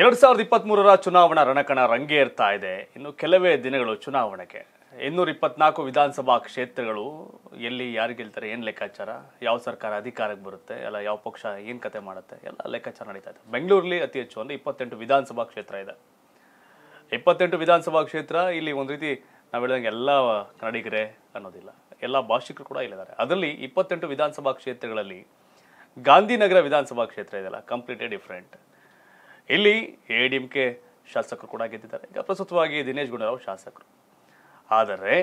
ಎರಡು ಸಾವಿರದ ಇಪ್ಪತ್ತ್ಮೂರರ ಚುನಾವಣಾ ರಣಕಣ ರಂಗೇರ್ತಾ ಇದೆ ಇನ್ನು ಕೆಲವೇ ದಿನಗಳು ಚುನಾವಣೆಗೆ ಇನ್ನೂರ ಇಪ್ಪತ್ನಾಲ್ಕು ವಿಧಾನಸಭಾ ಕ್ಷೇತ್ರಗಳು ಎಲ್ಲಿ ಯಾರು ಗೆಲ್ತಾರೆ ಏನು ಲೆಕ್ಕಾಚಾರ ಯಾವ ಸರ್ಕಾರ ಅಧಿಕಾರಕ್ಕೆ ಬರುತ್ತೆ ಎಲ್ಲ ಯಾವ ಪಕ್ಷ ಏನು ಕತೆ ಮಾಡುತ್ತೆ ಎಲ್ಲ ಲೆಕ್ಕಾಚಾರ ನಡೀತಾ ಇದೆ ಬೆಂಗಳೂರಲ್ಲಿ ಅತಿ ಹೆಚ್ಚು ಅಂದರೆ ಇಪ್ಪತ್ತೆಂಟು ವಿಧಾನಸಭಾ ಕ್ಷೇತ್ರ ಇದೆ ಇಪ್ಪತ್ತೆಂಟು ವಿಧಾನಸಭಾ ಕ್ಷೇತ್ರ ಇಲ್ಲಿ ಒಂದು ರೀತಿ ನಾವು ಹೇಳಿದಂಗೆ ಎಲ್ಲ ಕನ್ನಡಿಗರೇ ಅನ್ನೋದಿಲ್ಲ ಎಲ್ಲ ಭಾಷಿಕರು ಕೂಡ ಇಲ್ಲಿದ್ದಾರೆ ಅದರಲ್ಲಿ ಇಪ್ಪತ್ತೆಂಟು ವಿಧಾನಸಭಾ ಕ್ಷೇತ್ರಗಳಲ್ಲಿ ಗಾಂಧಿನಗರ ವಿಧಾನಸಭಾ ಕ್ಷೇತ್ರ ಇದೆಯಲ್ಲ ಕಂಪ್ಲೀಟ್ಲಿ ಡಿಫ್ರೆಂಟ್ ಇಲ್ಲಿ ಎ ಡಿ ಎಂ ಕೆ ಶಾಸಕರು ಕೂಡ ಗೆದ್ದಿದ್ದಾರೆ ಈಗ ಪ್ರಸ್ತುತವಾಗಿ ದಿನೇಶ್ ಗುಂಡೂರಾವ್ ಶಾಸಕರು ಆದರೆ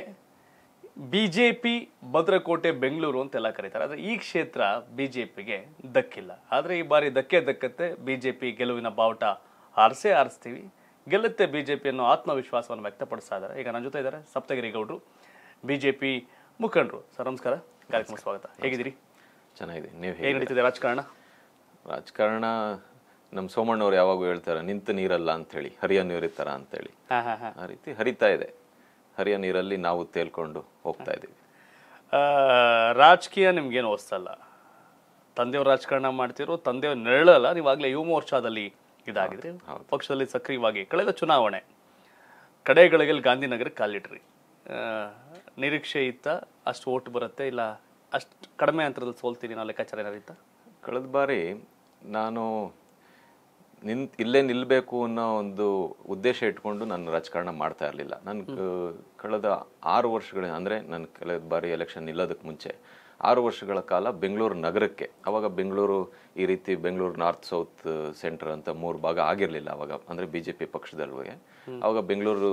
ಬಿ ಜೆ ಪಿ ಭದ್ರಕೋಟೆ ಬೆಂಗಳೂರು ಅಂತೆಲ್ಲ ಕರೀತಾರೆ ಆದರೆ ಈ ಕ್ಷೇತ್ರ ಬಿ ಜೆ ಪಿಗೆ ದಕ್ಕಿಲ್ಲ ಆದರೆ ಈ ಬಾರಿ ಧಕ್ಕೆ ದಕ್ಕತ್ತೆ ಬಿ ಜೆ ಪಿ ಗೆಲುವಿನ ಬಾವುಟ ಆರಿಸೇ ಆರಿಸ್ತೀವಿ ಗೆಲ್ಲುತ್ತೆ ಬಿ ಜೆ ಪಿ ಅನ್ನೋ ಆತ್ಮವಿಶ್ವಾಸವನ್ನು ವ್ಯಕ್ತಪಡಿಸ್ತಾ ಇದ್ದಾರೆ ಈಗ ನನ್ನ ಜೊತೆ ಇದ್ದಾರೆ ಸಪ್ತಗಿರಿ ಗೌಡರು ಬಿ ಜೆ ಪಿ ಮುಖಂಡರು ಸರ್ ನಮಸ್ಕಾರ ಕಾರ್ಯಕ್ರಮ ಸ್ವಾಗತ ಹೇಗಿದ್ದೀರಿ ಚೆನ್ನಾಗಿದೆ ನೀವು ಹೇಗೆ ನಡೀತಿದೆ ರಾಜಕಾರಣ ರಾಜಕಾರಣ ನಮ್ಮ ಸೋಮಣ್ಣವ್ರು ಯಾವಾಗೂ ಹೇಳ್ತಾರ ನಿಂತ ನೀರಲ್ಲ ಅಂತೇಳಿ ಹರಿಯ ನೀರಿತರ ಅಂತೇಳಿ ಆ ರೀತಿ ಹರಿತಾ ಇದೆ ಹರಿಯ ನೀರಲ್ಲಿ ನಾವು ತೇಲ್ಕೊಂಡು ಹೋಗ್ತಾ ಇದ್ದೀವಿ ರಾಜಕೀಯ ನಿಮ್ಗೇನು ಹೊಸಲ್ಲ ತಂದೆಯವ್ರು ರಾಜಕಾರಣ ಮಾಡ್ತಿರೋ ತಂದೆಯವ್ರ ನೆರಳಲ್ಲ ನೀವಾಗಲೇ ಯುವ ಮೋರ್ಚಾದಲ್ಲಿ ಇದಾಗಿದೆ ಪಕ್ಷದಲ್ಲಿ ಸಕ್ರಿಯವಾಗಿ ಕಳೆದ ಚುನಾವಣೆ ಕಡೆಗಳಿಗೆ ಗಾಂಧಿನಗರ ಕಾಲಿಟ್ರಿ ನಿರೀಕ್ಷೆ ಇತ್ತ ಅಷ್ಟು ಓಟ್ ಬರುತ್ತೆ ಇಲ್ಲ ಅಷ್ಟು ಕಡಿಮೆ ಅಂತರದಲ್ಲಿ ಸೋಲ್ತೀನಿ ನಾವು ಲೆಕ್ಕಾಚಾರ ಏನಾರಿತ್ತ ಕಳೆದ ಬಾರಿ ನಾನು ನಿನ್ ಇಲ್ಲೇ ನಿಲ್ಲಬೇಕು ಅನ್ನೋ ಒಂದು ಉದ್ದೇಶ ಇಟ್ಕೊಂಡು ನಾನು ರಾಜಕಾರಣ ಮಾಡ್ತಾ ಇರಲಿಲ್ಲ ನಾನು ಕಳೆದ ಆರು ವರ್ಷಗಳ ಅಂದರೆ ನಾನು ಕಳೆದ ಬಾರಿ ಎಲೆಕ್ಷನ್ ನಿಲ್ಲೋದಕ್ಕೆ ಮುಂಚೆ ಆರು ವರ್ಷಗಳ ಕಾಲ ಬೆಂಗಳೂರು ನಗರಕ್ಕೆ ಅವಾಗ ಬೆಂಗಳೂರು ಈ ರೀತಿ ಬೆಂಗಳೂರು ನಾರ್ತ್ ಸೌತ್ ಸೆಂಟರ್ ಅಂತ ಮೂರು ಭಾಗ ಆಗಿರಲಿಲ್ಲ ಅವಾಗ ಅಂದರೆ ಬಿ ಜೆ ಪಿ ಪಕ್ಷದಲ್ಲಿಗೆ ಅವಾಗ ಬೆಂಗಳೂರು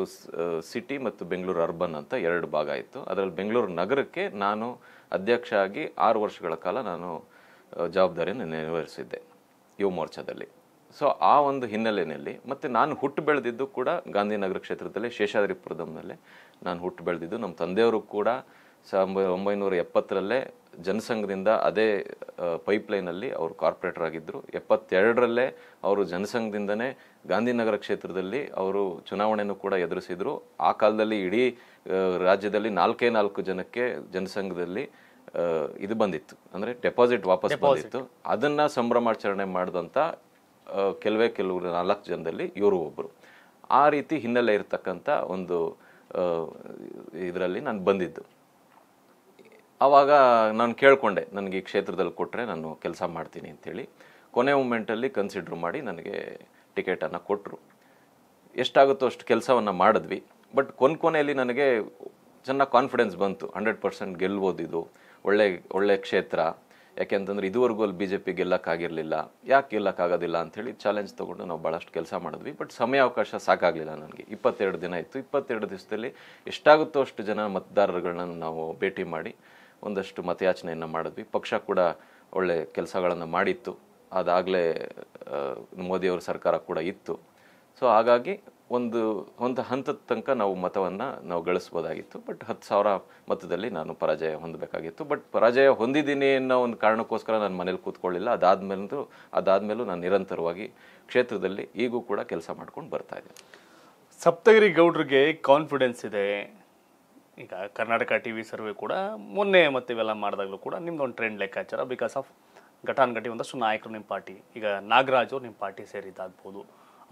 ಸಿಟಿ ಮತ್ತು ಬೆಂಗಳೂರು ಅರ್ಬನ್ ಅಂತ ಎರಡು ಭಾಗ ಇತ್ತು ಅದರಲ್ಲಿ ಬೆಂಗಳೂರು ನಗರಕ್ಕೆ ನಾನು ಅಧ್ಯಕ್ಷ ಆಗಿ ಆರು ವರ್ಷಗಳ ಕಾಲ ನಾನು ಜವಾಬ್ದಾರಿಯನ್ನು ನೆರವೇರಿಸಿದ್ದೆ ಯುವ ಮೋರ್ಚಾದಲ್ಲಿ ಸೊ ಆ ಒಂದು ಹಿನ್ನೆಲೆಯಲ್ಲಿ ಮತ್ತು ನಾನು ಹುಟ್ಟು ಬೆಳೆದಿದ್ದು ಕೂಡ ಗಾಂಧಿನಗರ ಕ್ಷೇತ್ರದಲ್ಲೇ ಶೇಷಾದ್ರಿಪುರದಮ್ನಲ್ಲೇ ನಾನು ಹುಟ್ಟು ಬೆಳೆದಿದ್ದು ನಮ್ಮ ತಂದೆಯವರು ಕೂಡ ಸಾವಿರ ಒಂಬೈನೂರ ಎಪ್ಪತ್ತರಲ್ಲೇ ಜನಸಂಘದಿಂದ ಅದೇ ಪೈಪ್ಲೈನಲ್ಲಿ ಅವರು ಕಾರ್ಪೊರೇಟರ್ ಆಗಿದ್ದರು ಎಪ್ಪತ್ತೆರಡರಲ್ಲೇ ಅವರು ಜನಸಂಘದಿಂದನೇ ಗಾಂಧಿನಗರ ಕ್ಷೇತ್ರದಲ್ಲಿ ಅವರು ಚುನಾವಣೆಯನ್ನು ಕೂಡ ಎದುರಿಸಿದರು ಆ ಕಾಲದಲ್ಲಿ ಇಡೀ ರಾಜ್ಯದಲ್ಲಿ ನಾಲ್ಕೇ ನಾಲ್ಕು ಜನಕ್ಕೆ ಜನಸಂಘದಲ್ಲಿ ಇದು ಬಂದಿತ್ತು ಅಂದರೆ ಡೆಪಾಸಿಟ್ ವಾಪಸ್ ಬಂದಿತ್ತು ಅದನ್ನು ಸಂಭ್ರಮಾಚರಣೆ ಮಾಡಿದಂಥ ಕೆಲವೇ ಕೆಲವರು ನಾಲ್ಕು ಜನದಲ್ಲಿ ಇವರು ಒಬ್ಬರು ಆ ರೀತಿ ಹಿನ್ನೆಲೆ ಇರತಕ್ಕಂಥ ಒಂದು ಇದರಲ್ಲಿ ನಾನು ಬಂದಿದ್ದು ಆವಾಗ ನಾನು ಕೇಳಿಕೊಂಡೆ ನನಗೆ ಈ ಕ್ಷೇತ್ರದಲ್ಲಿ ಕೊಟ್ಟರೆ ನಾನು ಕೆಲಸ ಮಾಡ್ತೀನಿ ಅಂಥೇಳಿ ಕೊನೆ ಮೂಮೆಂಟಲ್ಲಿ ಕನ್ಸಿಡ್ರ್ ಮಾಡಿ ನನಗೆ ಟಿಕೆಟನ್ನು ಕೊಟ್ಟರು ಎಷ್ಟಾಗುತ್ತೋ ಅಷ್ಟು ಕೆಲಸವನ್ನು ಮಾಡಿದ್ವಿ ಬಟ್ ಕೊನೆ ಕೊನೆಯಲ್ಲಿ ನನಗೆ ಚೆನ್ನಾಗಿ ಕಾನ್ಫಿಡೆನ್ಸ್ ಬಂತು ಹಂಡ್ರೆಡ್ ಪರ್ಸೆಂಟ್ ಗೆಲ್ಬೋದು ಇದು ಒಳ್ಳೆ ಒಳ್ಳೆ ಕ್ಷೇತ್ರ ಯಾಕೆಂತಂದ್ರೆ ಇದುವರೆಗೂ ಅಲ್ಲಿ ಬಿ ಜೆ ಪಿ ಗೆಲ್ಲಕ್ಕಾಗಿರಲಿಲ್ಲ ಯಾಕೆ ಗೆಲ್ಲಕ್ಕಾಗೋದಿಲ್ಲ ಅಂಥೇಳಿ ಚಾಲೆಂಜ್ ತೊಗೊಂಡು ನಾವು ಭಾಳಷ್ಟು ಕೆಲಸ ಮಾಡಿದ್ವಿ ಬಟ್ ಸಮಯಾವಕಾಶ ಸಾಕಾಗಲಿಲ್ಲ ನನಗೆ ಇಪ್ಪತ್ತೆರಡು ದಿನ ಇತ್ತು ಇಪ್ಪತ್ತೆರಡು ದಿವಸದಲ್ಲಿ ಎಷ್ಟಾಗುತ್ತೋ ಅಷ್ಟು ಜನ ಮತದಾರರುಗಳನ್ನ ನಾವು ಭೇಟಿ ಮಾಡಿ ಒಂದಷ್ಟು ಮತಯಾಚನೆಯನ್ನು ಮಾಡಿದ್ವಿ ಪಕ್ಷ ಕೂಡ ಒಳ್ಳೆ ಕೆಲಸಗಳನ್ನು ಮಾಡಿತ್ತು ಅದಾಗಲೇ ಮೋದಿಯವ್ರ ಸರ್ಕಾರ ಕೂಡ ಇತ್ತು ಸೊ ಹಾಗಾಗಿ ಒಂದು ಒಂದು ಹಂತದ ತನಕ ನಾವು ಮತವನ್ನು ನಾವು ಗಳಿಸ್ಬೋದಾಗಿತ್ತು ಬಟ್ ಹತ್ತು ಸಾವಿರ ಮತದಲ್ಲಿ ನಾನು ಪರಾಜಯ ಹೊಂದಬೇಕಾಗಿತ್ತು ಬಟ್ ಪರಾಜಯ ಹೊಂದಿದ್ದೀನಿ ಅನ್ನೋ ಒಂದು ಕಾರಣಕ್ಕೋಸ್ಕರ ನಾನು ಮನೇಲಿ ಕೂತ್ಕೊಳ್ಳಿಲ್ಲ ಅದಾದಮೇಲೂ ಅದಾದಮೇಲೂ ನಾನು ನಿರಂತರವಾಗಿ ಕ್ಷೇತ್ರದಲ್ಲಿ ಈಗೂ ಕೂಡ ಕೆಲಸ ಮಾಡ್ಕೊಂಡು ಬರ್ತಾ ಇದ್ದೆ ಸಪ್ತಗಿರಿ ಗೌಡ್ರಿಗೆ ಕಾನ್ಫಿಡೆನ್ಸ್ ಇದೆ ಈಗ ಕರ್ನಾಟಕ ಟಿ ವಿ ಸರ್ವೆ ಕೂಡ ಮೊನ್ನೆ ಮತ್ತೆ ಇವೆಲ್ಲ ಮಾಡಿದಾಗಲೂ ಕೂಡ ನಿಮ್ದು ಒಂದು ಟ್ರೆಂಡ್ ಲೆಕ್ಕಾಚಾರ ಬಿಕಾಸ್ ಆಫ್ ಘಟಾನ್ಘಟಿ ಒಂದಷ್ಟು ನಾಯಕರು ನಿಮ್ಮ ಪಾರ್ಟಿ ಈಗ ನಾಗರಾಜು ನಿಮ್ಮ ಪಾರ್ಟಿ ಸೇರಿದ್ದಾಗ್ಬೋದು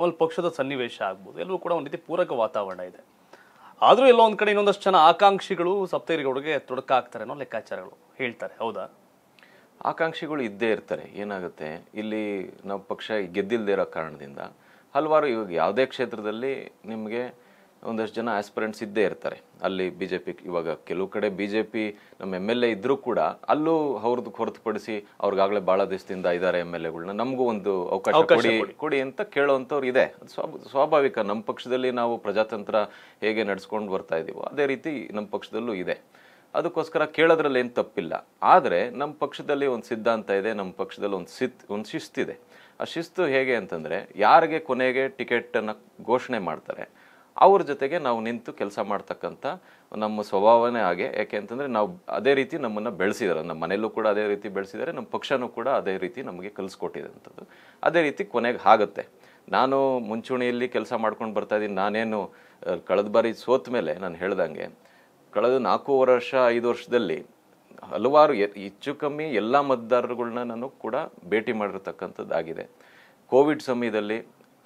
ಆಮೇಲೆ ಪಕ್ಷದ ಸನ್ನಿವೇಶ ಆಗ್ಬೋದು ಎಲ್ಲವೂ ಕೂಡ ಒಂದು ರೀತಿ ಪೂರಕ ವಾತಾವರಣ ಇದೆ ಆದರೂ ಎಲ್ಲೋ ಒಂದು ಕಡೆ ಇನ್ನೊಂದಷ್ಟು ಜನ ಆಕಾಂಕ್ಷಿಗಳು ತೊಡಕ ತೊಡಕಾಗ್ತಾರೆ ಅನ್ನೋ ಲೆಕ್ಕಾಚಾರಗಳು ಹೇಳ್ತಾರೆ ಹೌದಾ ಆಕಾಂಕ್ಷಿಗಳು ಇದ್ದೇ ಇರ್ತಾರೆ ಏನಾಗುತ್ತೆ ಇಲ್ಲಿ ನಾವು ಪಕ್ಷ ಗೆದ್ದಿಲ್ಲದೆ ಇರೋ ಕಾರಣದಿಂದ ಹಲವಾರು ಇವಾಗ ಯಾವುದೇ ಕ್ಷೇತ್ರದಲ್ಲಿ ನಿಮಗೆ ಒಂದಷ್ಟು ಜನ ಆಸ್ಪಿರೆಂಟ್ಸ್ ಇದ್ದೇ ಇರ್ತಾರೆ ಅಲ್ಲಿ ಬಿ ಜೆ ಪಿ ಇವಾಗ ಕೆಲವು ಕಡೆ ಬಿ ಜೆ ಪಿ ನಮ್ಮ ಎಮ್ ಎಲ್ ಎ ಇದ್ದರೂ ಕೂಡ ಅಲ್ಲೂ ಅವ್ರದ್ದು ಹೊರತುಪಡಿಸಿ ಅವ್ರಿಗಾಗಲೇ ಭಾಳ ದೇಶದಿಂದ ಇದ್ದಾರೆ ಎಮ್ ಎಲ್ ಎಗಳನ್ನ ನಮಗೂ ಒಂದು ಅವಕಾಶ ಕೊಡಿ ಕೊಡಿ ಅಂತ ಕೇಳೋವಂಥವ್ರು ಇದೆ ಸ್ವಾಭಾವಿಕ ನಮ್ಮ ಪಕ್ಷದಲ್ಲಿ ನಾವು ಪ್ರಜಾತಂತ್ರ ಹೇಗೆ ನಡೆಸ್ಕೊಂಡು ಬರ್ತಾ ಇದ್ದೀವೋ ಅದೇ ರೀತಿ ನಮ್ಮ ಪಕ್ಷದಲ್ಲೂ ಇದೆ ಅದಕ್ಕೋಸ್ಕರ ಕೇಳೋದ್ರಲ್ಲಿ ಏನು ತಪ್ಪಿಲ್ಲ ಆದರೆ ನಮ್ಮ ಪಕ್ಷದಲ್ಲಿ ಒಂದು ಸಿದ್ಧಾಂತ ಇದೆ ನಮ್ಮ ಪಕ್ಷದಲ್ಲಿ ಒಂದು ಸಿತ್ ಒಂದು ಶಿಸ್ತಿದೆ ಆ ಶಿಸ್ತು ಹೇಗೆ ಅಂತಂದರೆ ಯಾರಿಗೆ ಕೊನೆಗೆ ಟಿಕೆಟನ್ನು ಘೋಷಣೆ ಮಾಡ್ತಾರೆ ಅವ್ರ ಜೊತೆಗೆ ನಾವು ನಿಂತು ಕೆಲಸ ಮಾಡ್ತಕ್ಕಂಥ ನಮ್ಮ ಸ್ವಭಾವನೇ ಹಾಗೆ ಯಾಕೆ ಅಂತಂದರೆ ನಾವು ಅದೇ ರೀತಿ ನಮ್ಮನ್ನು ಬೆಳೆಸಿದ್ದಾರೆ ನಮ್ಮ ಮನೆಯಲ್ಲೂ ಕೂಡ ಅದೇ ರೀತಿ ಬೆಳೆಸಿದ್ದಾರೆ ನಮ್ಮ ಪಕ್ಷನೂ ಕೂಡ ಅದೇ ರೀತಿ ನಮಗೆ ಕಲಿಸ್ಕೊಟ್ಟಿದಂಥದ್ದು ಅದೇ ರೀತಿ ಕೊನೆಗೆ ಆಗುತ್ತೆ ನಾನು ಮುಂಚೂಣಿಯಲ್ಲಿ ಕೆಲಸ ಮಾಡ್ಕೊಂಡು ಬರ್ತಾ ಇದ್ದೀನಿ ನಾನೇನು ಕಳೆದ ಬಾರಿ ಸೋತ ಮೇಲೆ ನಾನು ಹೇಳ್ದಂಗೆ ಕಳೆದ ನಾಲ್ಕು ವರ್ಷ ಐದು ವರ್ಷದಲ್ಲಿ ಹಲವಾರು ಹೆಚ್ಚು ಕಮ್ಮಿ ಎಲ್ಲ ಮತದಾರರುಗಳನ್ನ ನಾನು ಕೂಡ ಭೇಟಿ ಮಾಡಿರ್ತಕ್ಕಂಥದ್ದಾಗಿದೆ ಕೋವಿಡ್ ಸಮಯದಲ್ಲಿ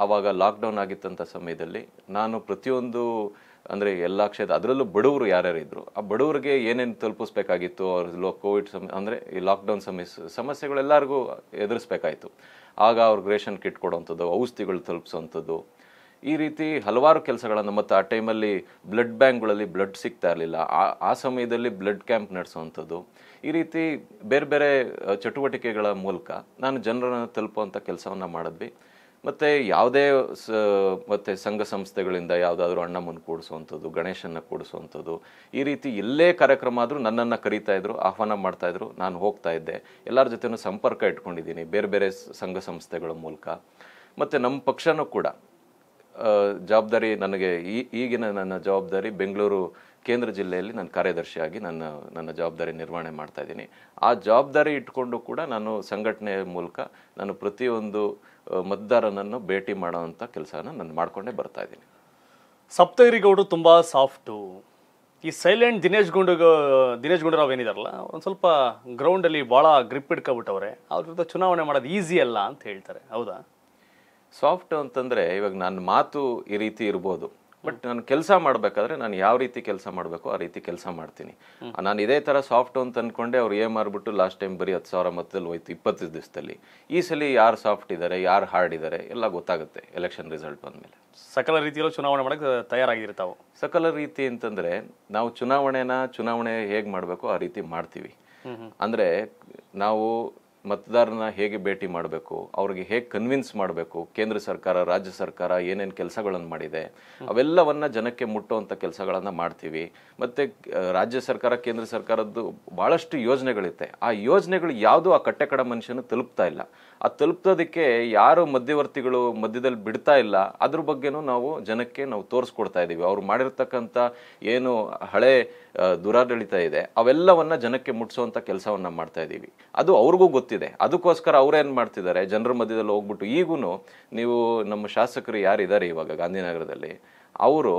ಆವಾಗ ಲಾಕ್ಡೌನ್ ಆಗಿತ್ತಂಥ ಸಮಯದಲ್ಲಿ ನಾನು ಪ್ರತಿಯೊಂದು ಅಂದರೆ ಎಲ್ಲ ಕ್ಷೇತ್ರ ಅದರಲ್ಲೂ ಬಡವರು ಯಾರ್ಯಾರು ಇದ್ದರು ಆ ಬಡವರಿಗೆ ಏನೇನು ತಲುಪಿಸ್ಬೇಕಾಗಿತ್ತು ಅವ್ರ ಕೋವಿಡ್ ಸಮ ಅಂದರೆ ಈ ಲಾಕ್ಡೌನ್ ಸಮಸ್ಯೆ ಸಮಸ್ಯೆಗಳೆಲ್ಲರಿಗೂ ಎದುರಿಸ್ಬೇಕಾಯಿತು ಆಗ ಅವ್ರಿಗೆ ರೇಷನ್ ಕಿಟ್ ಕೊಡೋವಂಥದ್ದು ಔಷಧಿಗಳು ತಲುಪಿಸೋವಂಥದ್ದು ಈ ರೀತಿ ಹಲವಾರು ಕೆಲಸಗಳನ್ನು ಮತ್ತು ಆ ಟೈಮಲ್ಲಿ ಬ್ಲಡ್ ಬ್ಯಾಂಕ್ಗಳಲ್ಲಿ ಬ್ಲಡ್ ಸಿಗ್ತಾ ಇರಲಿಲ್ಲ ಆ ಆ ಸಮಯದಲ್ಲಿ ಬ್ಲಡ್ ಕ್ಯಾಂಪ್ ನಡೆಸುವಂಥದ್ದು ಈ ರೀತಿ ಬೇರೆ ಬೇರೆ ಚಟುವಟಿಕೆಗಳ ಮೂಲಕ ನಾನು ಜನರನ್ನು ತಲುಪುವಂಥ ಕೆಲಸವನ್ನು ಮಾಡಿದ್ವಿ ಮತ್ತು ಯಾವುದೇ ಸ ಮತ್ತು ಸಂಘ ಸಂಸ್ಥೆಗಳಿಂದ ಯಾವುದಾದ್ರೂ ಅಣ್ಣಮ್ಮನ ಕೂಡಿಸುವಂಥದ್ದು ಗಣೇಶನ ಕೂಡಿಸುವಂಥದ್ದು ಈ ರೀತಿ ಎಲ್ಲೇ ಕಾರ್ಯಕ್ರಮ ಆದರೂ ನನ್ನನ್ನು ಕರೀತಾಯಿದ್ರು ಆಹ್ವಾನ ಮಾಡ್ತಾಯಿದ್ರು ನಾನು ಹೋಗ್ತಾ ಇದ್ದೆ ಎಲ್ಲರ ಜೊತೆನೂ ಸಂಪರ್ಕ ಇಟ್ಕೊಂಡಿದ್ದೀನಿ ಬೇರೆ ಬೇರೆ ಸಂಘ ಸಂಸ್ಥೆಗಳ ಮೂಲಕ ಮತ್ತು ನಮ್ಮ ಪಕ್ಷನೂ ಕೂಡ ಜವಾಬ್ದಾರಿ ನನಗೆ ಈ ಈಗಿನ ನನ್ನ ಜವಾಬ್ದಾರಿ ಬೆಂಗಳೂರು ಕೇಂದ್ರ ಜಿಲ್ಲೆಯಲ್ಲಿ ನಾನು ಕಾರ್ಯದರ್ಶಿಯಾಗಿ ನನ್ನ ನನ್ನ ಜವಾಬ್ದಾರಿ ನಿರ್ವಹಣೆ ಮಾಡ್ತಾ ಇದ್ದೀನಿ ಆ ಜವಾಬ್ದಾರಿ ಇಟ್ಕೊಂಡು ಕೂಡ ನಾನು ಸಂಘಟನೆಯ ಮೂಲಕ ನಾನು ಪ್ರತಿಯೊಂದು ಮತದಾರನನ್ನು ಭೇಟಿ ಮಾಡೋವಂಥ ಕೆಲಸನ ನಾನು ಮಾಡಿಕೊಂಡೇ ಬರ್ತಾ ಇದ್ದೀನಿ ಸಪ್ತಗಿರಿಗೌಡರು ತುಂಬ ಸಾಫ್ಟು ಈ ಸೈಲೆಂಟ್ ದಿನೇಶ್ ಗುಂಡು ದಿನೇಶ್ ಗುಂಡೂರಾವ್ ಏನಿದಾರಲ್ಲ ಒಂದು ಸ್ವಲ್ಪ ಗ್ರೌಂಡಲ್ಲಿ ಭಾಳ ಗ್ರಿಪ್ ಇಟ್ಕೊಬಿಟ್ಟವ್ರೆ ಅವ್ರ ಜೊತೆ ಚುನಾವಣೆ ಮಾಡೋದು ಈಸಿ ಅಲ್ಲ ಅಂತ ಹೇಳ್ತಾರೆ ಹೌದಾ ಸಾಫ್ಟ್ ಅಂತಂದರೆ ಇವಾಗ ನನ್ನ ಮಾತು ಈ ರೀತಿ ಇರ್ಬೋದು ಬಟ್ ನಾನು ಕೆಲಸ ಮಾಡಬೇಕಾದ್ರೆ ನಾನು ಯಾವ ರೀತಿ ಕೆಲಸ ಮಾಡಬೇಕು ಆ ರೀತಿ ಕೆಲಸ ಮಾಡ್ತೀನಿ ನಾನು ಇದೇ ಥರ ಸಾಫ್ಟ್ ಅಂತ ಅಂದ್ಕೊಂಡೆ ಅವ್ರು ಏ ಮಾರ್ಬಿಟ್ಟು ಲಾಸ್ಟ್ ಟೈಮ್ ಬರೀ ಹತ್ತು ಸಾವಿರ ಮತ್ತಲ್ಲಿ ಹೋಯ್ತು ಇಪ್ಪತ್ತು ದಿವಸದಲ್ಲಿ ಈ ಸಲ ಯಾರು ಸಾಫ್ಟ್ ಇದ್ದಾರೆ ಯಾರು ಹಾರ್ಡ್ ಇದ್ದಾರೆ ಎಲ್ಲ ಗೊತ್ತಾಗುತ್ತೆ ಎಲೆಕ್ಷನ್ ರಿಸಲ್ಟ್ ಬಂದಮೇಲೆ ಸಕಲ ರೀತಿಯಲ್ಲೂ ಚುನಾವಣೆ ಮಾಡಕ್ಕೆ ತಯಾರಾಗಿರ್ತಾವೆ ಸಕಲ ರೀತಿ ಅಂತಂದರೆ ನಾವು ಚುನಾವಣೆನ ಚುನಾವಣೆ ಹೇಗೆ ಮಾಡಬೇಕು ಆ ರೀತಿ ಮಾಡ್ತೀವಿ ಅಂದರೆ ನಾವು ಮತದಾರನ ಹೇಗೆ ಭೇಟಿ ಮಾಡಬೇಕು ಅವ್ರಿಗೆ ಹೇಗೆ ಕನ್ವಿನ್ಸ್ ಮಾಡಬೇಕು ಕೇಂದ್ರ ಸರ್ಕಾರ ರಾಜ್ಯ ಸರ್ಕಾರ ಏನೇನು ಕೆಲಸಗಳನ್ನು ಮಾಡಿದೆ ಅವೆಲ್ಲವನ್ನು ಜನಕ್ಕೆ ಮುಟ್ಟುವಂಥ ಕೆಲಸಗಳನ್ನು ಮಾಡ್ತೀವಿ ಮತ್ತು ರಾಜ್ಯ ಸರ್ಕಾರ ಕೇಂದ್ರ ಸರ್ಕಾರದ್ದು ಭಾಳಷ್ಟು ಯೋಜನೆಗಳಿತ್ತೆ ಆ ಯೋಜನೆಗಳು ಯಾವುದೂ ಆ ಕಟ್ಟೆಕಡ ಮನುಷ್ಯನ ತಲುಪ್ತಾ ಇಲ್ಲ ಆ ತಲುಪ್ತೋದಕ್ಕೆ ಯಾರು ಮಧ್ಯವರ್ತಿಗಳು ಮಧ್ಯದಲ್ಲಿ ಬಿಡ್ತಾ ಇಲ್ಲ ಅದ್ರ ಬಗ್ಗೆನೂ ನಾವು ಜನಕ್ಕೆ ನಾವು ತೋರಿಸ್ಕೊಡ್ತಾ ಇದ್ದೀವಿ ಅವ್ರು ಮಾಡಿರ್ತಕ್ಕಂಥ ಏನು ಹಳೆ ದುರಾಡಳಿತ ಇದೆ ಅವೆಲ್ಲವನ್ನು ಜನಕ್ಕೆ ಮುಟ್ಟಿಸುವಂಥ ಕೆಲಸವನ್ನು ಮಾಡ್ತಾ ಇದ್ದೀವಿ ಅದು ಅವ್ರಿಗೂ ಗೊತ್ತಿದೆ ಅದಕ್ಕೋಸ್ಕರ ಅವರೇನು ಮಾಡ್ತಿದ್ದಾರೆ ಜನರ ಮಧ್ಯದಲ್ಲಿ ಹೋಗ್ಬಿಟ್ಟು ಈಗೂ ನೀವು ನಮ್ಮ ಶಾಸಕರು ಯಾರಿದ್ದಾರೆ ಇವಾಗ ಗಾಂಧಿನಗರದಲ್ಲಿ ಅವರು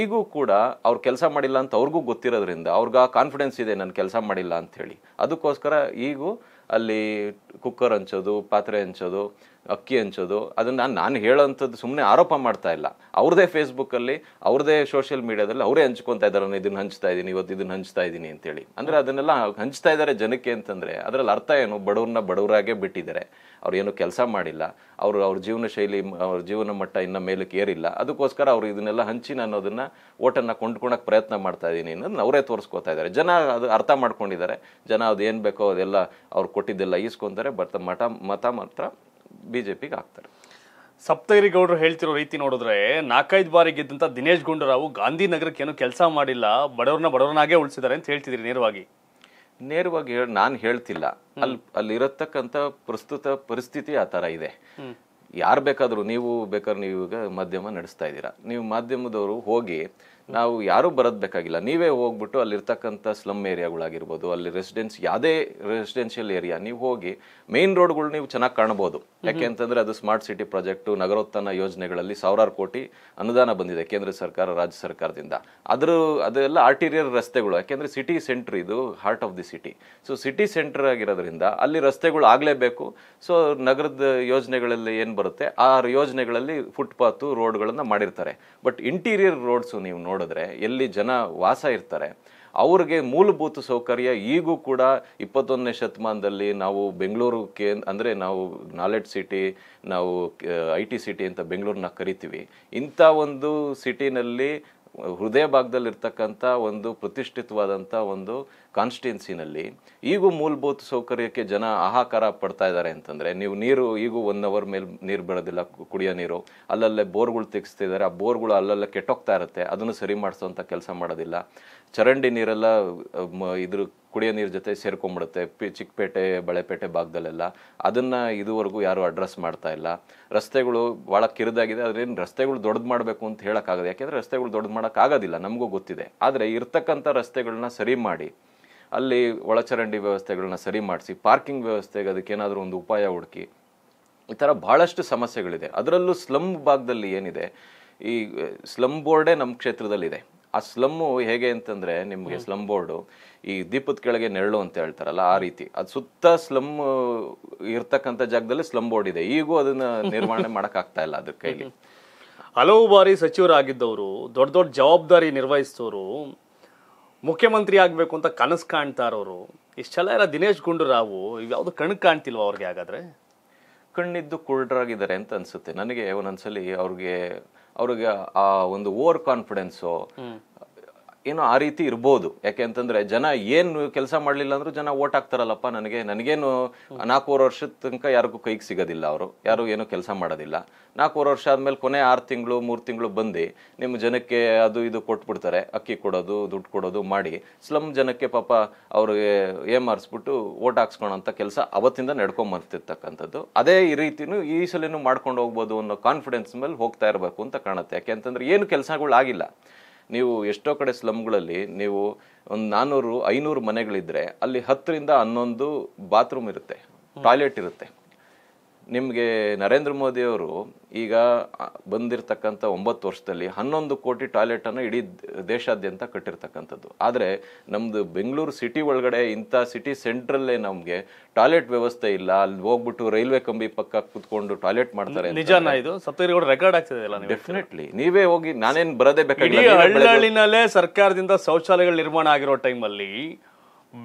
ಈಗೂ ಕೂಡ ಅವ್ರು ಕೆಲಸ ಮಾಡಿಲ್ಲ ಅಂತ ಅವ್ರಿಗೂ ಗೊತ್ತಿರೋದ್ರಿಂದ ಅವ್ರಿಗೆ ಆ ಕಾನ್ಫಿಡೆನ್ಸ್ ಇದೆ ನಾನು ಕೆಲಸ ಮಾಡಿಲ್ಲ ಅಂಥೇಳಿ ಅದಕ್ಕೋಸ್ಕರ ಈಗೂ ಅಲ್ಲಿ ಕುಕ್ಕರ್ ಹಂಚೋದು ಪಾತ್ರೆ ಹಂಚೋದು ಅಕ್ಕಿ ಹಂಚೋದು ಅದನ್ನು ನಾನು ಹೇಳೋಂಥದ್ದು ಸುಮ್ಮನೆ ಆರೋಪ ಮಾಡ್ತಾ ಇಲ್ಲ ಅವ್ರದೇ ಫೇಸ್ಬುಕ್ಕಲ್ಲಿ ಅವ್ರದೇ ಸೋಷಿಯಲ್ ಮೀಡಿಯಾದಲ್ಲಿ ಅವರೇ ಹಂಚ್ಕೊತಾ ಇದ್ದಾರೆ ನಾನು ಇದನ್ನು ಹಂಚ್ತಾ ಇದ್ದೀನಿ ಇವತ್ತು ಇದನ್ನು ಹಂಚ್ತಾ ಇದ್ದೀನಿ ಅಂತೇಳಿ ಅಂದರೆ ಅದನ್ನೆಲ್ಲ ಹಂಚ್ತಾ ಇದ್ದಾರೆ ಜನಕ್ಕೆ ಅಂತಂದರೆ ಅದರಲ್ಲಿ ಅರ್ಥ ಏನು ಬಡವ್ರನ್ನ ಬಡವರಾಗೇ ಬಿಟ್ಟಿದ್ದಾರೆ ಅವ್ರು ಏನು ಕೆಲಸ ಮಾಡಿಲ್ಲ ಅವರು ಅವ್ರ ಜೀವನ ಶೈಲಿ ಅವ್ರ ಜೀವನ ಮಟ್ಟ ಇನ್ನೂ ಮೇಲಕ್ಕೆ ಏರಿಲ್ಲ ಅದಕ್ಕೋಸ್ಕರ ಅವರು ಇದನ್ನೆಲ್ಲ ಹಂಚಿ ನಾನು ಅದನ್ನು ಓಟನ್ನು ಕೊಂಡ್ಕೊಳಕ್ಕೆ ಪ್ರಯತ್ನ ಮಾಡ್ತಾ ಇದ್ದೀನಿ ಅನ್ನೋದನ್ನ ಅವರೇ ತೋರಿಸ್ಕೋತಾ ಇದ್ದಾರೆ ಜನ ಅದು ಅರ್ಥ ಮಾಡ್ಕೊಂಡಿದ್ದಾರೆ ಜನ ಅದು ಏನು ಬೇಕೋ ಅದೆಲ್ಲ ಅವ್ರು ಕೊಟ್ಟಿದ್ದೆಲ್ಲ ಈಸ್ಕೊಂತಾರೆ ಬರ್ತ ಮಠ ಮತ ಮಾತ್ರ ಬಿ ಜೆ ಪಿಗೆ ಹಾಕ್ತಾರೆ ಸಪ್ತಗಿರಿ ಗೌಡರು ಹೇಳ್ತಿರೋ ರೀತಿ ನೋಡಿದ್ರೆ ನಾಲ್ಕೈದು ಬಾರಿ ಗೆದ್ದಂಥ ದಿನೇಶ್ ಗುಂಡೂರಾವ್ ಗಾಂಧಿನಗರಕ್ಕೆ ಏನು ಕೆಲಸ ಮಾಡಿಲ್ಲ ಬಡವ್ರನ್ನ ಬಡವ್ರನ್ನಾಗೇ ಉಳಿಸಿದ್ದಾರೆ ಅಂತ ಹೇಳ್ತಿದ್ದೀರಿ ನೇರವಾಗಿ ನೇರವಾಗಿ ನಾನು ಹೇಳ್ತಿಲ್ಲ ಅಲ್ಲಿ ಅಲ್ಲಿರತಕ್ಕಂಥ ಪ್ರಸ್ತುತ ಪರಿಸ್ಥಿತಿ ಆ ಥರ ಇದೆ ಯಾರು ಬೇಕಾದರೂ ನೀವು ಬೇಕಾದ್ರೆ ನೀವು ಈಗ ಮಾಧ್ಯಮ ನಡೆಸ್ತಾ ಇದ್ದೀರಾ ನೀವು ಮಾಧ್ಯಮದವರು ಹೋಗಿ ನಾವು ಯಾರೂ ಬರೋದು ಬೇಕಾಗಿಲ್ಲ ನೀವೇ ಹೋಗ್ಬಿಟ್ಟು ಅಲ್ಲಿರ್ತಕ್ಕಂಥ ಸ್ಲಮ್ ಏರಿಯಾಗಳಾಗಿರ್ಬೋದು ಅಲ್ಲಿ ರೆಸಿಡೆನ್ಸ್ ಯಾವುದೇ ರೆಸಿಡೆನ್ಷಿಯಲ್ ಏರಿಯಾ ನೀವು ಹೋಗಿ ಮೇನ್ ರೋಡ್ಗಳು ನೀವು ಚೆನ್ನಾಗಿ ಕಾಣ್ಬೋದು ಯಾಕೆ ಅಂತಂದರೆ ಅದು ಸ್ಮಾರ್ಟ್ ಸಿಟಿ ಪ್ರಾಜೆಕ್ಟು ನಗರೋತ್ಥಾನ ಯೋಜನೆಗಳಲ್ಲಿ ಸಾವಿರಾರು ಕೋಟಿ ಅನುದಾನ ಬಂದಿದೆ ಕೇಂದ್ರ ಸರ್ಕಾರ ರಾಜ್ಯ ಸರ್ಕಾರದಿಂದ ಅದರ ಅದೆಲ್ಲ ಆರ್ಟೀರಿಯರ್ ರಸ್ತೆಗಳು ಯಾಕೆಂದರೆ ಸಿಟಿ ಸೆಂಟರ್ ಇದು heart of the city so city centre ಆಗಿರೋದ್ರಿಂದ ಅಲ್ಲಿ ರಸ್ತೆಗಳು ಆಗಲೇಬೇಕು ಸೊ ನಗರದ ಯೋಜನೆಗಳಲ್ಲಿ ಏನು ಬರುತ್ತೆ ಆ ಯೋಜನೆಗಳಲ್ಲಿ ಫುಟ್ಪಾತು ರೋಡ್ಗಳನ್ನು ಮಾಡಿರ್ತಾರೆ ಬಟ್ ಇಂಟೀರಿಯರ್ ರೋಡ್ಸು ನೀವು ನೋಡಿ ನೋಡಿದ್ರೆ ಎಲ್ಲಿ ಜನ ವಾಸ ಇರ್ತಾರೆ ಅವ್ರಿಗೆ ಮೂಲಭೂತ ಸೌಕರ್ಯ ಈಗೂ ಕೂಡ ಇಪ್ಪತ್ತೊಂದನೇ ಶತಮಾನದಲ್ಲಿ ನಾವು ಬೆಂಗಳೂರು ಅಂದ್ರೆ ಅಂದರೆ ನಾವು ನಾಲೆಡ್ ಸಿಟಿ ನಾವು ಐ ಟಿ ಸಿಟಿ ಅಂತ ಬೆಂಗಳೂರನ್ನ ಕರಿತೀವಿ ಇಂಥ ಒಂದು ಸಿಟಿನಲ್ಲಿ ಹೃದಯ ಭಾಗದಲ್ಲಿರ್ತಕ್ಕಂಥ ಒಂದು ಪ್ರತಿಷ್ಠಿತವಾದಂಥ ಒಂದು ಕಾನ್ಸ್ಟೆನ್ಸಿನಲ್ಲಿ ಈಗೂ ಮೂಲಭೂತ ಸೌಕರ್ಯಕ್ಕೆ ಜನ ಆಹಾಕಾರ ಪಡ್ತಾ ಇದ್ದಾರೆ ಅಂತಂದರೆ ನೀವು ನೀರು ಈಗೂ ಒನ್ ಅವರ್ ಮೇಲೆ ನೀರು ಬಿಡೋದಿಲ್ಲ ಕುಡಿಯೋ ನೀರು ಅಲ್ಲಲ್ಲೇ ಬೋರ್ಗಳು ತೆಗೆಸ್ತಿದ್ದಾರೆ ಆ ಬೋರ್ಗಳು ಅಲ್ಲಲ್ಲೇ ಕೆಟ್ಟೋಗ್ತಾ ಇರುತ್ತೆ ಅದನ್ನು ಸರಿ ಮಾಡಿಸೋವಂಥ ಕೆಲಸ ಮಾಡೋದಿಲ್ಲ ಚರಂಡಿ ನೀರೆಲ್ಲ ಇದ್ರ ಕುಡಿಯೋ ನೀರು ಜೊತೆ ಸೇರ್ಕೊಂಡ್ಬಿಡುತ್ತೆ ಪಿ ಚಿಕ್ಕಪೇಟೆ ಬಳೆಪೇಟೆ ಭಾಗದಲ್ಲೆಲ್ಲ ಅದನ್ನು ಇದುವರೆಗೂ ಯಾರೂ ಅಡ್ರೆಸ್ ಮಾಡ್ತಾ ಇಲ್ಲ ರಸ್ತೆಗಳು ಭಾಳ ಕಿರಿದಾಗಿದೆ ಅದರಿಂದ ರಸ್ತೆಗಳು ದೊಡ್ಡದು ಮಾಡಬೇಕು ಅಂತ ಹೇಳೋಕ್ಕಾಗದು ಯಾಕೆಂದರೆ ರಸ್ತೆಗಳು ದೊಡ್ಡದು ಮಾಡೋಕ್ಕಾಗೋದಿಲ್ಲ ನಮಗೂ ಗೊತ್ತಿದೆ ಆದರೆ ಇರ್ತಕ್ಕಂಥ ರಸ್ತೆಗಳನ್ನ ಸರಿ ಮಾಡಿ ಅಲ್ಲಿ ಒಳಚರಂಡಿ ವ್ಯವಸ್ಥೆಗಳನ್ನ ಸರಿ ಮಾಡಿಸಿ ಪಾರ್ಕಿಂಗ್ ವ್ಯವಸ್ಥೆಗೆ ಅದಕ್ಕೇನಾದರೂ ಒಂದು ಉಪಾಯ ಹುಡುಕಿ ಈ ಥರ ಭಾಳಷ್ಟು ಸಮಸ್ಯೆಗಳಿದೆ ಅದರಲ್ಲೂ ಸ್ಲಮ್ ಭಾಗದಲ್ಲಿ ಏನಿದೆ ಈ ಸ್ಲಮ್ ಬೋರ್ಡೇ ನಮ್ಮ ಕ್ಷೇತ್ರದಲ್ಲಿದೆ ಆ ಸ್ಲಮ್ಮು ಹೇಗೆ ಅಂತಂದ್ರೆ ನಿಮಗೆ ಸ್ಲಮ್ ಬೋರ್ಡು ಈ ದೀಪದ ಕೆಳಗೆ ನೆರಳು ಅಂತ ಹೇಳ್ತಾರಲ್ಲ ಆ ರೀತಿ ಅದು ಸುತ್ತ ಸ್ಲಮ್ ಇರ್ತಕ್ಕಂಥ ಜಾಗದಲ್ಲಿ ಸ್ಲಮ್ ಬೋರ್ಡ್ ಇದೆ ಈಗೂ ಅದನ್ನ ನಿರ್ವಹಣೆ ಮಾಡೋಕ್ಕಾಗ್ತಾ ಇಲ್ಲ ಅದ್ರ ಕೈಲಿ ಹಲವು ಬಾರಿ ಸಚಿವರಾಗಿದ್ದವರು ದೊಡ್ಡ ದೊಡ್ಡ ಜವಾಬ್ದಾರಿ ನಿರ್ವಹಿಸಿದವರು ಮುಖ್ಯಮಂತ್ರಿ ಆಗಬೇಕು ಅಂತ ಕನಸು ಕಾಣ್ತಾ ಇರೋರು ಇಷ್ಟೆಲ್ಲ ಇರೋ ದಿನೇಶ್ ಗುಂಡೂರಾವು ಇವ್ಯಾವುದು ಕಣ್ ಕಾಣ್ತಿಲ್ವ ಅವ್ರಿಗೆ ಹಾಗಾದ್ರೆ ಕಣ್ಣಿದ್ದು ಕುರುಡ್ರಾಗಿದ್ದಾರೆ ಅಂತ ಅನ್ಸುತ್ತೆ ನನಗೆ ಒಂದೊಂದ್ಸಲಿ ಅವ್ರಿಗೆ ಅವ್ರಿಗೆ ಆ ಒಂದು ಓವರ್ ಕಾನ್ಫಿಡೆನ್ಸು ಏನೋ ಆ ರೀತಿ ಇರ್ಬೋದು ಯಾಕೆ ಅಂತಂದ್ರೆ ಜನ ಏನು ಕೆಲಸ ಮಾಡಲಿಲ್ಲ ಅಂದ್ರೂ ಜನ ಓಟ್ ಹಾಕ್ತಾರಲ್ಲಪ್ಪ ನನಗೆ ನನಗೇನು ನಾಲ್ಕೂವರೆ ವರ್ಷದ ತನಕ ಯಾರಿಗೂ ಕೈಗೆ ಸಿಗೋದಿಲ್ಲ ಅವರು ಯಾರು ಏನು ಕೆಲಸ ಮಾಡೋದಿಲ್ಲ ನಾಲ್ಕೂವರೆ ವರ್ಷ ಆದಮೇಲೆ ಕೊನೆ ಆರು ತಿಂಗಳು ಮೂರು ತಿಂಗಳು ಬಂದು ನಿಮ್ಮ ಜನಕ್ಕೆ ಅದು ಇದು ಕೊಟ್ಬಿಡ್ತಾರೆ ಅಕ್ಕಿ ಕೊಡೋದು ದುಡ್ಡು ಕೊಡೋದು ಮಾಡಿ ಸ್ಲಮ್ ಜನಕ್ಕೆ ಪಾಪ ಅವ್ರಿಗೆ ಏಮಾರಿಸ್ಬಿಟ್ಟು ಓಟ್ ಹಾಕ್ಸ್ಕೊಳೋಂಥ ಕೆಲಸ ಅವತ್ತಿಂದ ನಡ್ಕೊಂಬರ್ತಿರ್ತಕ್ಕಂಥದ್ದು ಅದೇ ಈ ರೀತಿನೂ ಈ ಸಲನೂ ಮಾಡ್ಕೊಂಡು ಹೋಗ್ಬೋದು ಅನ್ನೋ ಕಾನ್ಫಿಡೆನ್ಸ್ ಮೇಲೆ ಹೋಗ್ತಾ ಇರಬೇಕು ಅಂತ ಕಾಣುತ್ತೆ ಯಾಕೆ ಅಂತಂದ್ರೆ ಏನು ಕೆಲಸಗಳು ಆಗಿಲ್ಲ ನೀವು ಎಷ್ಟೋ ಕಡೆ ಸ್ಲಮ್ಗಳಲ್ಲಿ ನೀವು ಒಂದು ನಾನ್ನೂರು ಐನೂರು ಮನೆಗಳಿದ್ರೆ ಅಲ್ಲಿ ಹತ್ತರಿಂದ ಹನ್ನೊಂದು ಬಾತ್ರೂಮ್ ಇರುತ್ತೆ ಟಾಯ್ಲೆಟ್ ಇರುತ್ತೆ ನಿಮಗೆ ನರೇಂದ್ರ ಮೋದಿಯವರು ಈಗ ಬಂದಿರತಕ್ಕಂಥ ಒಂಬತ್ತು ವರ್ಷದಲ್ಲಿ ಹನ್ನೊಂದು ಕೋಟಿ ಟಾಯ್ಲೆಟನ್ನು ಇಡೀ ದೇಶಾದ್ಯಂತ ಕಟ್ಟಿರ್ತಕ್ಕಂಥದ್ದು ಆದರೆ ನಮ್ಮದು ಬೆಂಗಳೂರು ಸಿಟಿ ಒಳಗಡೆ ಇಂಥ ಸಿಟಿ ಸೆಂಟ್ರಲ್ಲೇ ನಮಗೆ ಟಾಯ್ಲೆಟ್ ವ್ಯವಸ್ಥೆ ಇಲ್ಲ ಅಲ್ಲಿ ಹೋಗ್ಬಿಟ್ಟು ರೈಲ್ವೆ ಕಂಬಿ ಪಕ್ಕ ಕುತ್ಕೊಂಡು ಟಾಯ್ಲೆಟ್ ಮಾಡ್ತಾರೆ ನಿಜಾನ ಇದು ಸಪ್ತಗಿರಿಗೌಡ ರೆಕಾರ್ಡ್ ಆಗ್ತದೆ ಡೆಫಿನೆಟ್ಲಿ ನೀವೇ ಹೋಗಿ ನಾನೇನು ಬರೋದೇ ಬೇಕಾಗಿ ಹಳ್ಳಿನಲ್ಲೇ ಸರ್ಕಾರದಿಂದ ಶೌಚಾಲಯಗಳು ನಿರ್ಮಾಣ ಆಗಿರೋ ಟೈಮಲ್ಲಿ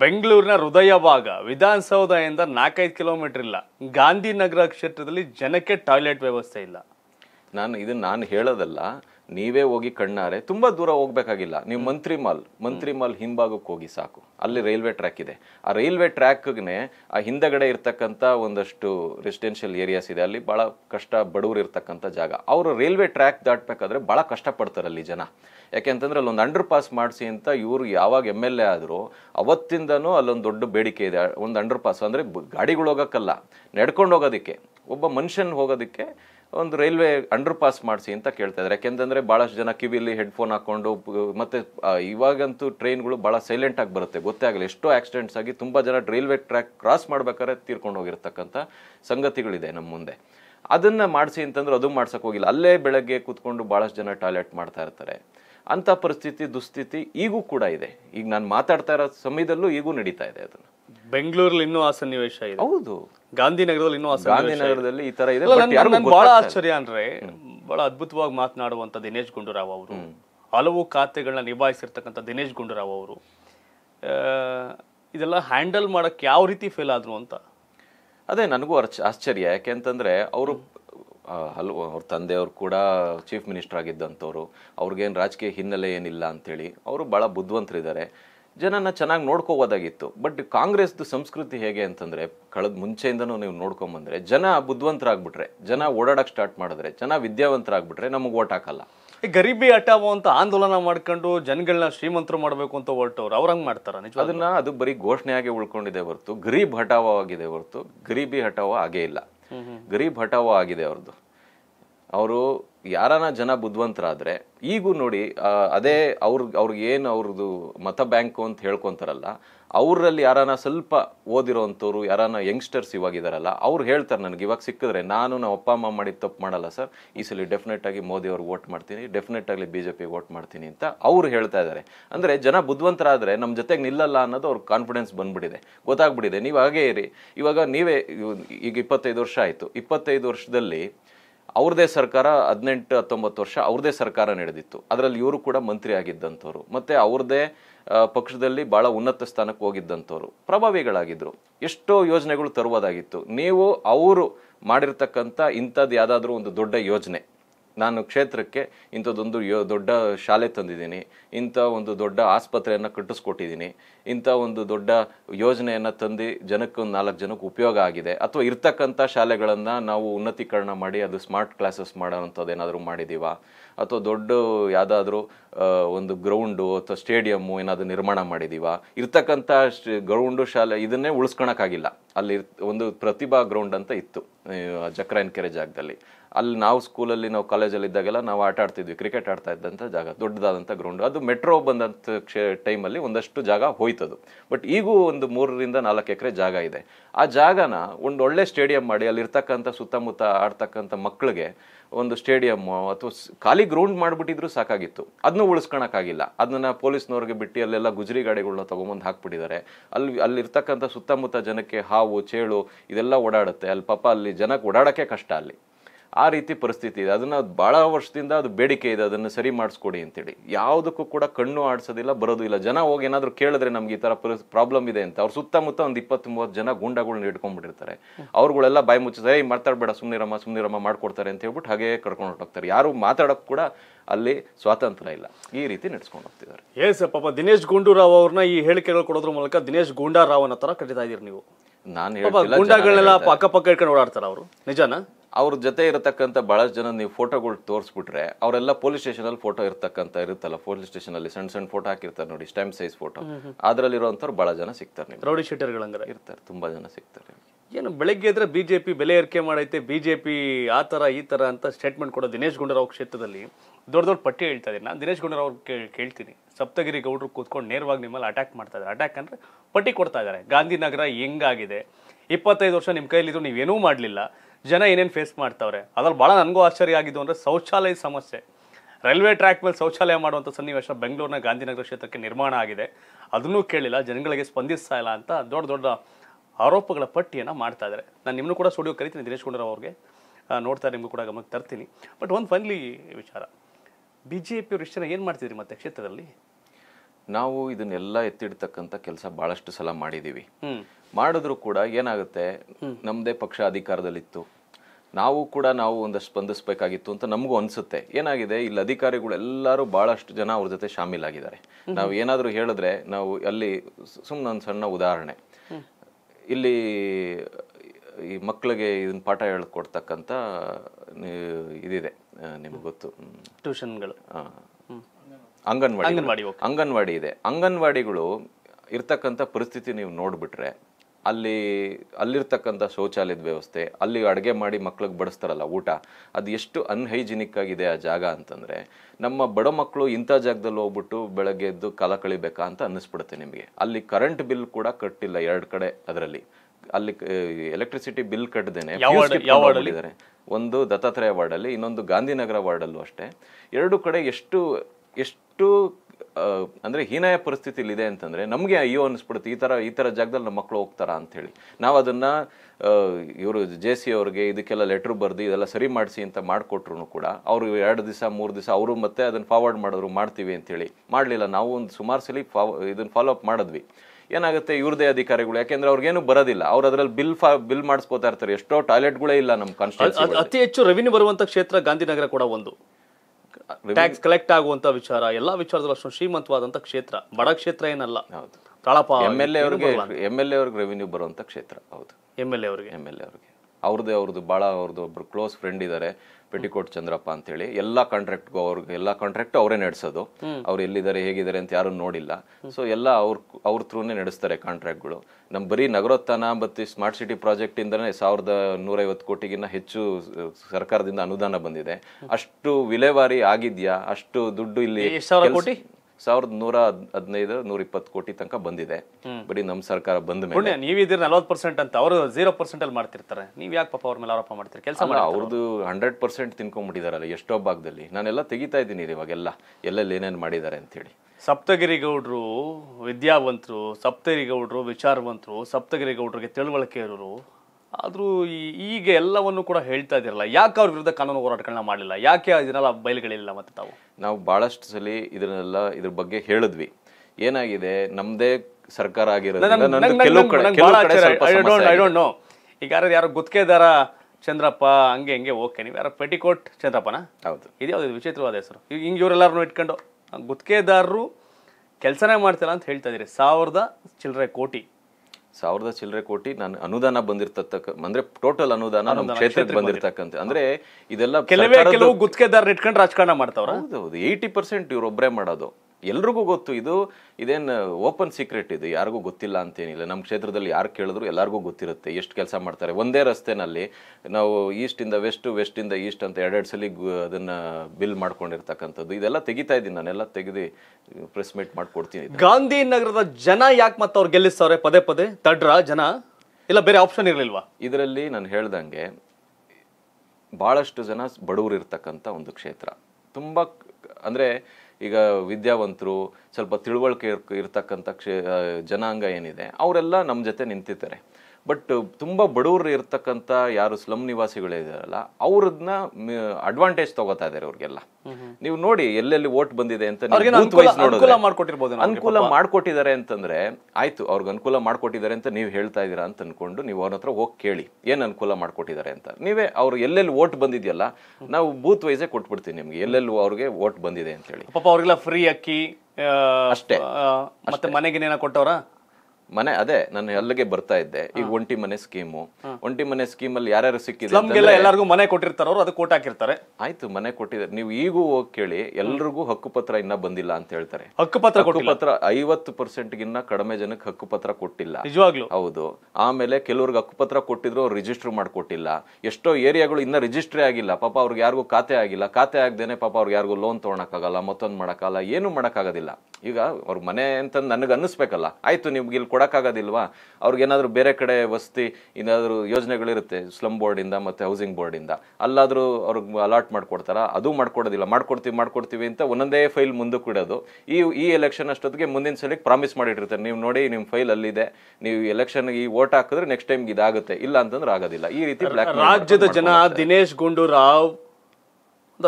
ಬೆಂಗಳೂರಿನ ಹೃದಯ ಭಾಗ ವಿಧಾನಸೌಧದಿಂದ ನಾಲ್ಕೈದು ಕಿಲೋಮೀಟರ್ ಇಲ್ಲ ಗಾಂಧಿನಗರ ಕ್ಷೇತ್ರದಲ್ಲಿ ಜನಕ್ಕೆ ಟಾಯ್ಲೆಟ್ ವ್ಯವಸ್ಥೆ ಇಲ್ಲ ನಾನು ಇದನ್ನು ನಾನು ಹೇಳೋದಲ್ಲ ನೀವೇ ಹೋಗಿ ಕಣ್ಣಾರೆ ತುಂಬ ದೂರ ಹೋಗ್ಬೇಕಾಗಿಲ್ಲ ನೀವು ಮಂತ್ರಿ ಮಾಲ್ ಮಂತ್ರಿ ಮಾಲ್ ಹಿಂಭಾಗಕ್ಕೆ ಹೋಗಿ ಸಾಕು ಅಲ್ಲಿ ರೈಲ್ವೆ ಟ್ರ್ಯಾಕ್ ಇದೆ ಆ ರೈಲ್ವೆ ಟ್ರ್ಯಾಕ್ಗೆ ಆ ಹಿಂದಗಡೆ ಇರ್ತಕ್ಕಂಥ ಒಂದಷ್ಟು ರೆಸಿಡೆನ್ಷಿಯಲ್ ಏರಿಯಾಸ್ ಇದೆ ಅಲ್ಲಿ ಭಾಳ ಕಷ್ಟ ಬಡವರು ಇರ್ತಕ್ಕಂಥ ಜಾಗ ಅವರು ರೈಲ್ವೆ ಟ್ರ್ಯಾಕ್ ದಾಟಬೇಕಾದ್ರೆ ಭಾಳ ಕಷ್ಟಪಡ್ತಾರೆ ಅಲ್ಲಿ ಜನ ಯಾಕೆಂತಂದ್ರೆ ಅಲ್ಲೊಂದು ಅಂಡರ್ ಪಾಸ್ ಮಾಡಿಸಿ ಅಂತ ಇವರು ಯಾವಾಗ ಎಮ್ ಎಲ್ ಎ ಆದರೂ ಅವತ್ತಿಂದನೂ ಅಲ್ಲೊಂದು ದೊಡ್ಡ ಬೇಡಿಕೆ ಇದೆ ಒಂದು ಅಂಡರ್ ಪಾಸ್ ಅಂದರೆ ಗಾಡಿಗಳು ಹೋಗೋಕ್ಕಲ್ಲ ನಡ್ಕೊಂಡು ಹೋಗೋದಕ್ಕೆ ಒಬ್ಬ ಮನುಷ್ಯನ ಹೋಗೋದಕ್ಕೆ ಒಂದು ರೈಲ್ವೆ ಅಂಡರ್ ಪಾಸ್ ಮಾಡಿಸಿ ಅಂತ ಕೇಳ್ತಾ ಇದ್ದಾರೆ ಯಾಕೆಂತಂದರೆ ಭಾಳಷ್ಟು ಜನ ಕಿವಿಯಲ್ಲಿ ಹೆಡ್ಫೋನ್ ಹಾಕ್ಕೊಂಡು ಮತ್ತು ಇವಾಗಂತೂ ಟ್ರೈನ್ಗಳು ಭಾಳ ಸೈಲೆಂಟ್ ಆಗಿ ಬರುತ್ತೆ ಗೊತ್ತೇ ಆಗಲ್ಲ ಎಷ್ಟೋ ಆಕ್ಸಿಡೆಂಟ್ಸ್ ಆಗಿ ತುಂಬ ಜನ ರೈಲ್ವೆ ಟ್ರ್ಯಾಕ್ ಕ್ರಾಸ್ ಮಾಡ್ಬೇಕಾದ್ರೆ ತೀರ್ಕೊಂಡು ಹೋಗಿರ್ತಕ್ಕಂಥ ಸಂಗತಿಗಳಿದೆ ನಮ್ಮ ಮುಂದೆ ಅದನ್ನು ಮಾಡಿಸಿ ಅಂತಂದ್ರೆ ಅದು ಮಾಡ್ಸೋಕೆ ಹೋಗಿಲ್ಲ ಅಲ್ಲೇ ಬೆಳಗ್ಗೆ ಕೂತ್ಕೊಂಡು ಭಾಳಷ್ಟು ಜನ ಟಾಯ್ಲೆಟ್ ಮಾಡ್ತಾ ಇರ್ತಾರೆ ಅಂಥ ಪರಿಸ್ಥಿತಿ ದುಸ್ಥಿತಿ ಈಗೂ ಕೂಡ ಇದೆ ಈಗ ನಾನು ಮಾತಾಡ್ತಾ ಇರೋ ಸಮಯದಲ್ಲೂ ಈಗೂ ನಡೀತಾ ಇದೆ ಅದನ್ನು ಬೆಂಗಳೂರಲ್ಲಿ ಇನ್ನೂ ಆ ಸನ್ನಿವೇಶ ಇದೆ ಹೌದು ಗಾಂಧಿನಗರದಲ್ಲಿ ಇನ್ನೂ ಗಾಂಧಿನಗರದಲ್ಲಿ ಈ ತರ ಇದೆ ಬಹಳ ಆಶ್ಚರ್ಯ ಅಂದ್ರೆ ಬಹಳ ಅದ್ಭುತವಾಗಿ ಮಾತನಾಡುವಂತ ದಿನೇಶ್ ಗುಂಡೂರಾವ್ ಅವರು ಹಲವು ಖಾತೆಗಳನ್ನ ನಿಭಾಯಿಸಿರ್ತಕ್ಕಂಥ ದಿನೇಶ್ ಗುಂಡೂರಾವ್ ಅವರು ಇದೆಲ್ಲ ಹ್ಯಾಂಡಲ್ ಮಾಡಕ್ಕೆ ಯಾವ ರೀತಿ ಫೇಲ್ ಆದ್ರು ಅಂತ ಅದೇ ನನಗೂ ಆಶ್ಚರ್ಯ ಯಾಕೆಂತಂದ್ರೆ ಅವರು ಹಲವು ಅವ್ರ ತಂದೆಯವರು ಕೂಡ ಚೀಫ್ ಮಿನಿಸ್ಟರ್ ಆಗಿದ್ದಂಥವ್ರು ಅವ್ರಿಗೇನು ರಾಜಕೀಯ ಹಿನ್ನೆಲೆ ಏನಿಲ್ಲ ಅಂಥೇಳಿ ಅವರು ಭಾಳ ಬುದ್ಧಿವಂತರಿದ್ದಾರೆ ಜನನ ಚೆನ್ನಾಗಿ ನೋಡ್ಕೋಬೋದಾಗಿತ್ತು ಬಟ್ ಕಾಂಗ್ರೆಸ್ದು ಸಂಸ್ಕೃತಿ ಹೇಗೆ ಅಂತಂದರೆ ಕಳೆದ ಮುಂಚೆಯಿಂದನೂ ನೀವು ನೋಡ್ಕೊಂಬಂದರೆ ಜನ ಬುದ್ಧಿವಂತರಾಗ್ಬಿಟ್ರೆ ಜನ ಓಡಾಡಕ್ಕೆ ಸ್ಟಾರ್ಟ್ ಮಾಡಿದ್ರೆ ಜನ ವಿದ್ಯಾವಂತರಾಗ್ಬಿಟ್ರೆ ನಮಗೆ ಓಟ್ ಹಾಕಲ್ಲ ಈ ಗರೀಬಿ ಹಠಾವೋ ಅಂತ ಆಂದೋಲನ ಮಾಡ್ಕೊಂಡು ಜನಗಳನ್ನ ಶ್ರೀಮಂತರು ಮಾಡಬೇಕು ಅಂತ ಹೊರಟವ್ರು ಅವ್ರ ಹಂಗೆ ಮಾಡ್ತಾರ ನಿಜ ಅದನ್ನ ಅದು ಬರೀ ಘೋಷಣೆಯಾಗಿ ಉಳ್ಕೊಂಡಿದೆ ಹೊರತು ಗರೀಬ್ ಹಟಾವೋ ಆಗಿದೆ ಹೊರತು ಗರೀಬಿ ಹಟಾವೋ ಆಗೇ ಇಲ್ಲ ಗರೀಬ್ ಹಠಾವ ಆಗಿದೆ ಅವ್ರದ್ದು ಅವರು ಯಾರಾನ ಜನ ಬುದ್ಧಿವಂತರಾದರೆ ಈಗೂ ನೋಡಿ ಅದೇ ಅವ್ರಿಗೆ ಅವ್ರಿಗೆ ಏನು ಅವ್ರದ್ದು ಮತ ಬ್ಯಾಂಕು ಅಂತ ಹೇಳ್ಕೊತಾರಲ್ಲ ಅವರಲ್ಲಿ ಯಾರಾನ ಸ್ವಲ್ಪ ಓದಿರೋವಂಥವ್ರು ಯಾರಾನ ಯಂಗ್ಸ್ಟರ್ಸ್ ಇವಾಗಿದ್ದಾರಲ್ಲ ಅವ್ರು ಹೇಳ್ತಾರೆ ನನಗೆ ಇವಾಗ ಸಿಕ್ಕಿದ್ರೆ ನಾನು ನಮ್ಮ ಅಪ್ಪ ಅಮ್ಮ ಮಾಡಿದ ತಪ್ಪು ಮಾಡಲ್ಲ ಸರ್ ಈ ಸಲ ಡೆಫಿನೆಟ್ ಆಗಿ ಮೋದಿ ಅವ್ರಿಗೆ ವೋಟ್ ಮಾಡ್ತೀನಿ ಡೆಫಿನೆಟ್ ಆಗಲಿ ಬಿ ಜೆ ಪಿ ವೋಟ್ ಮಾಡ್ತೀನಿ ಅಂತ ಅವ್ರು ಹೇಳ್ತಾ ಇದ್ದಾರೆ ಅಂದರೆ ಜನ ಬುದ್ಧಿವಂತರಾದರೆ ನಮ್ಮ ಜೊತೆಗೆ ನಿಲ್ಲಲ್ಲ ಅನ್ನೋದು ಅವ್ರ ಕಾನ್ಫಿಡೆನ್ಸ್ ಬಂದ್ಬಿಟ್ಟಿದೆ ಗೊತ್ತಾಗ್ಬಿಟ್ಟಿದೆ ನೀವು ಹಾಗೇ ಇರಿ ಇವಾಗ ನೀವೇ ಈಗ ಇಪ್ಪತ್ತೈದು ವರ್ಷ ಆಯಿತು ಇಪ್ಪತ್ತೈದು ವರ್ಷದಲ್ಲಿ ಅವ್ರದೇ ಸರ್ಕಾರ ಹದಿನೆಂಟು ಹತ್ತೊಂಬತ್ತು ವರ್ಷ ಅವ್ರದೇ ಸರ್ಕಾರ ನಡೆದಿತ್ತು ಅದರಲ್ಲಿ ಇವರು ಕೂಡ ಮಂತ್ರಿ ಆಗಿದ್ದಂಥವ್ರು ಮತ್ತು ಅವ್ರದೇ ಪಕ್ಷದಲ್ಲಿ ಭಾಳ ಉನ್ನತ ಸ್ಥಾನಕ್ಕೆ ಹೋಗಿದ್ದಂಥವ್ರು ಪ್ರಭಾವಿಗಳಾಗಿದ್ದರು ಎಷ್ಟೋ ಯೋಜನೆಗಳು ತರುವುದಾಗಿತ್ತು ನೀವು ಅವರು ಮಾಡಿರ್ತಕ್ಕಂಥ ಇಂಥದ್ದು ಯಾವುದಾದ್ರೂ ಒಂದು ದೊಡ್ಡ ಯೋಜನೆ ನಾನು ಕ್ಷೇತ್ರಕ್ಕೆ ಇಂಥದ್ದೊಂದು ಯೋ ದೊಡ್ಡ ಶಾಲೆ ತಂದಿದ್ದೀನಿ ಇಂಥ ಒಂದು ದೊಡ್ಡ ಆಸ್ಪತ್ರೆಯನ್ನು ಕಟ್ಟಿಸ್ಕೊಟ್ಟಿದ್ದೀನಿ ಇಂಥ ಒಂದು ದೊಡ್ಡ ಯೋಜನೆಯನ್ನು ತಂದು ಜನಕ್ಕೆ ಒಂದು ನಾಲ್ಕು ಜನಕ್ಕೆ ಉಪಯೋಗ ಆಗಿದೆ ಅಥವಾ ಇರ್ತಕ್ಕಂಥ ಶಾಲೆಗಳನ್ನು ನಾವು ಉನ್ನತೀಕರಣ ಮಾಡಿ ಅದು ಸ್ಮಾರ್ಟ್ ಕ್ಲಾಸಸ್ ಮಾಡೋವಂಥದ್ದು ಏನಾದರೂ ಮಾಡಿದ್ದೀವಾ ಅಥವಾ ದೊಡ್ಡ ಯಾವುದಾದ್ರೂ ಒಂದು ಗ್ರೌಂಡು ಅಥವಾ ಸ್ಟೇಡಿಯಮ್ಮು ಏನಾದರೂ ನಿರ್ಮಾಣ ಮಾಡಿದ್ದೀವಾ ಇರ್ತಕ್ಕಂಥ ಗ್ರೌಂಡು ಶಾಲೆ ಇದನ್ನೇ ಉಳಿಸ್ಕೊಳಕ್ಕಾಗಿಲ್ಲ ಅಲ್ಲಿ ಒಂದು ಪ್ರತಿಭಾ ಗ್ರೌಂಡ್ ಅಂತ ಇತ್ತು ಜಕ್ರಾಯನ್ ಕೆರೆ ಜಾಗದಲ್ಲಿ ಅಲ್ಲಿ ನಾವು ಸ್ಕೂಲಲ್ಲಿ ನಾವು ಕಾಲೇಜಲ್ಲಿ ಇದ್ದಾಗೆಲ್ಲ ನಾವು ಆಟ ಆಡ್ತಿದ್ವಿ ಕ್ರಿಕೆಟ್ ಆಡ್ತಾ ಇದ್ದಂಥ ಜಾಗ ದೊಡ್ಡದಾದಂಥ ಗ್ರೌಂಡ್ ಅದು ಮೆಟ್ರೋ ಬಂದಂಥ ಕ್ಷೇ ಟೈಮಲ್ಲಿ ಒಂದಷ್ಟು ಜಾಗ ಹೋಯ್ತದು ಬಟ್ ಈಗೂ ಒಂದು ಮೂರರಿಂದ ನಾಲ್ಕು ಎಕರೆ ಜಾಗ ಇದೆ ಆ ಜಾಗನ ಒಂದು ಒಳ್ಳೆ ಸ್ಟೇಡಿಯಂ ಮಾಡಿ ಅಲ್ಲಿರ್ತಕ್ಕಂಥ ಸುತ್ತಮುತ್ತ ಆಡ್ತಕ್ಕಂಥ ಮಕ್ಕಳಿಗೆ ಒಂದು ಸ್ಟೇಡಿಯಮ್ಮು ಅಥವಾ ಖಾಲಿ ಗ್ರೌಂಡ್ ಮಾಡಿಬಿಟ್ಟಿದ್ರು ಸಾಕಾಗಿತ್ತು ಅದನ್ನೂ ಉಳಿಸ್ಕೊಳಕ್ಕಾಗಿಲ್ಲ ಅದನ್ನು ಪೊಲೀಸ್ನವ್ರಿಗೆ ಬಿಟ್ಟು ಅಲ್ಲೆಲ್ಲ ಗುಜರಿ ಗಾಡಿಗಳನ್ನ ತೊಗೊಂಬಂದು ಹಾಕ್ಬಿಟ್ಟಿದ್ದಾರೆ ಅಲ್ಲಿ ಅಲ್ಲಿರ್ತಕ್ಕಂಥ ಸುತ್ತಮುತ್ತ ಜನಕ್ಕೆ ಹಾವು ಚೇಳು ಇದೆಲ್ಲ ಓಡಾಡುತ್ತೆ ಅಲ್ಲಿ ಪಾಪ ಅಲ್ಲಿ ಜನಕ್ಕೆ ಓಡಾಡೋಕ್ಕೆ ಕಷ್ಟ ಅಲ್ಲಿ ಆ ರೀತಿ ಪರಿಸ್ಥಿತಿ ಇದೆ ಅದನ್ನು ಭಾಳ ವರ್ಷದಿಂದ ಅದು ಬೇಡಿಕೆ ಇದೆ ಅದನ್ನು ಸರಿ ಮಾಡಿಸ್ಕೊಡಿ ಅಂತೇಳಿ ಯಾವುದಕ್ಕೂ ಕೂಡ ಕಣ್ಣು ಆಡಿಸೋದಿಲ್ಲ ಬರೋದಿಲ್ಲ ಇಲ್ಲ ಜನ ಹೋಗಿ ಏನಾದರೂ ಕೇಳಿದ್ರೆ ನಮ್ಗೆ ಈ ಥರ ಪ್ರಾಬ್ಲಮ್ ಇದೆ ಅಂತ ಅವ್ರ ಸುತ್ತಮುತ್ತ ಒಂದು ಇಪ್ಪತ್ತು ಮೂವತ್ತು ಜನ ಗೂಂಡಾಗಳನ್ನ ಇಟ್ಕೊಂಡ್ಬಿಟ್ಟಿರ್ತಾರೆ ಅವ್ರುಗಳೆಲ್ಲ ಬಾಯಿ ಮುಚ್ಚಿದ್ರೆ ಏ ಮಾತಾಡಬೇಡ ಸುಮ್ನಿರಮ್ಮ ಸುಮ್ನಿರಮ್ಮ ಮಾಡ್ಕೊಡ್ತಾರೆ ಅಂತ ಹೇಳ್ಬಿಟ್ಟು ಹಾಗೆ ಕರ್ಕೊಂಡು ಹೋಗ್ತಾರೆ ಯಾರು ಮಾತಾಡೋಕ್ಕೆ ಕೂಡ ಅಲ್ಲಿ ಸ್ವಾತಂತ್ರ್ಯ ಇಲ್ಲ ಈ ರೀತಿ ನಡ್ಸ್ಕೊಂಡು ಹೋಗ್ತಿದ್ದಾರೆ ಎಸ್ ಪಾಪ ದಿನೇಶ್ ಗುಂಡೂರಾವ್ ಅವ್ರನ್ನ ಈ ಹೇಳಿಕೆಗಳು ಕೊಡೋದ್ರ ಮೂಲಕ ದಿನೇಶ್ ಗುಂಡಾರಾವ್ ಅನ್ನೋ ಥರ ಕರೀತಾ ಇದೀರಿ ನೀವು ನಾನು ಗುಂಡಾಗಳನ್ನೆಲ್ಲ ಪಕ್ಕ ಪಕ್ಕ ಇಟ್ಕೊಂಡು ಓಡಾಡ್ತಾರೆ ಅವರು ನಿಜನಾ ಅವ್ರ ಜೊತೆ ಇರತಕ್ಕಂಥ ಭಾಳಷ್ಟು ಜನ ನೀವು ಫೋಟೋಗಳು ತೋರಿಸ್ಬಿಟ್ರೆ ಅವರೆಲ್ಲ ಪೊಲೀಸ್ ಸ್ಟೇಷನಲ್ಲಿ ಫೋಟೋ ಇರ್ತಕ್ಕಂಥ ಇರುತ್ತಲ್ಲ ಪೊಲೀಸ್ ಸ್ಟೇಷನಲ್ಲಿ ಸಣ್ಣ ಸಣ್ಣ ಫೋಟೋ ಹಾಕಿರ್ತಾರೆ ನೋಡಿ ಸ್ಟ್ಯಾಂಪ್ ಸೈಜ್ ಫೋಟೋ ಅದರಲ್ಲಿರುವಂಥವ್ರು ಭಾಳ ಜನ ಸಿಗ್ತಾರೆ ನಿಮ್ಗೆ ರೌಡಿ ಶೀಟರ್ಗಳಂದ್ರೆ ಇರ್ತಾರೆ ತುಂಬಾ ಜನ ಸಿಗ್ತಾರೆ ಏನು ಬೆಳಗ್ಗೆ ಇದ್ರೆ ಬಿಜೆಪಿ ಬೆಲೆ ಏರಿಕೆ ಮಾಡೈತೆ ಬಿಜೆಪಿ ಆ ಥರ ಈ ಥರ ಅಂತ ಸ್ಟೇಟ್ಮೆಂಟ್ ಕೊಡೋ ದಿನೇಶ್ ಗುಂಡೂರಾವ್ ಕ್ಷೇತ್ರದಲ್ಲಿ ದೊಡ್ಡ ದೊಡ್ಡ ಪಟ್ಟಿ ಹೇಳ್ತಾ ಇದ್ದೀನಿ ನಾನು ದಿನೇಶ್ ಗುಂಡೂರಾವ್ ಕೇಳಿ ಕೇಳ್ತೀನಿ ಸಪ್ತಗಿರಿ ಗೌಡರು ಕೂತ್ಕೊಂಡು ನೇರವಾಗಿ ನಿಮ್ಮಲ್ಲಿ ಅಟ್ಯಾಕ್ ಮಾಡ್ತಾ ಇದ್ದಾರೆ ಅಟ್ಯಾಕ್ ಅಂದರೆ ಪಟ್ಟಿ ಕೊಡ್ತಾ ಇದ್ದಾರೆ ಗಾಂಧಿನಗರ ಹೆಂಗಾಗಿದೆ ಇಪ್ಪತ್ತೈದು ವರ್ಷ ನಿಮ್ಮ ಕೈಯಲ್ಲಿದ್ರು ನೀವೇನೂ ಮಾಡಲಿಲ್ಲ ಜನ ಏನೇನು ಫೇಸ್ ಮಾಡ್ತಾವ್ರೆ ಅದ್ರಲ್ಲಿ ಭಾಳ ನನಗೂ ಆಶ್ಚರ್ಯ ಆಗಿದ್ದು ಅಂದರೆ ಶೌಚಾಲಯ ಸಮಸ್ಯೆ ರೈಲ್ವೆ ಟ್ರ್ಯಾಕ್ ಮೇಲೆ ಶೌಚಾಲಯ ಮಾಡುವಂಥ ಸನ್ನಿವೇಶ ಬೆಂಗಳೂರಿನ ಗಾಂಧಿನಗರ ಕ್ಷೇತ್ರಕ್ಕೆ ನಿರ್ಮಾಣ ಆಗಿದೆ ಅದನ್ನೂ ಕೇಳಿಲ್ಲ ಜನಗಳಿಗೆ ಸ್ಪಂದಿಸ್ತಾ ಇಲ್ಲ ಅಂತ ದೊಡ್ಡ ದೊಡ್ಡ ಆರೋಪಗಳ ಪಟ್ಟಿಯನ್ನು ಮಾಡ್ತಾ ಇದ್ದಾರೆ ನಾನು ನಿಮ್ಮನ್ನು ಕೂಡ ಸ್ಟುಡಿಯೋ ಕರಿತೀನಿ ದಿನೇಶ್ ಗುಂಡೂರಾವ್ ಅವ್ರಿಗೆ ನೋಡ್ತಾ ನಿಮಗೂ ಕೂಡ ಗಮನಕ್ಕೆ ತರ್ತೀನಿ ಬಟ್ ಒಂದು ಫೈನ್ಲಿ ವಿಚಾರ ಬಿ ಜೆ ಪಿಯವ್ರು ಇಷ್ಟು ಏನು ಮಾಡ್ತಿದ್ರಿ ಮತ್ತೆ ಕ್ಷೇತ್ರದಲ್ಲಿ ನಾವು ಇದನ್ನೆಲ್ಲ ಎತ್ತಿಡ್ತಕ್ಕಂಥ ಕೆಲಸ ಭಾಳಷ್ಟು ಸಲ ಮಾಡಿದ್ದೀವಿ ಮಾಡಿದ್ರು ಕೂಡ ಏನಾಗುತ್ತೆ ನಮ್ದೇ ಪಕ್ಷ ಅಧಿಕಾರದಲ್ಲಿತ್ತು ನಾವು ಕೂಡ ನಾವು ಒಂದಷ್ಟು ಸ್ಪಂದಿಸಬೇಕಾಗಿತ್ತು ಅಂತ ನಮಗೂ ಅನಿಸುತ್ತೆ ಏನಾಗಿದೆ ಇಲ್ಲಿ ಅಧಿಕಾರಿಗಳು ಎಲ್ಲರೂ ಭಾಳಷ್ಟು ಜನ ಅವ್ರ ಜೊತೆ ಶಾಮೀಲಾಗಿದ್ದಾರೆ ನಾವು ಏನಾದರೂ ಹೇಳಿದ್ರೆ ನಾವು ಅಲ್ಲಿ ಸುಮ್ಮನೆ ಒಂದು ಸಣ್ಣ ಉದಾಹರಣೆ ಇಲ್ಲಿ ಈ ಮಕ್ಕಳಿಗೆ ಇದನ್ನ ಪಾಠ ಹೇಳ್ಕೊಡ್ತಕ್ಕಂಥ ಇದಿದೆ ನಿಮ್ಗೆ ಗೊತ್ತು ಟ್ಯೂಷನ್ಗಳು ಅಂಗನವಾಡಿ ಅಂಗನವಾಡಿ ಇದೆ ಅಂಗನವಾಡಿಗಳು ಇರ್ತಕ್ಕಂಥ ಪರಿಸ್ಥಿತಿ ನೀವು ನೋಡಿಬಿಟ್ರೆ ಅಲ್ಲಿ ಅಲ್ಲಿರ್ತಕ್ಕಂಥ ಶೌಚಾಲಯದ ವ್ಯವಸ್ಥೆ ಅಲ್ಲಿ ಅಡುಗೆ ಮಾಡಿ ಮಕ್ಳಿಗೆ ಬಡಿಸ್ತಾರಲ್ಲ ಊಟ ಅದು ಎಷ್ಟು ಅನ್ಹೈಜಿನಿಕ್ ಆಗಿದೆ ಆ ಜಾಗ ಅಂತಂದರೆ ನಮ್ಮ ಬಡ ಮಕ್ಕಳು ಇಂಥ ಜಾಗದಲ್ಲಿ ಹೋಗ್ಬಿಟ್ಟು ಬೆಳಗ್ಗೆ ಎದ್ದು ಕಾಲ ಕಳಿಬೇಕಾ ಅಂತ ಅನ್ನಿಸ್ಬಿಡುತ್ತೆ ನಿಮಗೆ ಅಲ್ಲಿ ಕರೆಂಟ್ ಬಿಲ್ ಕೂಡ ಕಟ್ಟಿಲ್ಲ ಎರಡು ಕಡೆ ಅದರಲ್ಲಿ ಅಲ್ಲಿ ಎಲೆಕ್ಟ್ರಿಸಿಟಿ ಬಿಲ್ ಕಟ್ಟದೇನೆ ಒಂದು ದತ್ತಾತ್ರೇಯ ವಾರ್ಡಲ್ಲಿ ಇನ್ನೊಂದು ಗಾಂಧಿನಗರ ವಾರ್ಡಲ್ಲೂ ಅಷ್ಟೇ ಎರಡು ಕಡೆ ಎಷ್ಟು ಎಷ್ಟು ಅಂದರೆ ಹೀನಾಯ ಇದೆ ಅಂತಂದರೆ ನಮಗೆ ಅಯ್ಯೋ ಅನಿಸ್ಬಿಡುತ್ತೆ ಈ ಥರ ಈ ಥರ ಜಾಗದಲ್ಲಿ ನಮ್ಮ ಮಕ್ಕಳು ಹೋಗ್ತಾರಾ ಅಂಥೇಳಿ ನಾವು ಅದನ್ನು ಇವರು ಜೆ ಸಿ ಅವ್ರಿಗೆ ಇದಕ್ಕೆಲ್ಲ ಲೆಟ್ರ್ ಬರೆದು ಇದೆಲ್ಲ ಸರಿ ಮಾಡಿಸಿ ಅಂತ ಮಾಡಿಕೊಟ್ರು ಕೂಡ ಅವರು ಎರಡು ದಿವಸ ಮೂರು ದಿವಸ ಅವರು ಮತ್ತೆ ಅದನ್ನು ಫಾರ್ವರ್ಡ್ ಮಾಡಿದ್ರು ಮಾಡ್ತೀವಿ ಹೇಳಿ ಮಾಡಲಿಲ್ಲ ನಾವು ಒಂದು ಸುಮಾರು ಸಲ ಫಾವ್ ಫಾಲೋ ಅಪ್ ಮಾಡಿದ್ವಿ ಏನಾಗುತ್ತೆ ಇವ್ರದೇ ಅಧಿಕಾರಿಗಳು ಯಾಕೆಂದ್ರೆ ಅವ್ರಿಗೇನು ಬರೋದಿಲ್ಲ ಅವ್ರ ಅದ್ರಲ್ಲಿ ಬಿಲ್ ಫಾ ಬಿಲ್ ಮಾಡಿಸ್ಕೋತಾ ಇರ್ತಾರೆ ಎಷ್ಟೋ ಟಾಯ್ಲೆಟ್ಗಳೇ ಇಲ್ಲ ನಮ್ಮ ಕನ್ಸ್ಟ್ರಕ್ಷನ್ ಅತಿ ಹೆಚ್ಚು ರೆವಿನ್ಯೂ ಬರುವಂತ ಕ್ಷೇತ್ರ ಗಾಂಧಿನಗರ ಕೂಡ ಒಂದು ಟ್ಯಾಕ್ಸ್ ಕಲೆಕ್ಟ್ ಆಗುವಂತ ವಿಚಾರ ಎಲ್ಲಾ ವಿಚಾರದಲ್ಲೂ ಅಷ್ಟು ಶ್ರೀಮಂತವಾದಂತ ಕ್ಷೇತ್ರ ಬಡ ಕ್ಷೇತ್ರ ಏನಲ್ಲ ಹೌದು ಎಮ್ ಎಲ್ ಎ ಅವ್ರಿಗೆ ಎಮ್ ಎಲ್ ಎ ಅವ್ರಿಗೆ ಬರುವಂತ ಕ್ಷೇತ್ರ ಹೌದು ಎಮ್ ಎಲ್ ಎ ಅವ್ರಿಗೆ ಎಮ್ ಎಲ್ ಎ ಅವ್ರಿಗೆ ಅವ್ರದ್ದೇ ಅವ್ರದ್ದು ಭಾಳ ಅವ್ರದ್ದು ಒಬ್ಬರು ಕ್ಲೋಸ್ ಫ್ರೆಂಡ್ ಇದ್ದಾರೆ ಪೆಟಿಕೋಟ್ ಚಂದ್ರಪ್ಪ ಅಂತೇಳಿ ಎಲ್ಲ ಕಾಂಟ್ರಾಕ್ಟ್ಗೂ ಅವ್ರಿಗೆ ಎಲ್ಲ ಕಾಂಟ್ರಾಕ್ಟ್ ಅವರೇ ನಡೆಸೋದು ಅವ್ರು ಎಲ್ಲಿದ್ದಾರೆ ಹೇಗಿದ್ದಾರೆ ಅಂತ ಯಾರು ನೋಡಿಲ್ಲ ಸೊ ಎಲ್ಲ ಅವ್ರ ಅವ್ರ ಥ್ರೂನೇ ನಡೆಸ್ತಾರೆ ಕಾಂಟ್ರಾಕ್ಟ್ಗಳು ನಮ್ಮ ಬರೀ ನಗರೋತ್ಥಾನ ಮತ್ತು ಸ್ಮಾರ್ಟ್ ಸಿಟಿ ಪ್ರಾಜೆಕ್ಟ್ ಪ್ರಾಜೆಕ್ಟಿಂದನೇ ಸಾವಿರದ ನೂರೈವತ್ತು ಕೋಟಿಗಿಂತ ಹೆಚ್ಚು ಸರ್ಕಾರದಿಂದ ಅನುದಾನ ಬಂದಿದೆ ಅಷ್ಟು ವಿಲೇವಾರಿ ಆಗಿದೆಯಾ ಅಷ್ಟು ದುಡ್ಡು ಇಲ್ಲಿ ಸಾವಿರದ ನೂರ ಹದಿನೈದು ನೂರ ಇಪ್ಪತ್ತು ಕೋಟಿ ತನಕ ಬಂದಿದೆ ಬರೀ ನಮ್ಮ ಸರ್ಕಾರ ಬಂದ ಮೇಲೆ ನೀವಿದ್ದೀರ ನಲವತ್ತು ಪರ್ಸೆಂಟ್ ಅಂತ ಅವರು ಜೀರೋ ಪರ್ಸೆಂಟ್ ಅಲ್ಲಿ ಮಾಡ್ತಿರ್ತಾರೆ ನೀವು ಯಾಕೆ ಪಾಪ ಅವ್ರ ಮೇಲೆ ಆರೋಪ ಮಾಡ್ತೀರಿ ಕೆಲಸ ಅವ್ರದ್ದು ಹಂಡ್ರೆಡ್ ಪರ್ಸೆಂಟ್ ತಿನ್ಕೊಂಡ್ಬಿಟ್ಟಿದಾರಲ್ಲ ಎಷ್ಟೋ ಭಾಗದಲ್ಲಿ ನಾನೆಲ್ಲ ತೆಗಿತಾ ಇದ್ದೀನಿ ಇವಾಗೆಲ್ಲ ಎಲ್ಲೆಲ್ಲಿ ಏನೇನು ಮಾಡಿದ್ದಾರೆ ಅಂತೇಳಿ ಸಪ್ತಗಿರಿಗೌಡರು ವಿದ್ಯಾವಂತರು ಸಪ್ತಗಿರಿಗೌಡರು ವಿಚಾರವಂತರು ಸಪ್ತಗಿರಿಗೌಡರಿಗೆ ತಿಳುವಳಿಕೆ ಇರೋರು ಆದರೂ ಈಗ ಎಲ್ಲವನ್ನು ಕೂಡ ಹೇಳ್ತಾ ಇದ್ದೀರಲ್ಲ ಯಾಕೆ ಅವ್ರ ವಿರುದ್ಧ ಕಾನೂನು ಹೋರಾಟಗಳನ್ನ ಮಾಡಲಿಲ್ಲ ಯಾಕೆ ಇದನ್ನೆಲ್ಲ ಬಯಲುಗಳಿಲ್ಲ ಮತ್ತು ತಾವು ನಾವು ಭಾಳಷ್ಟು ಸಲ ಇದನ್ನೆಲ್ಲ ಇದ್ರ ಬಗ್ಗೆ ಹೇಳಿದ್ವಿ ಏನಾಗಿದೆ ನಮ್ದೇ ಸರ್ಕಾರ ಆಗಿರೋದು ಈಗ ಯಾರು ಗುತ್ತಿಗೆದಾರ ಚಂದ್ರಪ್ಪ ಹಂಗೆ ಹಂಗೆ ಓಕೆ ನೀವು ಯಾರು ಪೆಟಿಕೋಟ್ ಚಂದ್ರಪ್ಪನ ಹೌದು ಇದು ವಿಚಿತ್ರವಾದ ಹೆಸರು ಹಿಂಗೆ ಇವರೆಲ್ಲರೂ ಇಟ್ಕೊಂಡು ಗುತ್ತಿಗೆದಾರರು ಕೆಲಸನೇ ಮಾಡ್ತಿಲ್ಲ ಅಂತ ಹೇಳ್ತಾ ಇದ್ದೀರಿ ಸಾವಿರದ ಚಿಲ್ಲರೆ ಕೋಟಿ ಸಾವಿರದ ಚಿಲ್ಲರೆ ಕೋಟಿ ನಾನು ಅನುದಾನ ಬಂದಿರ್ತಕ್ಕ ಅಂದ್ರೆ ಟೋಟಲ್ ಅನುದಾನ ನಮ್ಮ ಕ್ಷೇತ್ರಕ್ಕೆ ಬಂದಿರ್ತಕ್ಕಂಥ ಅಂದ್ರೆ ಇದೆಲ್ಲ ಕೆಲವೇ ಕೆಲವು ಗುತ್ತಿಗೆದಾರ ಇಟ್ಕೊಂಡು ರಾಜಕಾರಣ ಮಾಡ್ತಾವ್ರ ಹೌದು ಏಯ್ಟಿ ಪರ್ಸೆಂಟ್ ಇವ್ರು ಮಾಡೋದು ಎಲ್ರಿಗೂ ಗೊತ್ತು ಇದು ಇದೇನು ಓಪನ್ ಸೀಕ್ರೆಟ್ ಇದು ಯಾರಿಗೂ ಗೊತ್ತಿಲ್ಲ ಅಂತೇನಿಲ್ಲ ನಮ್ಮ ಕ್ಷೇತ್ರದಲ್ಲಿ ಯಾರು ಕೇಳಿದ್ರು ಎಲ್ಲರಿಗೂ ಗೊತ್ತಿರುತ್ತೆ ಎಷ್ಟು ಕೆಲಸ ಮಾಡ್ತಾರೆ ಒಂದೇ ರಸ್ತೆನಲ್ಲಿ ನಾವು ಈಸ್ಟಿಂದ ವೆಸ್ಟ್ ವೆಸ್ಟಿಂದ ಈಸ್ಟ್ ಅಂತ ಎರಡೆರಡು ಸಲ ಅದನ್ನು ಬಿಲ್ ಮಾಡ್ಕೊಂಡಿರ್ತಕ್ಕಂಥದ್ದು ಇದೆಲ್ಲ ತೆಗಿತಾ ಇದ್ದೀನಿ ನಾನೆಲ್ಲ ತೆಗೆದು ಪ್ರೆಸ್ ಮೀಟ್ ಮಾಡಿಕೊಡ್ತೀನಿ ಗಾಂಧಿನಗರದ ಜನ ಯಾಕೆ ಮತ್ತೆ ಅವ್ರು ಗೆಲ್ಲಿಸ್ತಾರೆ ಪದೇ ಪದೇ ತಡ್ರ ಜನ ಇಲ್ಲ ಬೇರೆ ಆಪ್ಷನ್ ಇರಲಿಲ್ವಾ ಇದರಲ್ಲಿ ನಾನು ಹೇಳ್ದಂಗೆ ಭಾಳಷ್ಟು ಜನ ಬಡವರು ಇರ್ತಕ್ಕಂಥ ಒಂದು ಕ್ಷೇತ್ರ ತುಂಬ ಅಂದರೆ ಈಗ ವಿದ್ಯಾವಂತರು ಸ್ವಲ್ಪ ತಿಳುವಳಿಕೆ ಇರ್ತಕ್ಕಂಥ ಕ್ಷೇ ಜನಾಂಗ ಏನಿದೆ ಅವರೆಲ್ಲ ನಮ್ಮ ಜೊತೆ ನಿಂತಿದ್ದಾರೆ ಬಟ್ ತುಂಬ ಬಡವರು ಇರ್ತಕ್ಕಂಥ ಯಾರು ಸ್ಲಮ್ ನಿವಾಸಿಗಳಿದಾರಲ್ಲ ಅವ್ರದ್ನ ಅಡ್ವಾಂಟೇಜ್ ತಗೋತಾ ಇದ್ದಾರೆ ಅವ್ರಿಗೆಲ್ಲ ನೀವು ನೋಡಿ ಎಲ್ಲೆಲ್ಲಿ ಓಟ್ ಬಂದಿದೆ ಅಂತ ಅನುಕೂಲ ಮಾಡ್ಕೊಟ್ಟಿದ್ದಾರೆ ಅಂತಂದ್ರೆ ಆಯ್ತು ಅವ್ರಿಗೆ ಅನುಕೂಲ ಮಾಡ್ಕೊಟ್ಟಿದ್ದಾರೆ ಅಂತ ನೀವು ಹೇಳ್ತಾ ಇದ್ದೀರಾ ಅಂತ ಅನ್ಕೊಂಡು ನೀವು ಅವ್ರ ಹತ್ರ ಹೋಗಿ ಕೇಳಿ ಏನ್ ಅನುಕೂಲ ಮಾಡ್ಕೊಟ್ಟಿದ್ದಾರೆ ಅಂತ ನೀವೇ ಅವ್ರು ಎಲ್ಲೆಲ್ಲಿ ಓಟ್ ಬಂದಿದ್ಯಲ್ಲ ನಾವು ಬೂತ್ ವೈಸೇ ಕೊಟ್ಬಿಡ್ತೀವಿ ನಿಮ್ಗೆ ಎಲ್ಲೆಲ್ಲೂ ಅವ್ರಿಗೆ ಓಟ್ ಬಂದಿದೆ ಅಂತ ಹೇಳಿ ಪಾಪ ಅವ್ರಿಗೆಲ್ಲ ಫ್ರೀ ಅಕ್ಕಿ ಅಷ್ಟೇ ಮತ್ತೆ ಮನೆಗೆ ಕೊಟ್ಟವರ ಮನೆ ಅದೇ ನಾನು ಅಲ್ಲಿಗೆ ಬರ್ತಾ ಇದ್ದೆ ಈಗ ಒಂಟಿ ಮನೆ ಸ್ಕೀಮು ಒಂಟಿ ಮನೆ ಸ್ಕೀಮ್ ಅಲ್ಲಿ ಯಾರ್ಯಾರು ಸಿಕ್ಕಿದ್ರು ಎಲ್ಲರಿಗೂ ಮನೆ ಕೊಟ್ಟಿರ್ತಾರೆ ಅವರು ಕೋಟ್ ಹಾಕಿರ್ತಾರೆ ಆಯ್ತು ಮನೆ ಕೊಟ್ಟಿದ್ದಾರೆ ನೀವು ಈಗೂ ಹೋಗಿ ಕೇಳಿ ಎಲ್ರಿಗೂ ಹಕ್ಕುಪತ್ರ ಇನ್ನ ಬಂದಿಲ್ಲ ಅಂತ ಹೇಳ್ತಾರೆ ಹಕ್ಕುಪತ್ರ ಹಕ್ಕುಪತ್ರ ಐವತ್ತು ಪರ್ಸೆಂಟ್ ಗಿನ್ನ ಕಡಿಮೆ ಜನಕ್ಕೆ ಹಕ್ಕುಪತ್ರ ಕೊಟ್ಟಿಲ್ಲ ನಿಜವಾಗ್ಲೂ ಹೌದು ಆಮೇಲೆ ಕೆಲವ್ರಿಗೆ ಹಕ್ಕುಪತ್ರ ಕೊಟ್ಟಿದ್ರು ಅವ್ರು ರಿಜಿಸ್ಟರ್ ಮಾಡ್ಕೊಟ್ಟಿಲ್ಲ ಎಷ್ಟೋ ಏರಿಯಾಗಳು ಇನ್ನ ರಿಜಿಸ್ಟ್ರಿ ಆಗಿಲ್ಲ ಪಾಪ ಅವ್ರಿಗೆ ಯಾರಿಗೂ ಖಾತೆ ಆಗಿಲ್ಲ ಖಾತೆ ಆಗದೇನೆ ಪಾಪ ಅವ್ರಿಗೆ ಯಾರಿಗೂ ಲೋನ್ ತಗೊಳಕಾಗಲ್ಲ ಮತ್ತೊಂದು ಮಾಡಕ್ಕಾಗಲ್ಲ ಏನು ಮಾಡೋಕ್ಕಾಗೋದಿಲ್ಲ ಈಗ ಅವ್ರ ಮನೆ ಅಂತ ನನಗೆ ಅನ್ನಿಸ್ಬೇಕಲ್ಲ ಆಯ್ತು ನಿಮ್ಗೆ ಇಲ್ಲಿ ಕೊಡ ಕೊಡೋಕ್ಕಾಗೋದಿಲ್ವಾ ಅವ್ರಿಗೇನಾದರೂ ಬೇರೆ ಕಡೆ ವಸತಿ ಏನಾದರೂ ಯೋಜನೆಗಳಿರುತ್ತೆ ಸ್ಲಮ್ ಬೋರ್ಡಿಂದ ಮತ್ತು ಹೌಸಿಂಗ್ ಬೋರ್ಡಿಂದ ಅಲ್ಲಾದರೂ ಅವ್ರಿಗೆ ಅಲಾಟ್ ಮಾಡ್ಕೊಡ್ತಾರ ಅದು ಮಾಡ್ಕೊಡೋದಿಲ್ಲ ಮಾಡ್ಕೊಡ್ತೀವಿ ಮಾಡ್ಕೊಡ್ತೀವಿ ಅಂತ ಒಂದೊಂದೇ ಫೈಲ್ ಮುಂದಕ್ಕೆ ಇಡೋದು ಈ ಈ ಎಲೆಕ್ಷನ್ ಅಷ್ಟೊತ್ತಿಗೆ ಮುಂದಿನ ಸಲಕ್ಕೆ ಪ್ರಾಮಿಸ್ ಮಾಡಿಟ್ಟಿರ್ತಾರೆ ನೀವು ನೋಡಿ ನಿಮ್ಮ ಫೈಲ್ ಅಲ್ಲಿದೆ ನೀವು ಎಲೆಕ್ಷನ್ ಈ ವೋಟ್ ಹಾಕಿದ್ರೆ ನೆಕ್ಸ್ಟ್ ಟೈಮ್ ಇದಾಗುತ್ತೆ ಇಲ್ಲ ಅಂತಂದ್ರೆ ಆಗೋದಿಲ್ಲ ಈ ರೀತಿ ರಾಜ್ಯದ ಜನ ದಿನೇಶ್ ಗುಂಡೂರಾವ್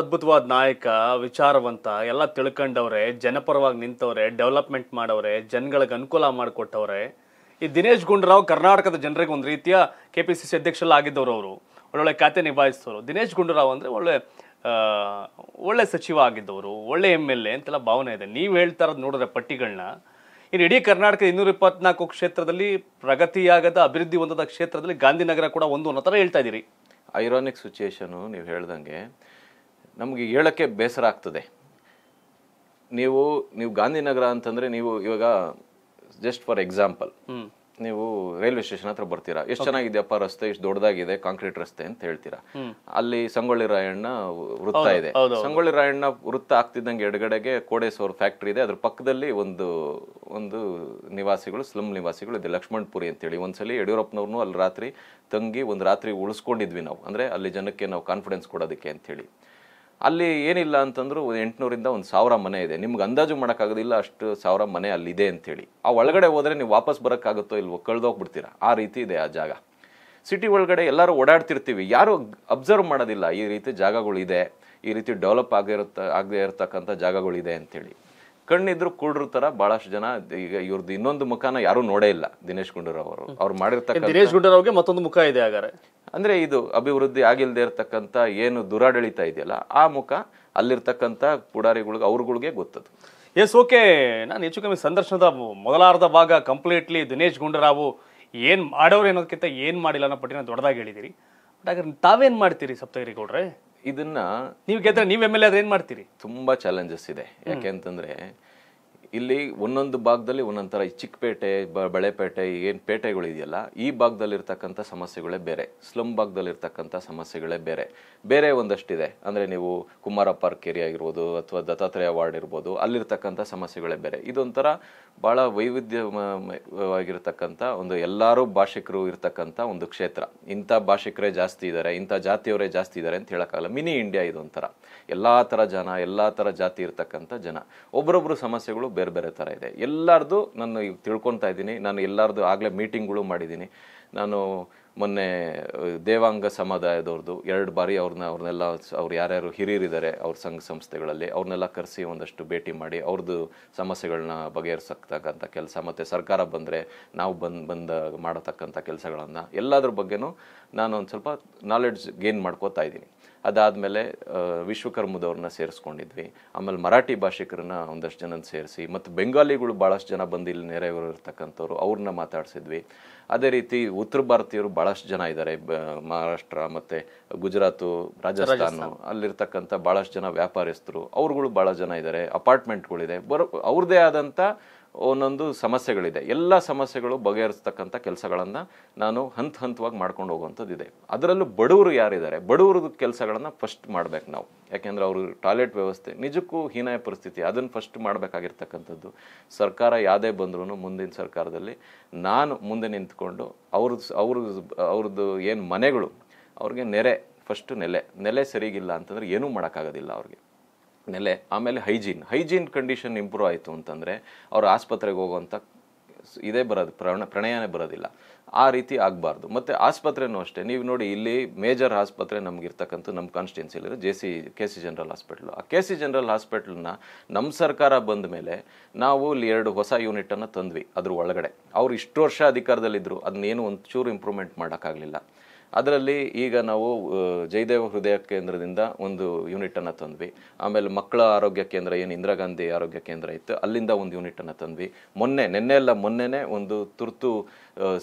ಅದ್ಭುತವಾದ ನಾಯಕ ವಿಚಾರವಂತ ಎಲ್ಲ ತಿಳ್ಕೊಂಡವ್ರೆ ಜನಪರವಾಗಿ ನಿಂತವ್ರೆ ಡೆವಲಪ್ಮೆಂಟ್ ಮಾಡವ್ರೆ ಜನಗಳಿಗೆ ಅನುಕೂಲ ಮಾಡಿಕೊಟ್ಟವ್ರೆ ಈ ದಿನೇಶ್ ಗುಂಡೂರಾವ್ ಕರ್ನಾಟಕದ ಜನರಿಗೆ ಒಂದು ರೀತಿಯ ಕೆ ಪಿ ಸಿ ಸಿ ಆಗಿದ್ದವರು ಅವರು ಒಳ್ಳೊಳ್ಳೆ ಖಾತೆ ನಿಭಾಯಿಸಿದವರು ದಿನೇಶ್ ಗುಂಡೂರಾವ್ ಅಂದರೆ ಒಳ್ಳೆ ಒಳ್ಳೆ ಸಚಿವ ಆಗಿದ್ದವರು ಒಳ್ಳೆ ಎಮ್ ಎಲ್ ಎ ಅಂತೆಲ್ಲ ಭಾವನೆ ಇದೆ ನೀವು ಹೇಳ್ತಾ ಇರೋದು ನೋಡಿದ್ರೆ ಪಟ್ಟಿಗಳನ್ನ ಇನ್ನು ಇಡೀ ಕರ್ನಾಟಕದ ಇನ್ನೂರ ಇಪ್ಪತ್ನಾಲ್ಕು ಕ್ಷೇತ್ರದಲ್ಲಿ ಪ್ರಗತಿಯಾಗದ ಅಭಿವೃದ್ಧಿ ಹೊಂದದ ಕ್ಷೇತ್ರದಲ್ಲಿ ಗಾಂಧಿನಗರ ಕೂಡ ಒಂದು ಒಂದು ಥರ ಹೇಳ್ತಾ ಇದ್ದೀರಿ ಐರಾನಿಕ್ ಸಿಚುಯೇಷನು ನೀವು ಹೇಳ್ದಂಗೆ ನಮಗೆ ಹೇಳೋಕ್ಕೆ ಬೇಸರ ಆಗ್ತದೆ ನೀವು ನೀವು ಗಾಂಧಿನಗರ ಅಂತಂದರೆ ನೀವು ಇವಾಗ ಜಸ್ಟ್ ಫಾರ್ ಎಕ್ಸಾಂಪಲ್ ನೀವು ರೈಲ್ವೆ ಸ್ಟೇಷನ್ ಹತ್ರ ಬರ್ತೀರಾ ಎಷ್ಟು ಚೆನ್ನಾಗಿದೆಯಪ್ಪ ರಸ್ತೆ ಎಷ್ಟು ದೊಡ್ಡದಾಗಿದೆ ಕಾಂಕ್ರೀಟ್ ರಸ್ತೆ ಅಂತ ಹೇಳ್ತೀರಾ ಅಲ್ಲಿ ಸಂಗೊಳ್ಳಿ ರಾಯಣ್ಣ ವೃತ್ತ ಇದೆ ಸಂಗೊಳ್ಳಿ ರಾಯಣ್ಣ ವೃತ್ತ ಆಗ್ತಿದ್ದಂಗೆ ಎಡಗಡೆಗೆ ಕೋಡೇಶ್ವರ್ ಫ್ಯಾಕ್ಟ್ರಿ ಇದೆ ಅದ್ರ ಪಕ್ಕದಲ್ಲಿ ಒಂದು ಒಂದು ನಿವಾಸಿಗಳು ಸ್ಲಮ್ ನಿವಾಸಿಗಳು ಇದೆ ಲಕ್ಷ್ಮಣಪುರಿ ಹೇಳಿ ಒಂದ್ಸಲಿ ಯಡಿಯೂರಪ್ಪನವ್ರನ್ನೂ ಅಲ್ಲಿ ರಾತ್ರಿ ತಂಗಿ ಒಂದು ರಾತ್ರಿ ಉಳಿಸ್ಕೊಂಡಿದ್ವಿ ನಾವು ಅಂದ್ರೆ ಅಲ್ಲಿ ಜನಕ್ಕೆ ನಾವು ಕಾನ್ಫಿಡೆನ್ಸ್ ಕೊಡೋದಕ್ಕೆ ಹೇಳಿ ಅಲ್ಲಿ ಏನಿಲ್ಲ ಒಂದು ಎಂಟುನೂರಿಂದ ಒಂದು ಸಾವಿರ ಮನೆ ಇದೆ ನಿಮ್ಗೆ ಅಂದಾಜು ಮಾಡೋಕ್ಕಾಗೋದಿಲ್ಲ ಅಷ್ಟು ಸಾವಿರ ಮನೆ ಅಲ್ಲಿದೆ ಅಂತೇಳಿ ಆ ಒಳಗಡೆ ಹೋದರೆ ನೀವು ವಾಪಸ್ ಬರೋಕ್ಕಾಗುತ್ತೋ ಇಲ್ವೋ ಕಳೆದೋಗ್ಬಿಡ್ತೀರಾ ಆ ರೀತಿ ಇದೆ ಆ ಜಾಗ ಸಿಟಿ ಒಳಗಡೆ ಎಲ್ಲರೂ ಓಡಾಡ್ತಿರ್ತೀವಿ ಯಾರೂ ಅಬ್ಸರ್ವ್ ಮಾಡೋದಿಲ್ಲ ಈ ರೀತಿ ಜಾಗಗಳಿದೆ ಈ ರೀತಿ ಡೆವಲಪ್ ಆಗಿರುತ್ತೆ ಆಗದೆ ಇರತಕ್ಕಂಥ ಜಾಗಗಳಿದೆ ಅಂಥೇಳಿ ಕಣ್ಣಿದ್ರು ಕೂಡ್ರ ತರ ಬಹಳಷ್ಟು ಜನ ಈಗ ಇವ್ರದ್ದು ಇನ್ನೊಂದು ಮುಖನ ಯಾರು ನೋಡೇ ಇಲ್ಲ ದಿನೇಶ್ ಗುಂಡೂರಾವ್ ಅವರು ಅವ್ರು ಮಾಡಿರ್ತಕ್ಕಂಥ ದಿನೇಶ್ ಗುಂಡೂರಾವ್ಗೆ ಮತ್ತೊಂದು ಮುಖ ಇದೆ ಹಾಗಾದ್ರೆ ಅಂದ್ರೆ ಇದು ಅಭಿವೃದ್ಧಿ ಆಗಿಲ್ದೇ ಇರತಕ್ಕಂಥ ಏನು ದುರಾಡಳಿತ ಇದೆಯಲ್ಲ ಆ ಮುಖ ಅಲ್ಲಿರ್ತಕ್ಕಂಥ ಪುಡಾರಿಗಳಿಗೆ ಅವ್ರಗಳಿಗೆ ಗೊತ್ತದು ಎಸ್ ಓಕೆ ನಾನು ಹೆಚ್ಚು ಕಮ್ಮಿ ಸಂದರ್ಶನದ ಮೊದಲಾರ್ಧ ಭಾಗ ಕಂಪ್ಲೀಟ್ಲಿ ದಿನೇಶ್ ಗುಂಡೂರಾವ್ ಏನ್ ಮಾಡೋರು ಅನ್ನೋದಕ್ಕಿಂತ ಏನ್ ಮಾಡಿಲ್ಲ ಅನ್ನೋ ಪಟ್ಟಿನ ದೊಡ್ಡದಾಗಿ ಹೇಳಿದಿರಿ ಬಟ್ ಹಾಗಾದ್ರೆ ತಾವೇನ್ ಮಾಡ್ತೀರಿ ಸಪ್ತಗಿರಿ ಗೌಡ್ರೆ ಇದನ್ನ ನೀವು ಗೆದ್ರೆ ನೀವು ಎಮ್ ಎಲ್ ಆದ್ರೆ ಏನ್ ಮಾಡ್ತೀರಿ ತುಂಬಾ ಚಾಲೆಂಜಸ್ ಇದೆ ಯಾಕೆ ಅಂತಂದ್ರೆ ಇಲ್ಲಿ ಒಂದೊಂದು ಭಾಗದಲ್ಲಿ ಒಂದೊಂದು ಥರ ಚಿಕ್ಕಪೇಟೆ ಬ ಬಳೆಪೇಟೆ ಏನು ಪೇಟೆಗಳಿದೆಯಲ್ಲ ಈ ಭಾಗದಲ್ಲಿರ್ತಕ್ಕಂಥ ಸಮಸ್ಯೆಗಳೇ ಬೇರೆ ಸ್ಲಮ್ ಭಾಗದಲ್ಲಿರ್ತಕ್ಕಂಥ ಸಮಸ್ಯೆಗಳೇ ಬೇರೆ ಬೇರೆ ಒಂದಷ್ಟಿದೆ ಅಂದರೆ ನೀವು ಕುಮಾರ ಪಾರ್ಕ್ ಏರಿಯಾ ಇರ್ಬೋದು ಅಥವಾ ದತ್ತಾತ್ರೇಯ ವಾರ್ಡ್ ಇರ್ಬೋದು ಅಲ್ಲಿರ್ತಕ್ಕಂಥ ಸಮಸ್ಯೆಗಳೇ ಬೇರೆ ಇದೊಂಥರ ಭಾಳ ವೈವಿಧ್ಯವಾಗಿರ್ತಕ್ಕಂಥ ಒಂದು ಎಲ್ಲರೂ ಭಾಷಿಕರು ಇರತಕ್ಕಂಥ ಒಂದು ಕ್ಷೇತ್ರ ಇಂಥ ಭಾಷಿಕರೇ ಜಾಸ್ತಿ ಇದ್ದಾರೆ ಇಂಥ ಜಾತಿಯವರೇ ಜಾಸ್ತಿ ಇದ್ದಾರೆ ಅಂತ ಹೇಳೋಕ್ಕಾಗಲ್ಲ ಮಿನಿ ಇಂಡಿಯಾ ಇದೊಂಥರ ಎಲ್ಲ ಥರ ಜನ ಎಲ್ಲ ಥರ ಜಾತಿ ಇರತಕ್ಕಂಥ ಜನ ಒಬ್ಬರೊಬ್ಬರು ಸಮಸ್ಯೆಗಳು ಬೇರೆ ಬೇರೆ ಬೇರೆ ಥರ ಇದೆ ಎಲ್ಲರದ್ದು ನಾನು ಈಗ ತಿಳ್ಕೊತಾ ಇದ್ದೀನಿ ನಾನು ಎಲ್ಲರದ್ದು ಆಗಲೇ ಮೀಟಿಂಗ್ಗಳು ಮಾಡಿದ್ದೀನಿ ನಾನು ಮೊನ್ನೆ ದೇವಾಂಗ ಸಮುದಾಯದವ್ರದ್ದು ಎರಡು ಬಾರಿ ಅವ್ರನ್ನ ಅವ್ರನ್ನೆಲ್ಲ ಅವ್ರು ಯಾರ್ಯಾರು ಹಿರಿಯರಿದ್ದಾರೆ ಅವ್ರ ಸಂಘ ಸಂಸ್ಥೆಗಳಲ್ಲಿ ಅವ್ರನ್ನೆಲ್ಲ ಕರೆಸಿ ಒಂದಷ್ಟು ಭೇಟಿ ಮಾಡಿ ಅವ್ರದ್ದು ಸಮಸ್ಯೆಗಳನ್ನ ಬಗೆಹರಿಸತಕ್ಕಂಥ ಕೆಲಸ ಮತ್ತು ಸರ್ಕಾರ ಬಂದರೆ ನಾವು ಬಂದು ಬಂದ ಮಾಡತಕ್ಕಂಥ ಕೆಲಸಗಳನ್ನು ಎಲ್ಲದ್ರ ಬಗ್ಗೆನೂ ನಾನು ಒಂದು ಸ್ವಲ್ಪ ನಾಲೆಡ್ಜ್ ಗೇನ್ ಮಾಡ್ಕೋತಾ ಇದ್ದೀನಿ ಅದಾದಮೇಲೆ ವಿಶ್ವಕರ್ಮದವ್ರನ್ನ ಸೇರಿಸ್ಕೊಂಡಿದ್ವಿ ಆಮೇಲೆ ಮರಾಠಿ ಭಾಷಿಕರನ್ನ ಒಂದಷ್ಟು ಜನ ಸೇರಿಸಿ ಮತ್ತು ಬೆಂಗಾಲಿಗಳು ಭಾಳಷ್ಟು ಜನ ಬಂದು ಇಲ್ಲಿ ನೆರೆಯವರು ಇರ್ತಕ್ಕಂಥವ್ರು ಅವ್ರನ್ನ ಮಾತಾಡಿಸಿದ್ವಿ ಅದೇ ರೀತಿ ಉತ್ತರ ಭಾರತೀಯರು ಭಾಳಷ್ಟು ಜನ ಇದ್ದಾರೆ ಮಹಾರಾಷ್ಟ್ರ ಮತ್ತು ಗುಜರಾತು ರಾಜಸ್ಥಾನ ಅಲ್ಲಿರ್ತಕ್ಕಂಥ ಭಾಳಷ್ಟು ಜನ ವ್ಯಾಪಾರಸ್ಥರು ಅವ್ರುಗಳು ಭಾಳ ಜನ ಇದ್ದಾರೆ ಅಪಾರ್ಟ್ಮೆಂಟ್ಗಳಿದೆ ಬರೋ ಅವ್ರದೇ ಆದಂಥ ಒಂದೊಂದು ಸಮಸ್ಯೆಗಳಿದೆ ಎಲ್ಲ ಸಮಸ್ಯೆಗಳು ಬಗೆಹರಿಸ್ತಕ್ಕಂಥ ಕೆಲಸಗಳನ್ನು ನಾನು ಹಂತ ಹಂತವಾಗಿ ಮಾಡ್ಕೊಂಡು ಹೋಗುವಂಥದ್ದು ಇದೆ ಅದರಲ್ಲೂ ಬಡವರು ಯಾರಿದ್ದಾರೆ ಬಡವ್ರದ್ದು ಕೆಲಸಗಳನ್ನು ಫಸ್ಟ್ ಮಾಡ್ಬೇಕು ನಾವು ಯಾಕೆಂದರೆ ಅವರು ಟಾಯ್ಲೆಟ್ ವ್ಯವಸ್ಥೆ ನಿಜಕ್ಕೂ ಹೀನಾಯ ಪರಿಸ್ಥಿತಿ ಅದನ್ನು ಫಸ್ಟ್ ಮಾಡಬೇಕಾಗಿರ್ತಕ್ಕಂಥದ್ದು ಸರ್ಕಾರ ಯಾವುದೇ ಬಂದ್ರೂ ಮುಂದಿನ ಸರ್ಕಾರದಲ್ಲಿ ನಾನು ಮುಂದೆ ನಿಂತ್ಕೊಂಡು ಅವ್ರದ್ದು ಅವ್ರ ಅವ್ರದ್ದು ಏನು ಮನೆಗಳು ಅವ್ರಿಗೆ ನೆರೆ ಫಸ್ಟು ನೆಲೆ ನೆಲೆ ಸರಿಗಿಲ್ಲ ಅಂತಂದರೆ ಏನೂ ಮಾಡೋಕ್ಕಾಗೋದಿಲ್ಲ ಅವ್ರಿಗೆ ನೆಲೆ ಆಮೇಲೆ ಹೈಜೀನ್ ಹೈಜೀನ್ ಕಂಡೀಷನ್ ಇಂಪ್ರೂವ್ ಆಯಿತು ಅಂತಂದರೆ ಅವ್ರು ಆಸ್ಪತ್ರೆಗೆ ಹೋಗುವಂಥ ಇದೇ ಬರೋದು ಪ್ರಣ ಪ್ರಣಯನೇ ಬರೋದಿಲ್ಲ ಆ ರೀತಿ ಆಗಬಾರ್ದು ಮತ್ತು ಆಸ್ಪತ್ರೆನೂ ಅಷ್ಟೇ ನೀವು ನೋಡಿ ಇಲ್ಲಿ ಮೇಜರ್ ಆಸ್ಪತ್ರೆ ನಮಗಿರ್ತಕ್ಕಂಥ ನಮ್ಮ ಕಾನ್ಸ್ಟಿಟ್ಯೂನ್ಸಿಲಿರೋ J C K C general hospital ಆ ಕೆ ಸಿ ಜನರಲ್ ಹಾಸ್ಪಿಟ್ಲನ್ನ ನಮ್ಮ ಸರ್ಕಾರ ಬಂದ ಮೇಲೆ ನಾವು ಇಲ್ಲಿ ಎರಡು ಹೊಸ ಯೂನಿಟನ್ನು ತಂದ್ವಿ ಅದ್ರ ಒಳಗಡೆ ಅವ್ರು ಇಷ್ಟು ವರ್ಷ ಅಧಿಕಾರದಲ್ಲಿದ್ದರು ಅದನ್ನೇನು ಒಂಚೂರು ಇಂಪ್ರೂವ್ಮೆಂಟ್ ಮಾಡೋಕ್ಕಾಗಲಿಲ್ಲ ಅದರಲ್ಲಿ ಈಗ ನಾವು ಜಯದೇವ ಹೃದಯ ಕೇಂದ್ರದಿಂದ ಒಂದು ಯೂನಿಟನ್ನು ತಂದ್ವಿ ಆಮೇಲೆ ಮಕ್ಕಳ ಆರೋಗ್ಯ ಕೇಂದ್ರ ಏನು ಇಂದಿರಾ ಗಾಂಧಿ ಆರೋಗ್ಯ ಕೇಂದ್ರ ಇತ್ತು ಅಲ್ಲಿಂದ ಒಂದು ಯೂನಿಟನ್ನು ತಂದ್ವಿ ಮೊನ್ನೆ ನಿನ್ನೆ ಎಲ್ಲ ಮೊನ್ನೆನೇ ಒಂದು ತುರ್ತು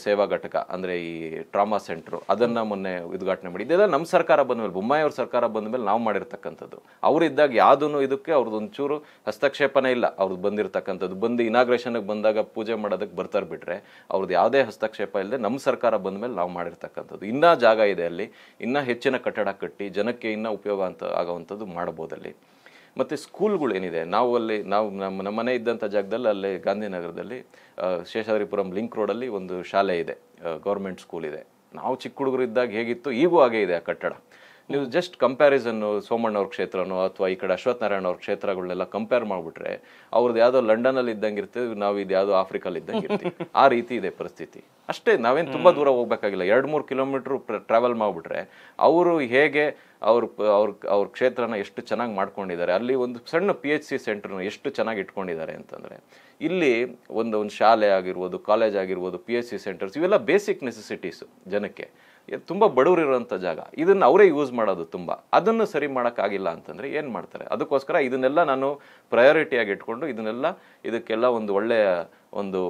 ಸೇವಾ ಘಟಕ ಅಂದರೆ ಈ ಟ್ರಾಮಾ ಸೆಂಟ್ರು ಅದನ್ನು ಮೊನ್ನೆ ಉದ್ಘಾಟನೆ ಮಾಡಿ ಇದೆಲ್ಲ ನಮ್ಮ ಸರ್ಕಾರ ಬಂದ ಮೇಲೆ ಬೊಮ್ಮಾಯಿ ಅವ್ರ ಸರ್ಕಾರ ಬಂದ ಮೇಲೆ ನಾವು ಮಾಡಿರ್ತಕ್ಕಂಥದ್ದು ಅವರಿದ್ದಾಗ ಯಾವುದೂ ಇದಕ್ಕೆ ಅವ್ರದ್ದು ಒಂಚೂರು ಹಸ್ತಕ್ಷೇಪನೇ ಇಲ್ಲ ಅವ್ರದ್ದು ಬಂದಿರತಕ್ಕಂಥದ್ದು ಬಂದು ಇನಾಗ್ರೇಷನ್ಗೆ ಬಂದಾಗ ಪೂಜೆ ಮಾಡೋದಕ್ಕೆ ಬರ್ತಾರೆ ಬಿಟ್ಟರೆ ಅವ್ರದ್ದು ಯಾವುದೇ ಹಸ್ತಕ್ಷೇಪ ಇಲ್ಲದೆ ನಮ್ಮ ಸರ್ಕಾರ ಬಂದ ಮೇಲೆ ನಾವು ಮಾಡಿರ್ತಕ್ಕಂಥದ್ದು ಇನ್ನೂ ಜಾಗ ಇದೆ ಅಲ್ಲಿ ಇನ್ನೂ ಹೆಚ್ಚಿನ ಕಟ್ಟಡ ಕಟ್ಟಿ ಜನಕ್ಕೆ ಇನ್ನೂ ಉಪಯೋಗ ಅಂತ ಆಗೋವಂಥದ್ದು ಮಾಡ್ಬೋದಲ್ಲಿ ಮತ್ತು ಏನಿದೆ ನಾವು ಅಲ್ಲಿ ನಾವು ನಮ್ಮ ನಮ್ಮ ಮನೆ ಇದ್ದಂಥ ಜಾಗದಲ್ಲಿ ಅಲ್ಲಿ ಗಾಂಧಿನಗರದಲ್ಲಿ ಶೇಷಾದ್ರಿಪುರಂ ಲಿಂಕ್ ರೋಡಲ್ಲಿ ಒಂದು ಶಾಲೆ ಇದೆ ಗೌರ್ಮೆಂಟ್ ಸ್ಕೂಲ್ ಇದೆ ನಾವು ಚಿಕ್ಕ ಹುಡುಗರು ಇದ್ದಾಗ ಹೇಗಿತ್ತು ಈಗೂ ಹಾಗೆ ಇದೆ ಆ ಕಟ್ಟಡ ನೀವು ಜಸ್ಟ್ ಕಂಪ್ಯಾರಿಸನ್ನು ಸೋಮಣ್ಣ ಅವ್ರ ಕ್ಷೇತ್ರನೋ ಅಥವಾ ಈ ಕಡೆ ಅಶ್ವಥ್ ನಾರಾಯಣ ಅವ್ರ ಕ್ಷೇತ್ರಗಳನ್ನೆಲ್ಲ ಕಂಪೇರ್ ಮಾಡಿಬಿಟ್ರೆ ಅವ್ರದ್ದು ಯಾವುದೋ ಲಂಡನಲ್ಲಿ ಇದ್ದಂಗೆ ಇರ್ತೇವೆ ನಾವು ಇದು ಯಾವುದೋ ಆಫ್ರಿಕಲ್ಲಿ ಇದ್ದಂಗೆ ಇರ್ತೀವಿ ಆ ರೀತಿ ಇದೆ ಪರಿಸ್ಥಿತಿ ಅಷ್ಟೇ ನಾವೇನು ತುಂಬ ದೂರ ಹೋಗ್ಬೇಕಾಗಿಲ್ಲ ಎರಡು ಮೂರು ಕಿಲೋಮೀಟ್ರ್ ಟ್ರಾವೆಲ್ ಮಾಡಿಬಿಟ್ರೆ ಅವರು ಹೇಗೆ ಅವ್ರ ಅವ್ರ ಅವ್ರ ಕ್ಷೇತ್ರನ ಎಷ್ಟು ಚೆನ್ನಾಗಿ ಮಾಡ್ಕೊಂಡಿದ್ದಾರೆ ಅಲ್ಲಿ ಒಂದು ಸಣ್ಣ ಪಿ ಎಚ್ ಸಿ ಸೆಂಟ್ರನ್ನ ಎಷ್ಟು ಚೆನ್ನಾಗಿ ಇಟ್ಕೊಂಡಿದ್ದಾರೆ ಅಂತಂದರೆ ಇಲ್ಲಿ ಒಂದು ಒಂದು ಶಾಲೆ ಆಗಿರ್ಬೋದು ಕಾಲೇಜ್ ಆಗಿರ್ಬೋದು ಪಿ ಎಚ್ ಸಿ ಸೆಂಟರ್ಸ್ ಇವೆಲ್ಲ ಬೇಸಿಕ್ ನೆಸೆಸಿಟೀಸು ಜನಕ್ಕೆ ತುಂಬ ಬಡವರಿರುವಂಥ ಜಾಗ ಇದನ್ನು ಅವರೇ ಯೂಸ್ ಮಾಡೋದು ತುಂಬ ಅದನ್ನು ಸರಿ ಮಾಡೋಕ್ಕಾಗಿಲ್ಲ ಅಂತಂದರೆ ಏನು ಮಾಡ್ತಾರೆ ಅದಕ್ಕೋಸ್ಕರ ಇದನ್ನೆಲ್ಲ ನಾನು ಪ್ರಯಾರಿಟಿಯಾಗಿ ಇಟ್ಕೊಂಡು ಇದನ್ನೆಲ್ಲ ಇದಕ್ಕೆಲ್ಲ ಒಂದು ಒಳ್ಳೆಯ ಒಂದು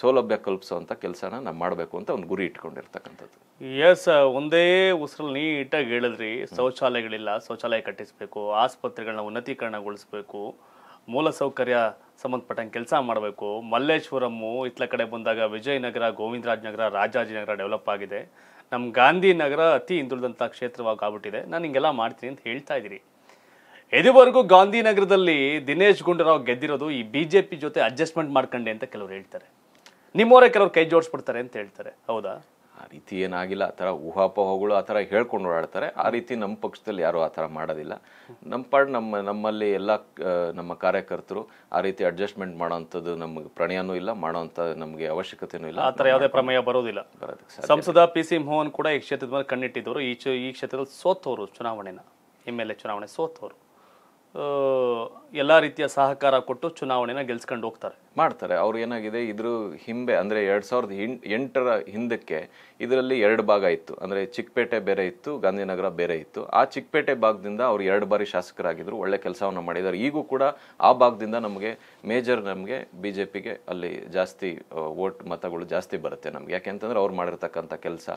ಸೌಲಭ್ಯ ಕಲ್ಪಿಸುವಂಥ ಕೆಲಸನ ನಾನು ಮಾಡಬೇಕು ಅಂತ ಒಂದು ಗುರಿ ಇಟ್ಕೊಂಡಿರ್ತಕ್ಕಂಥದ್ದು ಎಸ್ ಒಂದೇ ಉಸಿರಲ್ಲಿ ನೀಟಾಗಿ ಹೇಳಿದ್ರಿ ಶೌಚಾಲಯಗಳಿಲ್ಲ ಶೌಚಾಲಯ ಕಟ್ಟಿಸಬೇಕು ಆಸ್ಪತ್ರೆಗಳನ್ನ ಉನ್ನತೀಕರಣಗೊಳಿಸಬೇಕು ಮೂಲಸೌಕರ್ಯ ಸಂಬಂಧಪಟ್ಟಂಗೆ ಕೆಲಸ ಮಾಡಬೇಕು ಮಲ್ಲೇಶ್ವರಮ್ಮು ಇತ್ತಲ ಕಡೆ ಬಂದಾಗ ವಿಜಯನಗರ ಗೋವಿಂದರಾಜನಗರ ರಾಜಾಜಿನಗರ ಡೆವಲಪ್ ಆಗಿದೆ ನಮ್ಮ ಗಾಂಧಿನಗರ ಅತಿ ಹಿಂದುಳಿದಂಥ ಕ್ಷೇತ್ರವಾಗಿ ಆಗ್ಬಿಟ್ಟಿದೆ ನಾನು ಹಿಂಗೆಲ್ಲ ಮಾಡ್ತೀನಿ ಅಂತ ಹೇಳ್ತಾ ಇದ್ದೀರಿ ಇದುವರೆಗೂ ಗಾಂಧಿನಗರದಲ್ಲಿ ದಿನೇಶ್ ಗುಂಡೂರಾವ್ ಗೆದ್ದಿರೋದು ಈ ಬಿ ಜೆ ಪಿ ಜೊತೆ ಅಡ್ಜಸ್ಟ್ಮೆಂಟ್ ಮಾಡ್ಕೊಂಡೆ ಅಂತ ಕೆಲವರು ಹೇಳ್ತಾರೆ ನಿಮ್ಮವರೇ ಕೆಲವರು ಕೈ ಜೋಡಿಸ್ಬಿಡ್ತಾರೆ ಅಂತ ಹೇಳ್ತಾರೆ ಹೌದಾ ಆ ರೀತಿ ಏನಾಗಿಲ್ಲ ಆ ಥರ ಊಹಾಪೋಹಗಳು ಆ ಥರ ಹೇಳ್ಕೊಂಡು ಓಡಾಡ್ತಾರೆ ಆ ರೀತಿ ನಮ್ಮ ಪಕ್ಷದಲ್ಲಿ ಯಾರೂ ಆ ಥರ ಮಾಡೋದಿಲ್ಲ ನಮ್ಮ ಪಾಡ್ ನಮ್ಮ ನಮ್ಮಲ್ಲಿ ಎಲ್ಲ ನಮ್ಮ ಕಾರ್ಯಕರ್ತರು ಆ ರೀತಿ ಅಡ್ಜಸ್ಟ್ಮೆಂಟ್ ಮಾಡೋವಂಥದ್ದು ನಮಗೆ ಪ್ರಣಯನೂ ಇಲ್ಲ ಮಾಡೋವಂಥ ನಮಗೆ ಅವಶ್ಯಕತೆಯೂ ಇಲ್ಲ ಆ ಥರ ಯಾವುದೇ ಪ್ರಮೇಯ ಬರೋದಿಲ್ಲ ಸಂಸದ ಪಿ ಸಿ ಮೋಹನ್ ಕೂಡ ಈ ಕ್ಷೇತ್ರದ ಮೇಲೆ ಕಣ್ಣಿಟ್ಟಿದ್ದವರು ಈ ಈ ಕ್ಷೇತ್ರದಲ್ಲಿ ಸೋತವರು ಚುನಾವಣೆನ ಎಮ್ ಎಲ್ ಎ ಚುನಾವಣೆ ಸೋತವರು ಎಲ್ಲ ರೀತಿಯ ಸಹಕಾರ ಕೊಟ್ಟು ಚುನಾವಣೆನ ಗೆಲ್ಸ್ಕೊಂಡು ಹೋಗ್ತಾರೆ ಮಾಡ್ತಾರೆ ಅವ್ರು ಏನಾಗಿದೆ ಇದ್ರ ಹಿಂಬೆ ಅಂದರೆ ಎರಡು ಸಾವಿರದ ಎಂಟರ ಹಿಂದಕ್ಕೆ ಇದರಲ್ಲಿ ಎರಡು ಭಾಗ ಇತ್ತು ಅಂದರೆ ಚಿಕ್ಕಪೇಟೆ ಬೇರೆ ಇತ್ತು ಗಾಂಧಿನಗರ ಬೇರೆ ಇತ್ತು ಆ ಚಿಕ್ಕಪೇಟೆ ಭಾಗದಿಂದ ಅವ್ರು ಎರಡು ಬಾರಿ ಶಾಸಕರಾಗಿದ್ದರು ಒಳ್ಳೆ ಕೆಲಸವನ್ನು ಮಾಡಿದ್ದಾರೆ ಈಗೂ ಕೂಡ ಆ ಭಾಗದಿಂದ ನಮಗೆ ಮೇಜರ್ ನಮಗೆ ಬಿ ಜೆ ಪಿಗೆ ಅಲ್ಲಿ ಜಾಸ್ತಿ ವೋಟ್ ಮತಗಳು ಜಾಸ್ತಿ ಬರುತ್ತೆ ನಮಗೆ ಯಾಕೆಂತಂದ್ರೆ ಅವ್ರು ಮಾಡಿರ್ತಕ್ಕಂಥ ಕೆಲಸ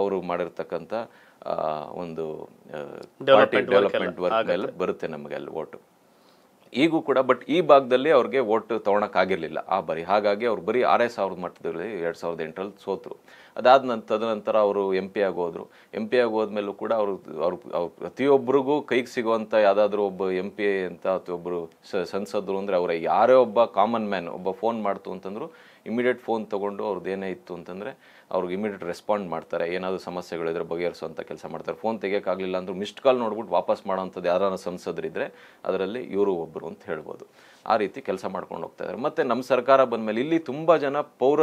ಅವರು ಮಾಡಿರ್ತಕ್ಕಂಥ ಒಂದು ಪಾರ್ಟಿ ಡೆವಲಪ್ಮೆಂಟ್ ವರ್ಕ್ ಮೇಲೆ ಬರುತ್ತೆ ನಮಗೆ ಅಲ್ಲಿ ವೋಟ್ ಈಗೂ ಕೂಡ ಬಟ್ ಈ ಭಾಗದಲ್ಲಿ ಅವ್ರಿಗೆ ಓಟ್ ತೊಗೊಳಕ್ಕಾಗಿರಲಿಲ್ಲ ಆ ಬರಿ ಹಾಗಾಗಿ ಅವ್ರು ಬರೀ ಆರೇ ಸಾವಿರದ ಮಟ್ಟದಲ್ಲಿ ಎರಡು ಸಾವಿರದ ಎಂಟರಲ್ಲಿ ಸೋತರು ಅದಾದ ನಂತರ ತದನಂತರ ಅವರು ಎಂ ಪಿ ಆಗಿ ಹೋದರು ಎಂ ಪಿ ಆಗಿ ಹೋದ್ಮೇಲೂ ಕೂಡ ಅವರು ಅವ್ರ ಪ್ರತಿಯೊಬ್ಬರಿಗೂ ಕೈಗೆ ಸಿಗುವಂಥ ಯಾವುದಾದ್ರೂ ಒಬ್ಬ ಎಂ ಪಿ ಅಂತ ಅಥವಾ ಒಬ್ಬರು ಸಂಸದರು ಅಂದರೆ ಅವರ ಯಾರೇ ಒಬ್ಬ ಕಾಮನ್ ಮ್ಯಾನ್ ಒಬ್ಬ ಫೋನ್ ಮಾಡ್ತು ಅಂತಂದ್ರು ಇಮಿಡಿಯೇಟ್ ಫೋನ್ ತೊಗೊಂಡು ಅವ್ರದ್ದು ಏನೇ ಇತ್ತು ಅಂತಂದರೆ ಅವ್ರಿಗೆ ಇಮಿಡಿಯೇಟ್ ರೆಸ್ಪಾಂಡ್ ಮಾಡ್ತಾರೆ ಏನಾದರೂ ಸಮಸ್ಯೆಗಳಿದ್ರೆ ಬಗೆಹರಿಸುವಂಥ ಕೆಲಸ ಮಾಡ್ತಾರೆ ಫೋನ್ ತೆಗಿಯೋಕ್ಕಾಗಲಿಲ್ಲ ಅಂದರೂ ಮಿಸ್ಡ್ ಕಾಲ್ ನೋಡ್ಬಿಟ್ಟು ವಾಪಸ್ ಮಾಡೋವಂಥದ್ದು ಯಾರು ಸಂಸದರಿದ್ದರೆ ಅದರಲ್ಲಿ ಇವರು ಒಬ್ಬರು ಅಂತ ಹೇಳ್ಬೋದು ಆ ರೀತಿ ಕೆಲಸ ಮಾಡ್ಕೊಂಡು ಹೋಗ್ತಾ ಇದ್ದಾರೆ ಮತ್ತು ನಮ್ಮ ಸರ್ಕಾರ ಬಂದ ಮೇಲೆ ಇಲ್ಲಿ ತುಂಬ ಜನ ಪೌರ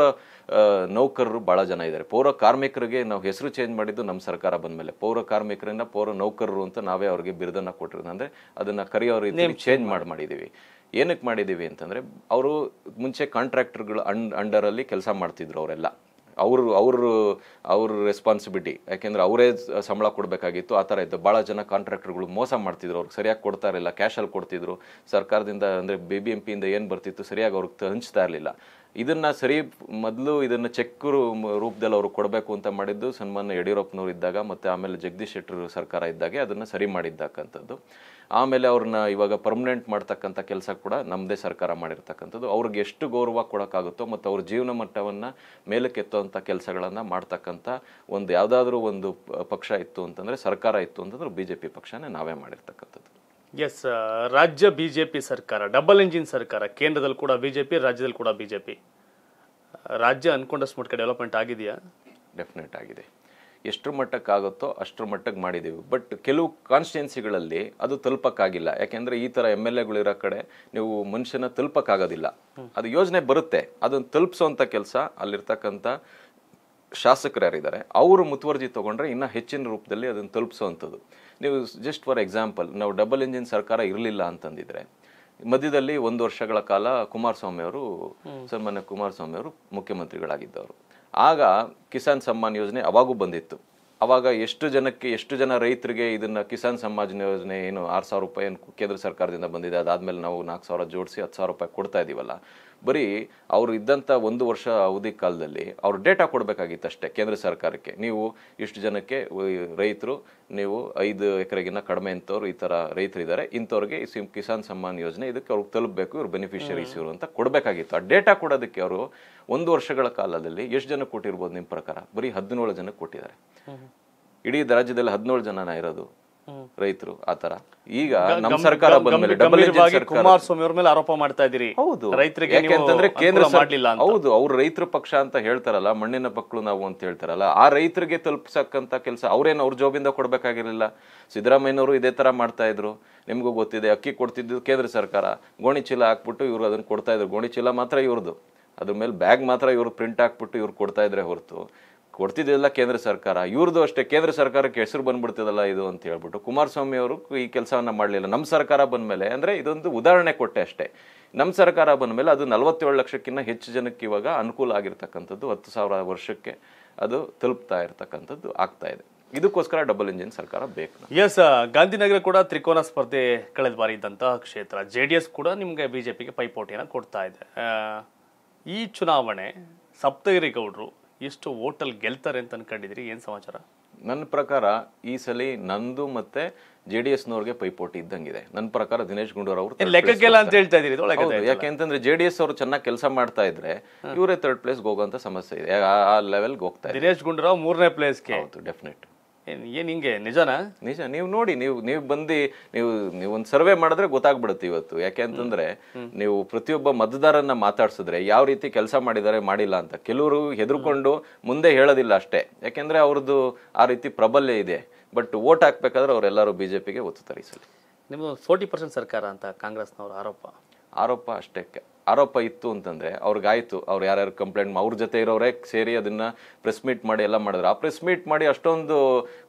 ನೌಕರರು ಭಾಳ ಜನ ಇದ್ದಾರೆ ಪೌರ ಕಾರ್ಮಿಕರಿಗೆ ನಾವು ಹೆಸರು ಚೇಂಜ್ ಮಾಡಿದ್ದು ನಮ್ಮ ಸರ್ಕಾರ ಬಂದ ಮೇಲೆ ಪೌರ ಕಾರ್ಮಿಕರಿಂದ ಪೌರ ನೌಕರರು ಅಂತ ನಾವೇ ಅವ್ರಿಗೆ ಬಿರುದನ್ನು ಕೊಟ್ಟಿರೋದು ಅಂದರೆ ಅದನ್ನು ಕರೆಯೋ ರೀತಿ ಚೇಂಜ್ ಮಾಡಿ ಮಾಡಿದ್ದೀವಿ ಏನಕ್ಕೆ ಮಾಡಿದ್ದೀವಿ ಅಂತಂದರೆ ಅವರು ಮುಂಚೆ ಕಾಂಟ್ರಾಕ್ಟರ್ಗಳು ಅಂಡ್ ಅಂಡರಲ್ಲಿ ಕೆಲಸ ಮಾಡ್ತಿದ್ರು ಅವರೆಲ್ಲ ಅವರು ಅವರು ಅವ್ರ ರೆಸ್ಪಾನ್ಸಿಬಿಲಿಟಿ ಯಾಕೆಂದರೆ ಅವರೇ ಸಂಬಳ ಕೊಡಬೇಕಾಗಿತ್ತು ಆ ಥರ ಇತ್ತು ಭಾಳ ಜನ ಕಾಂಟ್ರಾಕ್ಟರ್ಗಳು ಮೋಸ ಮಾಡ್ತಿದ್ರು ಅವ್ರಿಗೆ ಸರಿಯಾಗಿ ಕೊಡ್ತಾ ಇರಲಿಲ್ಲ ಕ್ಯಾಶಲ್ಲಿ ಕೊಡ್ತಿದ್ರು ಸರ್ಕಾರದಿಂದ ಅಂದರೆ ಬಿ ಬಿ ಎಂ ಪಿಯಿಂದ ಏನು ಬರ್ತಿತ್ತು ಸರಿಯಾಗಿ ಅವ್ರಿಗೆ ಹಂಚ್ತಾ ಇರಲಿಲ್ಲ ಇದನ್ನು ಸರಿ ಮೊದಲು ಇದನ್ನು ಚೆಕ್ ರೂಪದಲ್ಲಿ ಅವರು ಕೊಡಬೇಕು ಅಂತ ಮಾಡಿದ್ದು ಸನ್ಮಾನ್ಯ ಯಡಿಯೂರಪ್ಪನವ್ರು ಇದ್ದಾಗ ಮತ್ತು ಆಮೇಲೆ ಜಗದೀಶ್ ಶೆಟ್ಟರ್ ಸರ್ಕಾರ ಇದ್ದಾಗೆ ಅದನ್ನು ಸರಿ ಮಾಡಿದ್ದಕ್ಕಂಥದ್ದು ಆಮೇಲೆ ಅವ್ರನ್ನ ಇವಾಗ ಪರ್ಮನೆಂಟ್ ಮಾಡ್ತಕ್ಕಂಥ ಕೆಲಸ ಕೂಡ ನಮ್ಮದೇ ಸರ್ಕಾರ ಮಾಡಿರ್ತಕ್ಕಂಥದ್ದು ಅವ್ರಿಗೆ ಎಷ್ಟು ಗೌರವ ಕೊಡೋಕ್ಕಾಗುತ್ತೋ ಮತ್ತು ಅವ್ರ ಜೀವನ ಮಟ್ಟವನ್ನು ಮೇಲಕ್ಕೆತ್ತುವಂಥ ಕೆಲಸಗಳನ್ನು ಮಾಡ್ತಕ್ಕಂಥ ಒಂದು ಯಾವುದಾದ್ರೂ ಒಂದು ಪಕ್ಷ ಇತ್ತು ಅಂತಂದರೆ ಸರ್ಕಾರ ಇತ್ತು ಅಂತಂದ್ರೆ ಬಿ ಜೆ ಪಿ ಪಕ್ಷನೇ ನಾವೇ ಮಾಡಿರ್ತಕ್ಕಂಥದ್ದು ಎಸ್ ರಾಜ್ಯ ಬಿ ಜೆ ಪಿ ಸರ್ಕಾರ ಡಬಲ್ ಇಂಜಿನ್ ಸರ್ಕಾರ ಕೇಂದ್ರದಲ್ಲಿ ಕೂಡ ಬಿ ಜೆ ಪಿ ರಾಜ್ಯದಲ್ಲಿ ಕೂಡ ಬಿ ಜೆ ಪಿ ರಾಜ್ಯ ಅನ್ಕೊಂಡಷ್ಟು ಮಟ್ಟಿಗೆ ಡೆವಲಪ್ಮೆಂಟ್ ಆಗಿದೆಯಾ ಡೆಫಿನೆಟ್ ಆಗಿದೆ ಎಷ್ಟರ ಮಟ್ಟಕ್ಕಾಗುತ್ತೋ ಅಷ್ಟರ ಮಟ್ಟಕ್ಕೆ ಮಾಡಿದ್ದೀವಿ ಬಟ್ ಕೆಲವು ಕಾನ್ಸ್ಟಿಟ್ಯೆನ್ಸಿಗಳಲ್ಲಿ ಅದು ತಲುಪಕ್ಕಾಗಿಲ್ಲ ಯಾಕೆಂದರೆ ಈ ಥರ ಎಮ್ ಎಲ್ ಎಗಳಿರೋ ಕಡೆ ನೀವು ಮನುಷ್ಯನ ತಲುಪಕ್ಕಾಗೋದಿಲ್ಲ ಅದು ಯೋಜನೆ ಬರುತ್ತೆ ಅದನ್ನು ತಲುಪಿಸೋವಂಥ ಕೆಲಸ ಅಲ್ಲಿರ್ತಕ್ಕಂಥ ಶಾಸಕರು ಯಾರಿದ್ದಾರೆ ಅವರು ಮುತುವರ್ಜಿ ತೊಗೊಂಡ್ರೆ ಇನ್ನೂ ಹೆಚ್ಚಿನ ರೂಪದಲ್ಲಿ ಅದನ್ನು ತಲುಪಿಸುವಂಥದ್ದು ನೀವು ಜಸ್ಟ್ ಫಾರ್ ಎಕ್ಸಾಂಪಲ್ ನಾವು ಡಬಲ್ ಇಂಜಿನ್ ಸರ್ಕಾರ ಇರಲಿಲ್ಲ ಅಂತಂದಿದ್ರೆ ಮಧ್ಯದಲ್ಲಿ ಒಂದು ವರ್ಷಗಳ ಕಾಲ ಕುಮಾರಸ್ವಾಮಿ ಅವರು ಸನ್ಮಾನ್ಯ ಕುಮಾರಸ್ವಾಮಿ ಅವರು ಮುಖ್ಯಮಂತ್ರಿಗಳಾಗಿದ್ದವರು ಆಗ ಕಿಸಾನ್ ಸಮ್ಮಾನ್ ಯೋಜನೆ ಅವಾಗೂ ಬಂದಿತ್ತು ಅವಾಗ ಎಷ್ಟು ಜನಕ್ಕೆ ಎಷ್ಟು ಜನ ರೈತರಿಗೆ ಇದನ್ನು ಕಿಸಾನ್ ಸಮ್ಮಾನ್ ಯೋಜನೆ ಏನು ಆರು ಸಾವಿರ ರೂಪಾಯಿ ಏನು ಕೇಂದ್ರ ಸರ್ಕಾರದಿಂದ ಬಂದಿದೆ ಅದಾದಮೇಲೆ ನಾವು ನಾಲ್ಕು ಸಾವಿರ ಜೋಡಿಸಿ ಹತ್ತು ಸಾವಿರ ರೂಪಾಯಿ ಕೊಡ್ತಾ ಇದ್ದೀವಲ್ಲ ಬರೀ ಅವರು ಇದ್ದಂಥ ಒಂದು ವರ್ಷ ಅವಧಿ ಕಾಲದಲ್ಲಿ ಅವ್ರು ಡೇಟಾ ಕೊಡಬೇಕಾಗಿತ್ತು ಅಷ್ಟೇ ಕೇಂದ್ರ ಸರ್ಕಾರಕ್ಕೆ ನೀವು ಇಷ್ಟು ಜನಕ್ಕೆ ರೈತರು ನೀವು ಐದು ಎಕರೆಗಿನ್ನ ಕಡಿಮೆ ಇಂಥವ್ರು ಈ ಥರ ರೈತರಿದ್ದಾರೆ ಇಂಥವ್ರಿಗೆ ಈ ಕಿಸಾನ್ ಸಮ್ಮಾನ್ ಯೋಜನೆ ಇದಕ್ಕೆ ಅವ್ರಿಗೆ ತಲುಪಬೇಕು ಇವ್ರು ಬೆನಿಫಿಷರೀಸ್ ಇವರು ಅಂತ ಕೊಡಬೇಕಾಗಿತ್ತು ಆ ಡೇಟಾ ಕೊಡೋದಕ್ಕೆ ಅವರು ಒಂದು ವರ್ಷಗಳ ಕಾಲದಲ್ಲಿ ಎಷ್ಟು ಜನ ಕೊಟ್ಟಿರ್ಬೋದು ನಿಮ್ಮ ಪ್ರಕಾರ ಬರೀ ಹದಿನೇಳು ಜನಕ್ಕೆ ಕೊಟ್ಟಿದ್ದಾರೆ ಇಡೀ ರಾಜ್ಯದಲ್ಲಿ ಹದಿನೇಳು ಜನನ ಇರೋದು ರೈತರು ಆತರ ಈಗ ನಮ್ಮ ಸರ್ಕಾರ ಬಂದ್ಮೇಲೆ ಡಬಲ್ ಕುಮಾರಸ್ವಾಮಿ ಅವ್ರ ಮೇಲೆ ಆರೋಪ ಮಾಡ್ತಾ ಇದೀರಿ ಹೌದು ರೈತರಿಗೆ ಕೇಂದ್ರ ಮಾಡಲಿಲ್ಲ ಹೌದು ಅವ್ರ ರೈತರ ಪಕ್ಷ ಅಂತ ಹೇಳ್ತಾರಲ್ಲ ಮಣ್ಣಿನ ಪಕ್ಕಳು ನಾವು ಅಂತ ಹೇಳ್ತಾರಲ್ಲ ಆ ರೈತರಿಗೆ ತಲುಪಿಸಕ್ಕಂತ ಕೆಲಸ ಅವ್ರೇನು ಅವ್ರ ಜೋಬಿಂದ ಕೊಡ್ಬೇಕಾಗಿರ್ಲಿಲ್ಲ ಸಿದ್ದರಾಮಯ್ಯನವರು ಇದೇ ತರ ಮಾಡ್ತಾ ಇದ್ರು ನಿಮ್ಗೂ ಗೊತ್ತಿದೆ ಅಕ್ಕಿ ಕೊಡ್ತಿದ್ದು ಕೇಂದ್ರ ಸರ್ಕಾರ ಗೋಣಿ ಚೀಲ ಹಾಕ್ಬಿಟ್ಟು ಇವ್ರು ಅದನ್ನ ಕೊಡ್ತಾ ಇದ್ರು ಗೋಣಿ ಚೀಲ ಮಾತ್ರ ಇವ್ರದ್ದು ಅದ್ರ ಮೇಲೆ ಬ್ಯಾಗ್ ಮಾತ್ರ ಇವ್ರು ಪ್ರಿಂಟ್ ಹಾಕ್ಬಿಟ್ಟು ಇವ್ರು ಕೊಡ್ತಾ ಇದ್ರೆ ಹೊರತು ಕೊಡ್ತಿದ್ದಿಲ್ಲ ಕೇಂದ್ರ ಸರ್ಕಾರ ಇವ್ರದ್ದು ಅಷ್ಟೇ ಕೇಂದ್ರ ಸರ್ಕಾರಕ್ಕೆ ಹೆಸರು ಬಂದ್ಬಿಡ್ತಿದಲ್ಲ ಇದು ಅಂತ ಹೇಳ್ಬಿಟ್ಟು ಕುಮಾರಸ್ವಾಮಿ ಅವರು ಈ ಕೆಲಸವನ್ನು ಮಾಡಲಿಲ್ಲ ನಮ್ಮ ಸರ್ಕಾರ ಬಂದ ಮೇಲೆ ಅಂದರೆ ಇದೊಂದು ಉದಾಹರಣೆ ಕೊಟ್ಟೆ ಅಷ್ಟೇ ನಮ್ಮ ಸರ್ಕಾರ ಬಂದ ಮೇಲೆ ಅದು ನಲವತ್ತೇಳು ಲಕ್ಷಕ್ಕಿಂತ ಹೆಚ್ಚು ಜನಕ್ಕೆ ಇವಾಗ ಅನುಕೂಲ ಆಗಿರ್ತಕ್ಕಂಥದ್ದು ಹತ್ತು ಸಾವಿರ ವರ್ಷಕ್ಕೆ ಅದು ತಲುಪ್ತಾ ಇರ್ತಕ್ಕಂಥದ್ದು ಆಗ್ತಾ ಇದೆ ಇದಕ್ಕೋಸ್ಕರ ಡಬಲ್ ಇಂಜಿನ್ ಸರ್ಕಾರ ಬೇಕು ಎಸ್ ಗಾಂಧಿನಗರ ಕೂಡ ತ್ರಿಕೋನ ಸ್ಪರ್ಧೆ ಕಳೆದ ಬಾರಿ ಇದ್ದಂತಹ ಕ್ಷೇತ್ರ ಜೆ ಡಿ ಎಸ್ ಕೂಡ ನಿಮಗೆ ಬಿ ಜೆ ಪಿಗೆ ಪೈಪೋಟಿಯನ್ನು ಕೊಡ್ತಾ ಇದೆ ಈ ಚುನಾವಣೆ ಸಪ್ತಗಿರಿ ಗೌಡರು ಇಷ್ಟು ಓಟಲ್ ಗೆಲ್ತಾರೆ ಅಂತ ಅನ್ಕೊಂಡಿದ್ರಿ ಏನು ಸಮಾಚಾರ ನನ್ನ ಪ್ರಕಾರ ಈ ಸಲ ನಂದು ಮತ್ತೆ ಜೆ ಡಿ ಎಸ್ನವ್ರಿಗೆ ಪೈಪೋಟಿ ಇದ್ದಂಗಿದೆ ನನ್ನ ಪ್ರಕಾರ ದಿನೇಶ್ ಗುಂಡೂರಾವ್ ಅವರು ಅಂತ ಹೇಳ್ತಾ ಇದ್ದೀರಿ ಯಾಕೆಂತಂದ್ರೆ ಜೆ ಡಿ ಎಸ್ ಅವರು ಚೆನ್ನಾಗಿ ಕೆಲಸ ಮಾಡ್ತಾ ಇದ್ರೆ ಇವರೇ ತರ್ಡ್ ಪ್ಲೇಸ್ಗೆ ಹೋಗುವಂತ ಸಮಸ್ಯೆ ಇದೆ ಆ ಲೆವೆಲ್ಗೆ ಹೋಗ್ತಾರೆ ದಿನೇಶ್ ಗುಂಡೂರಾವ್ ಮೂರನೇ ಪ್ಲೇಸ್ಗೆ ಹೌದು ಡೆಫಿನೆಟ್ ಏನು ಹಿಂಗೆ ನಿಜನಾ ನಿಜ ನೀವು ನೋಡಿ ನೀವು ನೀವು ಬಂದು ನೀವು ನೀವು ಒಂದು ಸರ್ವೆ ಮಾಡಿದ್ರೆ ಗೊತ್ತಾಗ್ಬಿಡುತ್ತೆ ಇವತ್ತು ಯಾಕೆ ಅಂತಂದ್ರೆ ನೀವು ಪ್ರತಿಯೊಬ್ಬ ಮತದಾರನ್ನ ಮಾತಾಡ್ಸಿದ್ರೆ ಯಾವ ರೀತಿ ಕೆಲಸ ಮಾಡಿದ್ದಾರೆ ಮಾಡಿಲ್ಲ ಅಂತ ಕೆಲವರು ಹೆದರ್ಕೊಂಡು ಮುಂದೆ ಹೇಳೋದಿಲ್ಲ ಅಷ್ಟೇ ಯಾಕೆಂದ್ರೆ ಅವ್ರದ್ದು ಆ ರೀತಿ ಪ್ರಬಲ್ಯ ಇದೆ ಬಟ್ ವೋಟ್ ಹಾಕ್ಬೇಕಾದ್ರೆ ಅವರೆಲ್ಲರೂ ಬಿಜೆಪಿಗೆ ಒತ್ತು ತರಿಸಲಿ ನಿಮ್ಮದು ಫೋರ್ಟಿ ಪರ್ಸೆಂಟ್ ಸರ್ಕಾರ ಅಂತ ಕಾಂಗ್ರೆಸ್ನವ್ರ ಆರೋಪ ಆರೋಪ ಅಷ್ಟಕ್ಕೆ ಆರೋಪ ಇತ್ತು ಅಂತಂದರೆ ಅವ್ರಿಗಾಯಿತು ಅವ್ರು ಯಾರ್ಯಾರು ಕಂಪ್ಲೇಂಟ್ ಅವ್ರ ಜೊತೆ ಇರೋರೇ ಸೇರಿ ಅದನ್ನು ಪ್ರೆಸ್ ಮೀಟ್ ಮಾಡಿ ಎಲ್ಲ ಮಾಡಿದ್ರು ಆ ಪ್ರೆಸ್ ಮೀಟ್ ಮಾಡಿ ಅಷ್ಟೊಂದು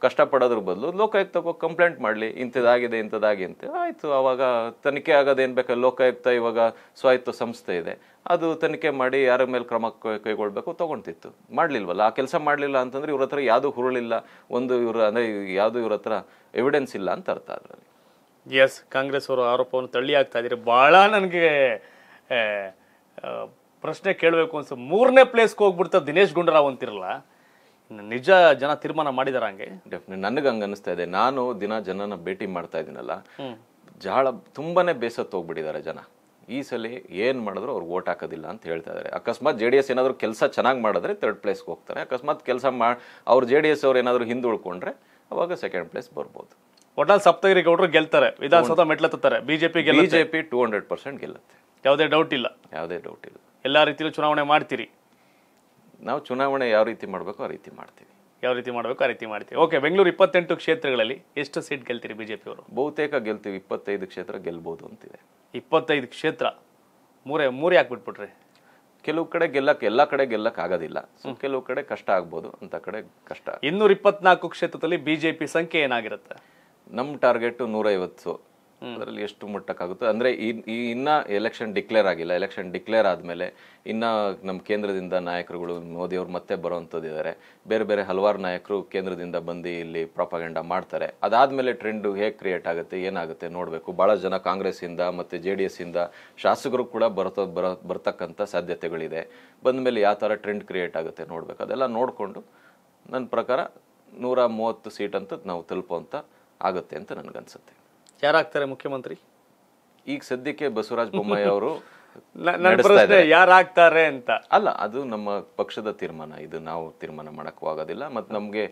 ಕಷ್ಟಪಡೋದ್ರ ಬದಲು ಲೋಕಾಯುಕ್ತಕ್ಕೆ ಕಂಪ್ಲೇಂಟ್ ಮಾಡಲಿ ಇಂಥದ್ದಾಗಿದೆ ಇಂಥದ್ದಾಗಿ ಅಂತ ಆಯಿತು ಆವಾಗ ತನಿಖೆ ಆಗೋದೇನು ಬೇಕಾದ್ರೆ ಲೋಕಾಯುಕ್ತ ಇವಾಗ ಸ್ವಾಯತ್ತ ಸಂಸ್ಥೆ ಇದೆ ಅದು ತನಿಖೆ ಮಾಡಿ ಯಾರ ಮೇಲೆ ಕ್ರಮ ಕೈಗೊಳ್ಬೇಕು ತೊಗೊಳ್ತಿತ್ತು ಮಾಡಲಿಲ್ವಲ್ಲ ಆ ಕೆಲಸ ಮಾಡಲಿಲ್ಲ ಅಂತಂದರೆ ಇವ್ರ ಹತ್ರ ಯಾವುದೂ ಹುರುಳಿಲ್ಲ ಒಂದು ಇವರು ಅಂದರೆ ಯಾವುದು ಇವ್ರ ಹತ್ರ ಎವಿಡೆನ್ಸ್ ಇಲ್ಲ ಅಂತ ಅರ್ಥ ಅದರಲ್ಲಿ ಎಸ್ ಕಾಂಗ್ರೆಸ್ ಅವರು ಆರೋಪವನ್ನು ತಳ್ಳಿ ಆಗ್ತಾ ಇದ್ರೆ ಭಾಳ ನನಗೆ ಪ್ರಶ್ನೆ ಕೇಳಬೇಕು ಅನ್ಸ ಮೂರನೇ ಪ್ಲೇಸ್ಗೆ ಹೋಗ್ಬಿಡ್ತಾ ದಿನೇಶ್ ಗುಂಡೂರಾವ್ ಅಂತಿರಲ್ಲ ನಿಜ ಜನ ತೀರ್ಮಾನ ಮಾಡಿದಾರ ಹಂಗೆ ಡೆಫಿನೆಟ್ ನನಗೆ ಹಂಗೆ ಅನಿಸ್ತಾ ಇದೆ ನಾನು ದಿನ ಜನನ ಭೇಟಿ ಮಾಡ್ತಾ ಇದ್ದೀನಲ್ಲ ಜಾಳ ತುಂಬಾನೇ ಬೇಸತ್ತು ಹೋಗ್ಬಿಟ್ಟಿದ್ದಾರೆ ಜನ ಈ ಸಲ ಏನು ಮಾಡಿದ್ರು ಅವ್ರು ಓಟ್ ಹಾಕೋದಿಲ್ಲ ಅಂತ ಹೇಳ್ತಾ ಇದ್ದಾರೆ ಅಕಸ್ಮಾತ್ ಜೆ ಡಿ ಎಸ್ ಏನಾದರೂ ಕೆಲಸ ಚೆನ್ನಾಗಿ ಮಾಡಿದ್ರೆ ತರ್ಡ್ ಪ್ಲೇಸ್ಗೆ ಹೋಗ್ತಾರೆ ಅಕಸ್ಮಾತ್ ಕೆಲಸ ಮಾಡಿ ಅವ್ರು ಜೆ ಡಿ ಎಸ್ ಅವ್ರು ಏನಾದರೂ ಅವಾಗ ಸೆಕೆಂಡ್ ಪ್ಲೇಸ್ ಬರ್ಬೋದು ಒಟ್ಟಲ್ಲಿ ಸಪ್ತಗಿರಿ ಗೌಡರು ಗೆಲ್ತಾರೆ ವಿಧಾನಸೌಧ ಮೆಟ್ಲತ್ತಾರೆ J BJP two hundred percent ಗೆಲ್ಲುತ್ತೆ ಯಾವುದೇ ಡೌಟ್ ಇಲ್ಲ ಯಾವುದೇ ಡೌಟ್ ಇಲ್ಲ ಎಲ್ಲ ರೀತಿಯಲ್ಲೂ ಚುನಾವಣೆ ಮಾಡ್ತೀರಿ ನಾವು ಚುನಾವಣೆ ಯಾವ ರೀತಿ ಮಾಡಬೇಕು ಆ ರೀತಿ ಮಾಡ್ತೀವಿ ಯಾವ ರೀತಿ ಮಾಡಬೇಕು ಆ ರೀತಿ ಮಾಡ್ತೀವಿ ಓಕೆ ಬೆಂಗಳೂರು ಇಪ್ಪತ್ತೆಂಟು ಕ್ಷೇತ್ರಗಳಲ್ಲಿ ಎಷ್ಟು ಸೀಟ್ ಗೆಲ್ತೀರಿ ಬಿಜೆಪಿ ಅವರು ಬಹುತೇಕ ಗೆಲ್ತೀವಿ ಇಪ್ಪತ್ತೈದು ಕ್ಷೇತ್ರ ಗೆಲ್ಬೋದು ಅಂತಿದೆ ಇಪ್ಪತ್ತೈದು ಕ್ಷೇತ್ರ ಮೂರೇ ಮೂರೇ ಹಾಕ್ಬಿಟ್ಬಿಟ್ರಿ ಕೆಲವು ಕಡೆ ಗೆಲ್ಲಕ್ಕೆ ಎಲ್ಲ ಕಡೆ ಗೆಲ್ಲಕ್ಕೆ ಆಗೋದಿಲ್ಲ ಕೆಲವು ಕಡೆ ಕಷ್ಟ ಆಗ್ಬೋದು ಅಂತ ಕಡೆ ಕಷ್ಟ ಇನ್ನೂರ ಇಪ್ಪತ್ನಾಲ್ಕು ಕ್ಷೇತ್ರದಲ್ಲಿ ಬಿಜೆಪಿ ಸಂಖ್ಯೆ ಏನಾಗಿರುತ್ತೆ ನಮ್ಮ ಟಾರ್ಗೆಟು ನೂರೈವತ್ತು ಅದರಲ್ಲಿ ಎಷ್ಟು ಮುಟ್ಟಕ್ಕಾಗುತ್ತೆ ಅಂದರೆ ಈ ಇನ್ನ ಎಲೆಕ್ಷನ್ ಡಿಕ್ಲೇರ್ ಆಗಿಲ್ಲ ಎಲೆಕ್ಷನ್ ಡಿಕ್ಲೇರ್ ಆದಮೇಲೆ ಇನ್ನು ನಮ್ಮ ಕೇಂದ್ರದಿಂದ ನಾಯಕರುಗಳು ಮೋದಿಯವರು ಮತ್ತೆ ಬರುವಂಥದ್ದಿದ್ದಾರೆ ಬೇರೆ ಬೇರೆ ಹಲವಾರು ನಾಯಕರು ಕೇಂದ್ರದಿಂದ ಬಂದು ಇಲ್ಲಿ ಪ್ರಾಪಗೆಂಡ ಮಾಡ್ತಾರೆ ಅದಾದಮೇಲೆ ಟ್ರೆಂಡು ಹೇಗೆ ಕ್ರಿಯೇಟ್ ಆಗುತ್ತೆ ಏನಾಗುತ್ತೆ ನೋಡಬೇಕು ಭಾಳ ಜನ ಕಾಂಗ್ರೆಸ್ಸಿಂದ ಮತ್ತು ಜೆ ಡಿ ಎಸ್ಸಿಂದ ಶಾಸಕರು ಕೂಡ ಬರ್ತೋ ಬರ ಬರ್ತಕ್ಕಂಥ ಸಾಧ್ಯತೆಗಳಿದೆ ಬಂದ ಮೇಲೆ ಯಾವ ಥರ ಟ್ರೆಂಡ್ ಕ್ರಿಯೇಟ್ ಆಗುತ್ತೆ ನೋಡಬೇಕು ಅದೆಲ್ಲ ನೋಡಿಕೊಂಡು ನನ್ನ ಪ್ರಕಾರ ನೂರ ಮೂವತ್ತು ಸೀಟ್ ಅಂತ ನಾವು ಅಂತ ಆಗುತ್ತೆ ಅಂತ ನನಗನ್ಸುತ್ತೆ ಯಾರಾಗ್ತಾರೆ ಮುಖ್ಯಮಂತ್ರಿ ಈಗ ಸದ್ಯಕ್ಕೆ ಬಸವರಾಜ ಬೊಮ್ಮಾಯಿ ಅವರು ಯಾರಾಗ್ತಾರೆ ಅಂತ ಅಲ್ಲ ಅದು ನಮ್ಮ ಪಕ್ಷದ ತೀರ್ಮಾನ ಇದು ನಾವು ತೀರ್ಮಾನ ಮಾಡಕ್ಕೂ ಆಗೋದಿಲ್ಲ ಮತ್ತೆ ನಮಗೆ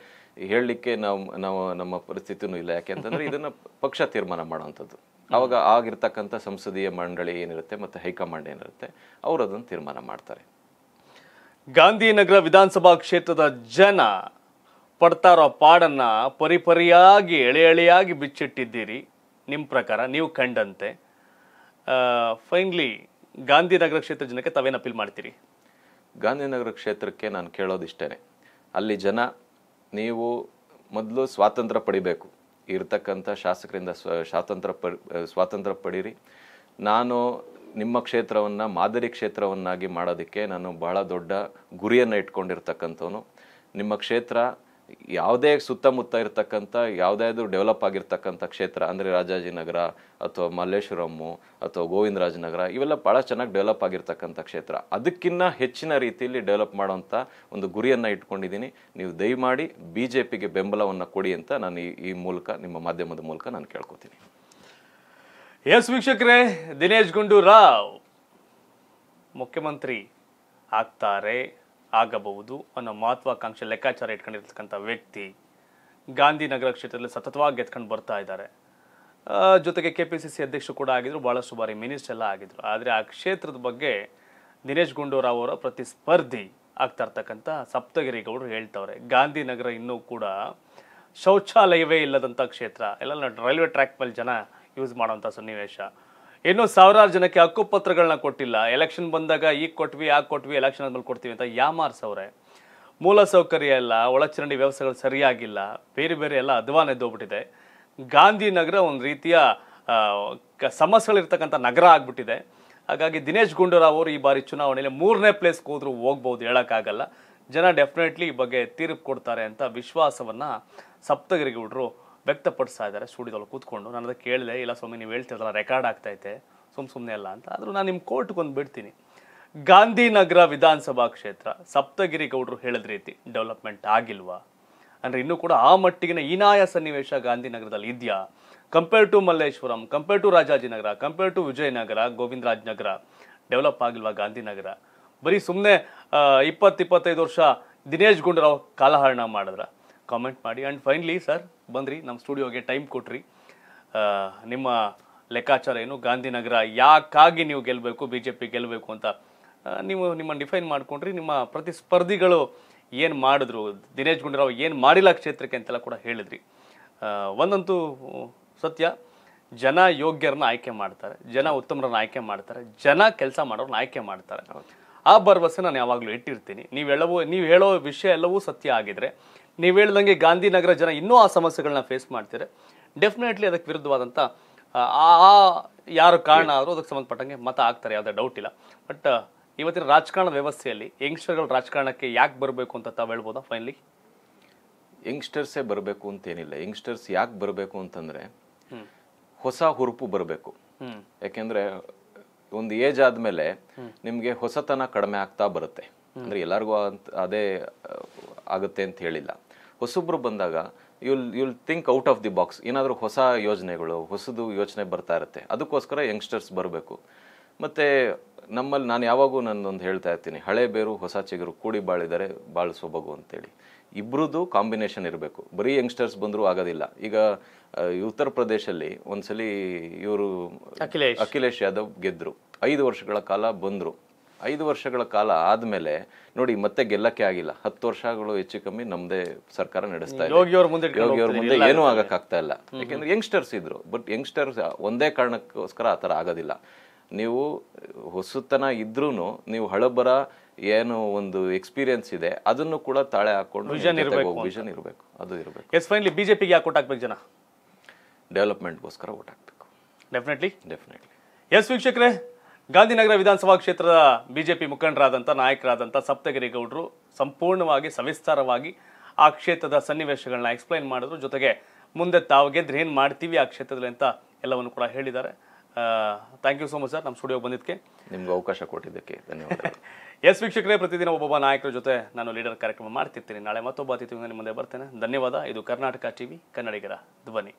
ಹೇಳಲಿಕ್ಕೆ ನಾವು ನಾವು ನಮ್ಮ ಪರಿಸ್ಥಿತಿನೂ ಇಲ್ಲ ಯಾಕೆಂತಂದ್ರೆ ಇದನ್ನ ಪಕ್ಷ ತೀರ್ಮಾನ ಮಾಡುವಂಥದ್ದು ಅವಾಗ ಆಗಿರ್ತಕ್ಕಂಥ ಸಂಸದೀಯ ಮಂಡಳಿ ಏನಿರುತ್ತೆ ಮತ್ತು ಹೈಕಮಾಂಡ್ ಏನಿರುತ್ತೆ ಅವರು ಅದನ್ನು ತೀರ್ಮಾನ ಮಾಡ್ತಾರೆ ಗಾಂಧಿನಗರ ವಿಧಾನಸಭಾ ಕ್ಷೇತ್ರದ ಜನ ಪಡ್ತಾ ಇರೋ ಪಾಡನ್ನು ಪರಿಪರಿಯಾಗಿ ಎಳೆ ಎಳೆಯಾಗಿ ಬಿಚ್ಚಿಟ್ಟಿದ್ದೀರಿ ನಿಮ್ಮ ಪ್ರಕಾರ ನೀವು ಕಂಡಂತೆ ಫೈನ್ಲಿ ಗಾಂಧಿನಗರ ಕ್ಷೇತ್ರ ಜನಕ್ಕೆ ತಾವೇನು ಅಪೀಲ್ ಮಾಡ್ತೀರಿ ಗಾಂಧಿನಗರ ಕ್ಷೇತ್ರಕ್ಕೆ ನಾನು ಕೇಳೋದಿಷ್ಟೇ ಅಲ್ಲಿ ಜನ ನೀವು ಮೊದಲು ಸ್ವಾತಂತ್ರ್ಯ ಪಡಿಬೇಕು ಇರತಕ್ಕಂಥ ಶಾಸಕರಿಂದ ಸ್ವಾತಂತ್ರ್ಯ ಪಡಿ ಸ್ವಾತಂತ್ರ್ಯ ಪಡೀರಿ ನಾನು ನಿಮ್ಮ ಕ್ಷೇತ್ರವನ್ನು ಮಾದರಿ ಕ್ಷೇತ್ರವನ್ನಾಗಿ ಮಾಡೋದಕ್ಕೆ ನಾನು ಬಹಳ ದೊಡ್ಡ ಗುರಿಯನ್ನು ಇಟ್ಕೊಂಡಿರ್ತಕ್ಕಂಥವನು ನಿಮ್ಮ ಕ್ಷೇತ್ರ ಯಾವುದೇ ಸುತ್ತಮುತ್ತ ಇರತಕ್ಕಂಥ ಯಾವುದಾದ್ರೂ ಡೆವಲಪ್ ಆಗಿರ್ತಕ್ಕಂಥ ಕ್ಷೇತ್ರ ಅಂದರೆ ರಾಜಾಜಿನಗರ ಅಥವಾ ಮಲ್ಲೇಶ್ವರಮ್ಮು ಅಥವಾ ಗೋವಿಂದರಾಜನಗರ ಇವೆಲ್ಲ ಭಾಳ ಚೆನ್ನಾಗಿ ಡೆವಲಪ್ ಆಗಿರ್ತಕ್ಕಂಥ ಕ್ಷೇತ್ರ ಅದಕ್ಕಿಂತ ಹೆಚ್ಚಿನ ರೀತಿಯಲ್ಲಿ ಡೆವಲಪ್ ಮಾಡೋಂಥ ಒಂದು ಗುರಿಯನ್ನು ಇಟ್ಕೊಂಡಿದ್ದೀನಿ ನೀವು ದಯಮಾಡಿ ಬಿ ಜೆ ಪಿಗೆ ಬೆಂಬಲವನ್ನು ಕೊಡಿ ಅಂತ ನಾನು ಈ ಮೂಲಕ ನಿಮ್ಮ ಮಾಧ್ಯಮದ ಮೂಲಕ ನಾನು ಕೇಳ್ಕೊತೀನಿ ಎಸ್ ವೀಕ್ಷಕರೇ ದಿನೇಶ್ ಗುಂಡೂರಾವ್ ಮುಖ್ಯಮಂತ್ರಿ ಆಗ್ತಾರೆ ಆಗಬಹುದು ಅನ್ನೋ ಮಹತ್ವಾಕಾಂಕ್ಷೆ ಲೆಕ್ಕಾಚಾರ ಇಟ್ಕೊಂಡಿರ್ತಕ್ಕಂಥ ವ್ಯಕ್ತಿ ಗಾಂಧಿನಗರ ಕ್ಷೇತ್ರದಲ್ಲಿ ಸತತವಾಗಿ ಎತ್ಕೊಂಡು ಬರ್ತಾ ಇದ್ದಾರೆ ಜೊತೆಗೆ ಕೆ ಪಿ ಸಿ ಸಿ ಅಧ್ಯಕ್ಷರು ಕೂಡ ಆಗಿದ್ರು ಭಾಳಷ್ಟು ಬಾರಿ ಮಿನಿಸ್ಟರ್ ಎಲ್ಲ ಆಗಿದ್ರು ಆದರೆ ಆ ಕ್ಷೇತ್ರದ ಬಗ್ಗೆ ದಿನೇಶ್ ಗುಂಡೂರಾವ್ ಅವರ ಪ್ರತಿಸ್ಪರ್ಧಿ ಆಗ್ತಾ ಇರ್ತಕ್ಕಂಥ ಸಪ್ತಗಿರಿಗೌಡರು ಹೇಳ್ತವ್ರೆ ಗಾಂಧಿನಗರ ಇನ್ನೂ ಕೂಡ ಶೌಚಾಲಯವೇ ಇಲ್ಲದಂಥ ಕ್ಷೇತ್ರ ಎಲ್ಲ ರೈಲ್ವೆ ಟ್ರ್ಯಾಕ್ ಮೇಲೆ ಜನ ಯೂಸ್ ಮಾಡುವಂಥ ಸನ್ನಿವೇಶ ಇನ್ನು ಸಾವಿರಾರು ಜನಕ್ಕೆ ಹಕ್ಕುಪತ್ರಗಳನ್ನ ಕೊಟ್ಟಿಲ್ಲ ಎಲೆಕ್ಷನ್ ಬಂದಾಗ ಈಗ ಕೊಟ್ವಿ ಆ ಕೊಟ್ವಿ ಎಲೆಕ್ಷನ್ ಆದ್ಮೇಲೆ ಕೊಡ್ತೀವಿ ಅಂತ ಯಾಮಾರ್ಸ್ ಅವರೇ ಮೂಲ ಸೌಕರ್ಯ ಇಲ್ಲ ಒಳಚರಂಡಿ ವ್ಯವಸ್ಥೆಗಳು ಸರಿಯಾಗಿಲ್ಲ ಬೇರೆ ಬೇರೆ ಎಲ್ಲ ಅಧ್ವಾನ ಎದ್ದೋಗ್ಬಿಟ್ಟಿದೆ ಗಾಂಧಿನಗರ ಒಂದು ರೀತಿಯ ಸಮಸ್ಯೆಗಳಿರ್ತಕ್ಕಂಥ ನಗರ ಆಗ್ಬಿಟ್ಟಿದೆ ಹಾಗಾಗಿ ದಿನೇಶ್ ಗುಂಡೂರಾವ್ ಅವರು ಈ ಬಾರಿ ಚುನಾವಣೆಯಲ್ಲಿ ಮೂರನೇ ಪ್ಲೇಸ್ಗೆ ಹೋದ್ರೂ ಹೋಗ್ಬೋದು ಹೇಳೋಕ್ಕಾಗಲ್ಲ ಜನ ಡೆಫಿನೆಟ್ಲಿ ಈ ಬಗ್ಗೆ ತೀರ್ಪು ಕೊಡ್ತಾರೆ ಅಂತ ವಿಶ್ವಾಸವನ್ನು ಸಪ್ತಗಿರಿಗೆ ಹುಡ್ರು ವ್ಯಕ್ತಪಡಿಸ್ತಾ ಇದ್ದಾರೆ ಸ್ಟುಡಿಯೋದಲ್ಲಿ ಕೂತ್ಕೊಂಡು ನಾನು ಅದಕ್ಕೆ ಕೇಳಿದೆ ಇಲ್ಲ ಸ್ವಾಮಿ ನೀವು ಹೇಳ್ತಿರಲ್ಲ ರೆಕಾರ್ಡ್ ಆಗ್ತೈತೆ ಸುಮ್ಮ ಸುಮ್ಮನೆ ಅಲ್ಲ ಅಂತ ಆದರೂ ನಾನು ನಿಮ್ಮ ಕೋರ್ಟ್ಗೆ ಒಂದು ಬಿಡ್ತೀನಿ ಗಾಂಧಿನಗರ ವಿಧಾನಸಭಾ ಕ್ಷೇತ್ರ ಸಪ್ತಗಿರಿ ಗೌಡರು ಹೇಳಿದ ರೀತಿ ಡೆವಲಪ್ಮೆಂಟ್ ಆಗಿಲ್ವಾ ಅಂದರೆ ಇನ್ನೂ ಕೂಡ ಆ ಮಟ್ಟಿಗಿನ ಹೀನಾಯ ಸನ್ನಿವೇಶ ಗಾಂಧಿನಗರದಲ್ಲಿ ಇದೆಯಾ compare to Malleswaram compare to Rajajinagar compare to Vijayanagar Govindarajanagar develop ಆಗಿಲ್ವಾ ಗಾಂಧಿನಗರ ಬರೀ ಸುಮ್ಮನೆ ಇಪ್ಪತ್ತಿಪ್ಪತ್ತೈದು ವರ್ಷ ದಿನೇಶ್ ಗುಂಡೂರಾವ್ ಕಾಲಹರಣ ಮಾಡಿದ್ರ ಕಾಮೆಂಟ್ ಮಾಡಿ ಆ್ಯಂಡ್ ಫೈನಲಿ ಸರ್ ಬಂದ್ರಿ ನಮ್ಮ ಸ್ಟುಡಿಯೋಗೆ ಟೈಮ್ ಕೊಟ್ರಿ ನಿಮ್ಮ ಲೆಕ್ಕಾಚಾರ ಏನು ಗಾಂಧಿನಗರ ಯಾಕಾಗಿ ನೀವು ಗೆಲ್ಲಬೇಕು ಬಿ ಜೆ ಪಿ ಗೆಲ್ಲಬೇಕು ಅಂತ ನೀವು ನಿಮ್ಮನ್ನು ಡಿಫೈನ್ ಮಾಡ್ಕೊಂಡ್ರಿ ನಿಮ್ಮ ಪ್ರತಿಸ್ಪರ್ಧಿಗಳು ಏನು ಮಾಡಿದ್ರು ದಿನೇಶ್ ಗುಂಡೂರಾವ್ ಏನು ಮಾಡಿಲ್ಲ ಕ್ಷೇತ್ರಕ್ಕೆ ಅಂತೆಲ್ಲ ಕೂಡ ಹೇಳಿದ್ರಿ ಒಂದಂತೂ ಸತ್ಯ ಜನ ಯೋಗ್ಯರನ್ನ ಆಯ್ಕೆ ಮಾಡ್ತಾರೆ ಜನ ಉತ್ತಮರನ್ನ ಆಯ್ಕೆ ಮಾಡ್ತಾರೆ ಜನ ಕೆಲಸ ಮಾಡೋರನ್ನ ಆಯ್ಕೆ ಮಾಡ್ತಾರೆ ಆ ಭರವಸೆ ನಾನು ಯಾವಾಗಲೂ ಇಟ್ಟಿರ್ತೀನಿ ನೀವೆಲ್ಲವೂ ನೀವು ಹೇಳೋ ವಿಷಯ ಎಲ್ಲವೂ ಸತ್ಯ ಆಗಿದ್ರೆ ನೀವು ಹೇಳ್ದಂಗೆ ಗಾಂಧಿನಗರ ಜನ ಇನ್ನೂ ಆ ಸಮಸ್ಯೆಗಳನ್ನ ಫೇಸ್ ಮಾಡ್ತಾರೆ ಡೆಫಿನೆಟ್ಲಿ ಅದಕ್ಕೆ ವಿರುದ್ಧವಾದಂಥ ಆ ಯಾರು ಕಾರಣ ಆದರೂ ಅದಕ್ಕೆ ಸಂಬಂಧಪಟ್ಟಂಗೆ ಮತ ಆಗ್ತಾರೆ ಯಾವುದೇ ಡೌಟ್ ಇಲ್ಲ ಬಟ್ ಇವತ್ತಿನ ರಾಜಕಾರಣ ವ್ಯವಸ್ಥೆಯಲ್ಲಿ ಯಂಗ್ಸ್ಟರ್ಗಳು ರಾಜಕಾರಣಕ್ಕೆ ಯಾಕೆ ಬರಬೇಕು ಅಂತ ತಾವು ಹೇಳ್ಬೋದಾ ಫೈನಲಿ ಯಂಗ್ಸ್ಟರ್ಸೇ ಬರಬೇಕು ಅಂತೇನಿಲ್ಲ ಯಂಗ್ಸ್ಟರ್ಸ್ ಯಾಕೆ ಬರಬೇಕು ಅಂತಂದರೆ ಹೊಸ ಹುರುಪು ಬರಬೇಕು ಯಾಕೆಂದರೆ ಒಂದು ಏಜ್ ಆದಮೇಲೆ ನಿಮಗೆ ಹೊಸತನ ಕಡಿಮೆ ಆಗ್ತಾ ಬರುತ್ತೆ ಅಂದರೆ ಎಲ್ಲರಿಗೂ ಅದೇ ಆಗುತ್ತೆ ಅಂತ ಹೇಳಿಲ್ಲ ಹೊಸೊಬ್ರು ಬಂದಾಗ you'll you'll think out of the box ಏನಾದರೂ ಹೊಸ ಯೋಜನೆಗಳು ಹೊಸದು ಯೋಚನೆ ಬರ್ತಾ ಇರುತ್ತೆ ಅದಕ್ಕೋಸ್ಕರ ಯಂಗ್ಸ್ಟರ್ಸ್ ಬರಬೇಕು ಮತ್ತು ನಮ್ಮಲ್ಲಿ ನಾನು ಯಾವಾಗೂ ನನ್ನೊಂದು ಹೇಳ್ತಾ ಇರ್ತೀನಿ ಹಳೆ ಬೇರು ಹೊಸ ಚಿಗುರು ಕೂಡಿ ಬಾಳಿದರೆ ಬಾಳಿಸೋಬಗು ಸೊಬಗು ಅಂತೇಳಿ ಇಬ್ರದ್ದು ಕಾಂಬಿನೇಷನ್ ಇರಬೇಕು ಬರೀ ಯಂಗ್ಸ್ಟರ್ಸ್ ಬಂದರೂ ಆಗೋದಿಲ್ಲ ಈಗ ಉತ್ತರ ಪ್ರದೇಶಲ್ಲಿ ಒಂದ್ಸಲಿ ಇವರು ಅಖಿಲೇಶ್ ಅಖಿಲೇಶ್ ಯಾದವ್ ಗೆದ್ದರು ಐದು ವರ್ಷಗಳ ಕಾಲ ಬಂದರು ಐದು ವರ್ಷಗಳ ಕಾಲ ಆದ್ಮೇಲೆ ನೋಡಿ ಮತ್ತೆ ಗೆಲ್ಲಕ್ಕೆ ಆಗಿಲ್ಲ ಹತ್ತು ವರ್ಷಗಳು ಹೆಚ್ಚು ಕಮ್ಮಿ ನಮ್ದೇ ಸರ್ಕಾರ ನಡೆಸ್ತಾ ಇದೆ ಯೋಗಿಯವ್ರ ಮುಂದೆ ಏನು ಮುಂದೆ ಏನೂ ಇಲ್ಲ ಯಾಕೆಂದ್ರೆ ಯಂಗ್ಸ್ಟರ್ಸ್ ಇದ್ರು ಬಟ್ ಯಂಗ್ಸ್ಟರ್ಸ್ ಒಂದೇ ಕಾರಣಕ್ಕೋಸ್ಕರ ಆತರ ಆಗೋದಿಲ್ಲ ನೀವು ಹೊಸತನ ಇದ್ರೂ ನೀವು ಹಳಬರ ಏನು ಒಂದು ಎಕ್ಸ್ಪೀರಿಯನ್ಸ್ ಇದೆ ಅದನ್ನು ಕೂಡ ತಾಳೆ ಹಾಕೊಂಡು ವಿಷನ್ ಇರಬೇಕು ವಿಷನ್ ಇರಬೇಕು ಅದು ಇರಬೇಕು ಎಸ್ ಫೈನ್ಲಿ ಬಿಜೆಪಿಗೆ ಯಾಕೆ ಓಟ್ ಹಾಕ್ಬೇಕು ಜನ ಡೆವಲಪ್ಮೆಂಟ್ಗೋಸ್ಕರ ಓಟ್ ಹಾಕ್ಬೇಕು ಡೆಫಿನೆಟ್ಲಿ ಡೆಫಿನೆಟ್ಲಿ ಎಸ್ ವೀಕ್ಷಕರೇ ಗಾಂಧಿನಗರ ವಿಧಾನಸಭಾ ಕ್ಷೇತ್ರದ ಬಿಜೆಪಿ ಮುಖಂಡರಾದಂಥ ನಾಯಕರಾದಂಥ ಸಪ್ತಗಿರಿ ಗೌಡರು ಸಂಪೂರ್ಣವಾಗಿ ಸವಿಸ್ತಾರವಾಗಿ ಆ ಕ್ಷೇತ್ರದ ಸನ್ನಿವೇಶಗಳನ್ನ ಎಕ್ಸ್ಪ್ಲೈನ್ ಮಾಡಿದ್ರು ಜೊತೆಗೆ ಮುಂದೆ ತಾವು ಗೆದ್ರೆ ಏನು ಮಾಡ್ತೀವಿ ಆ ಕ್ಷೇತ್ರದಲ್ಲಿ ಅಂತ ಎಲ್ಲವನ್ನು ಕೂಡ ಹೇಳಿದ್ದಾರೆ thank you so much sir ನಮ್ಮ ಸ್ಟುಡಿಯೋಗೆ ಬಂದಿದ್ದಕ್ಕೆ ನಿಮ್ಗೆ ಅವಕಾಶ ಕೊಟ್ಟಿದ್ದಕ್ಕೆ ಧನ್ಯವಾದ ಎಸ್ ವೀಕ್ಷಕರೇ ಪ್ರತಿದಿನ ಒಬ್ಬೊಬ್ಬ ನಾಯಕರ ಜೊತೆ ನಾನು ಲೀಡರ್ ಕಾರ್ಯಕ್ರಮ ಮಾಡ್ತಿರ್ತೀನಿ ನಾಳೆ ಮತ್ತೊಬ್ಬ ಅತಿಥಿಯಿಂದ ನಿಮ್ಮ ಮುಂದೆ ಬರ್ತೇನೆ ಧನ್ಯವಾದ ಇದು ಕರ್ನಾಟಕ ಟಿವಿ ಕನ್ನಡಿಗರ ಧ್ವನಿ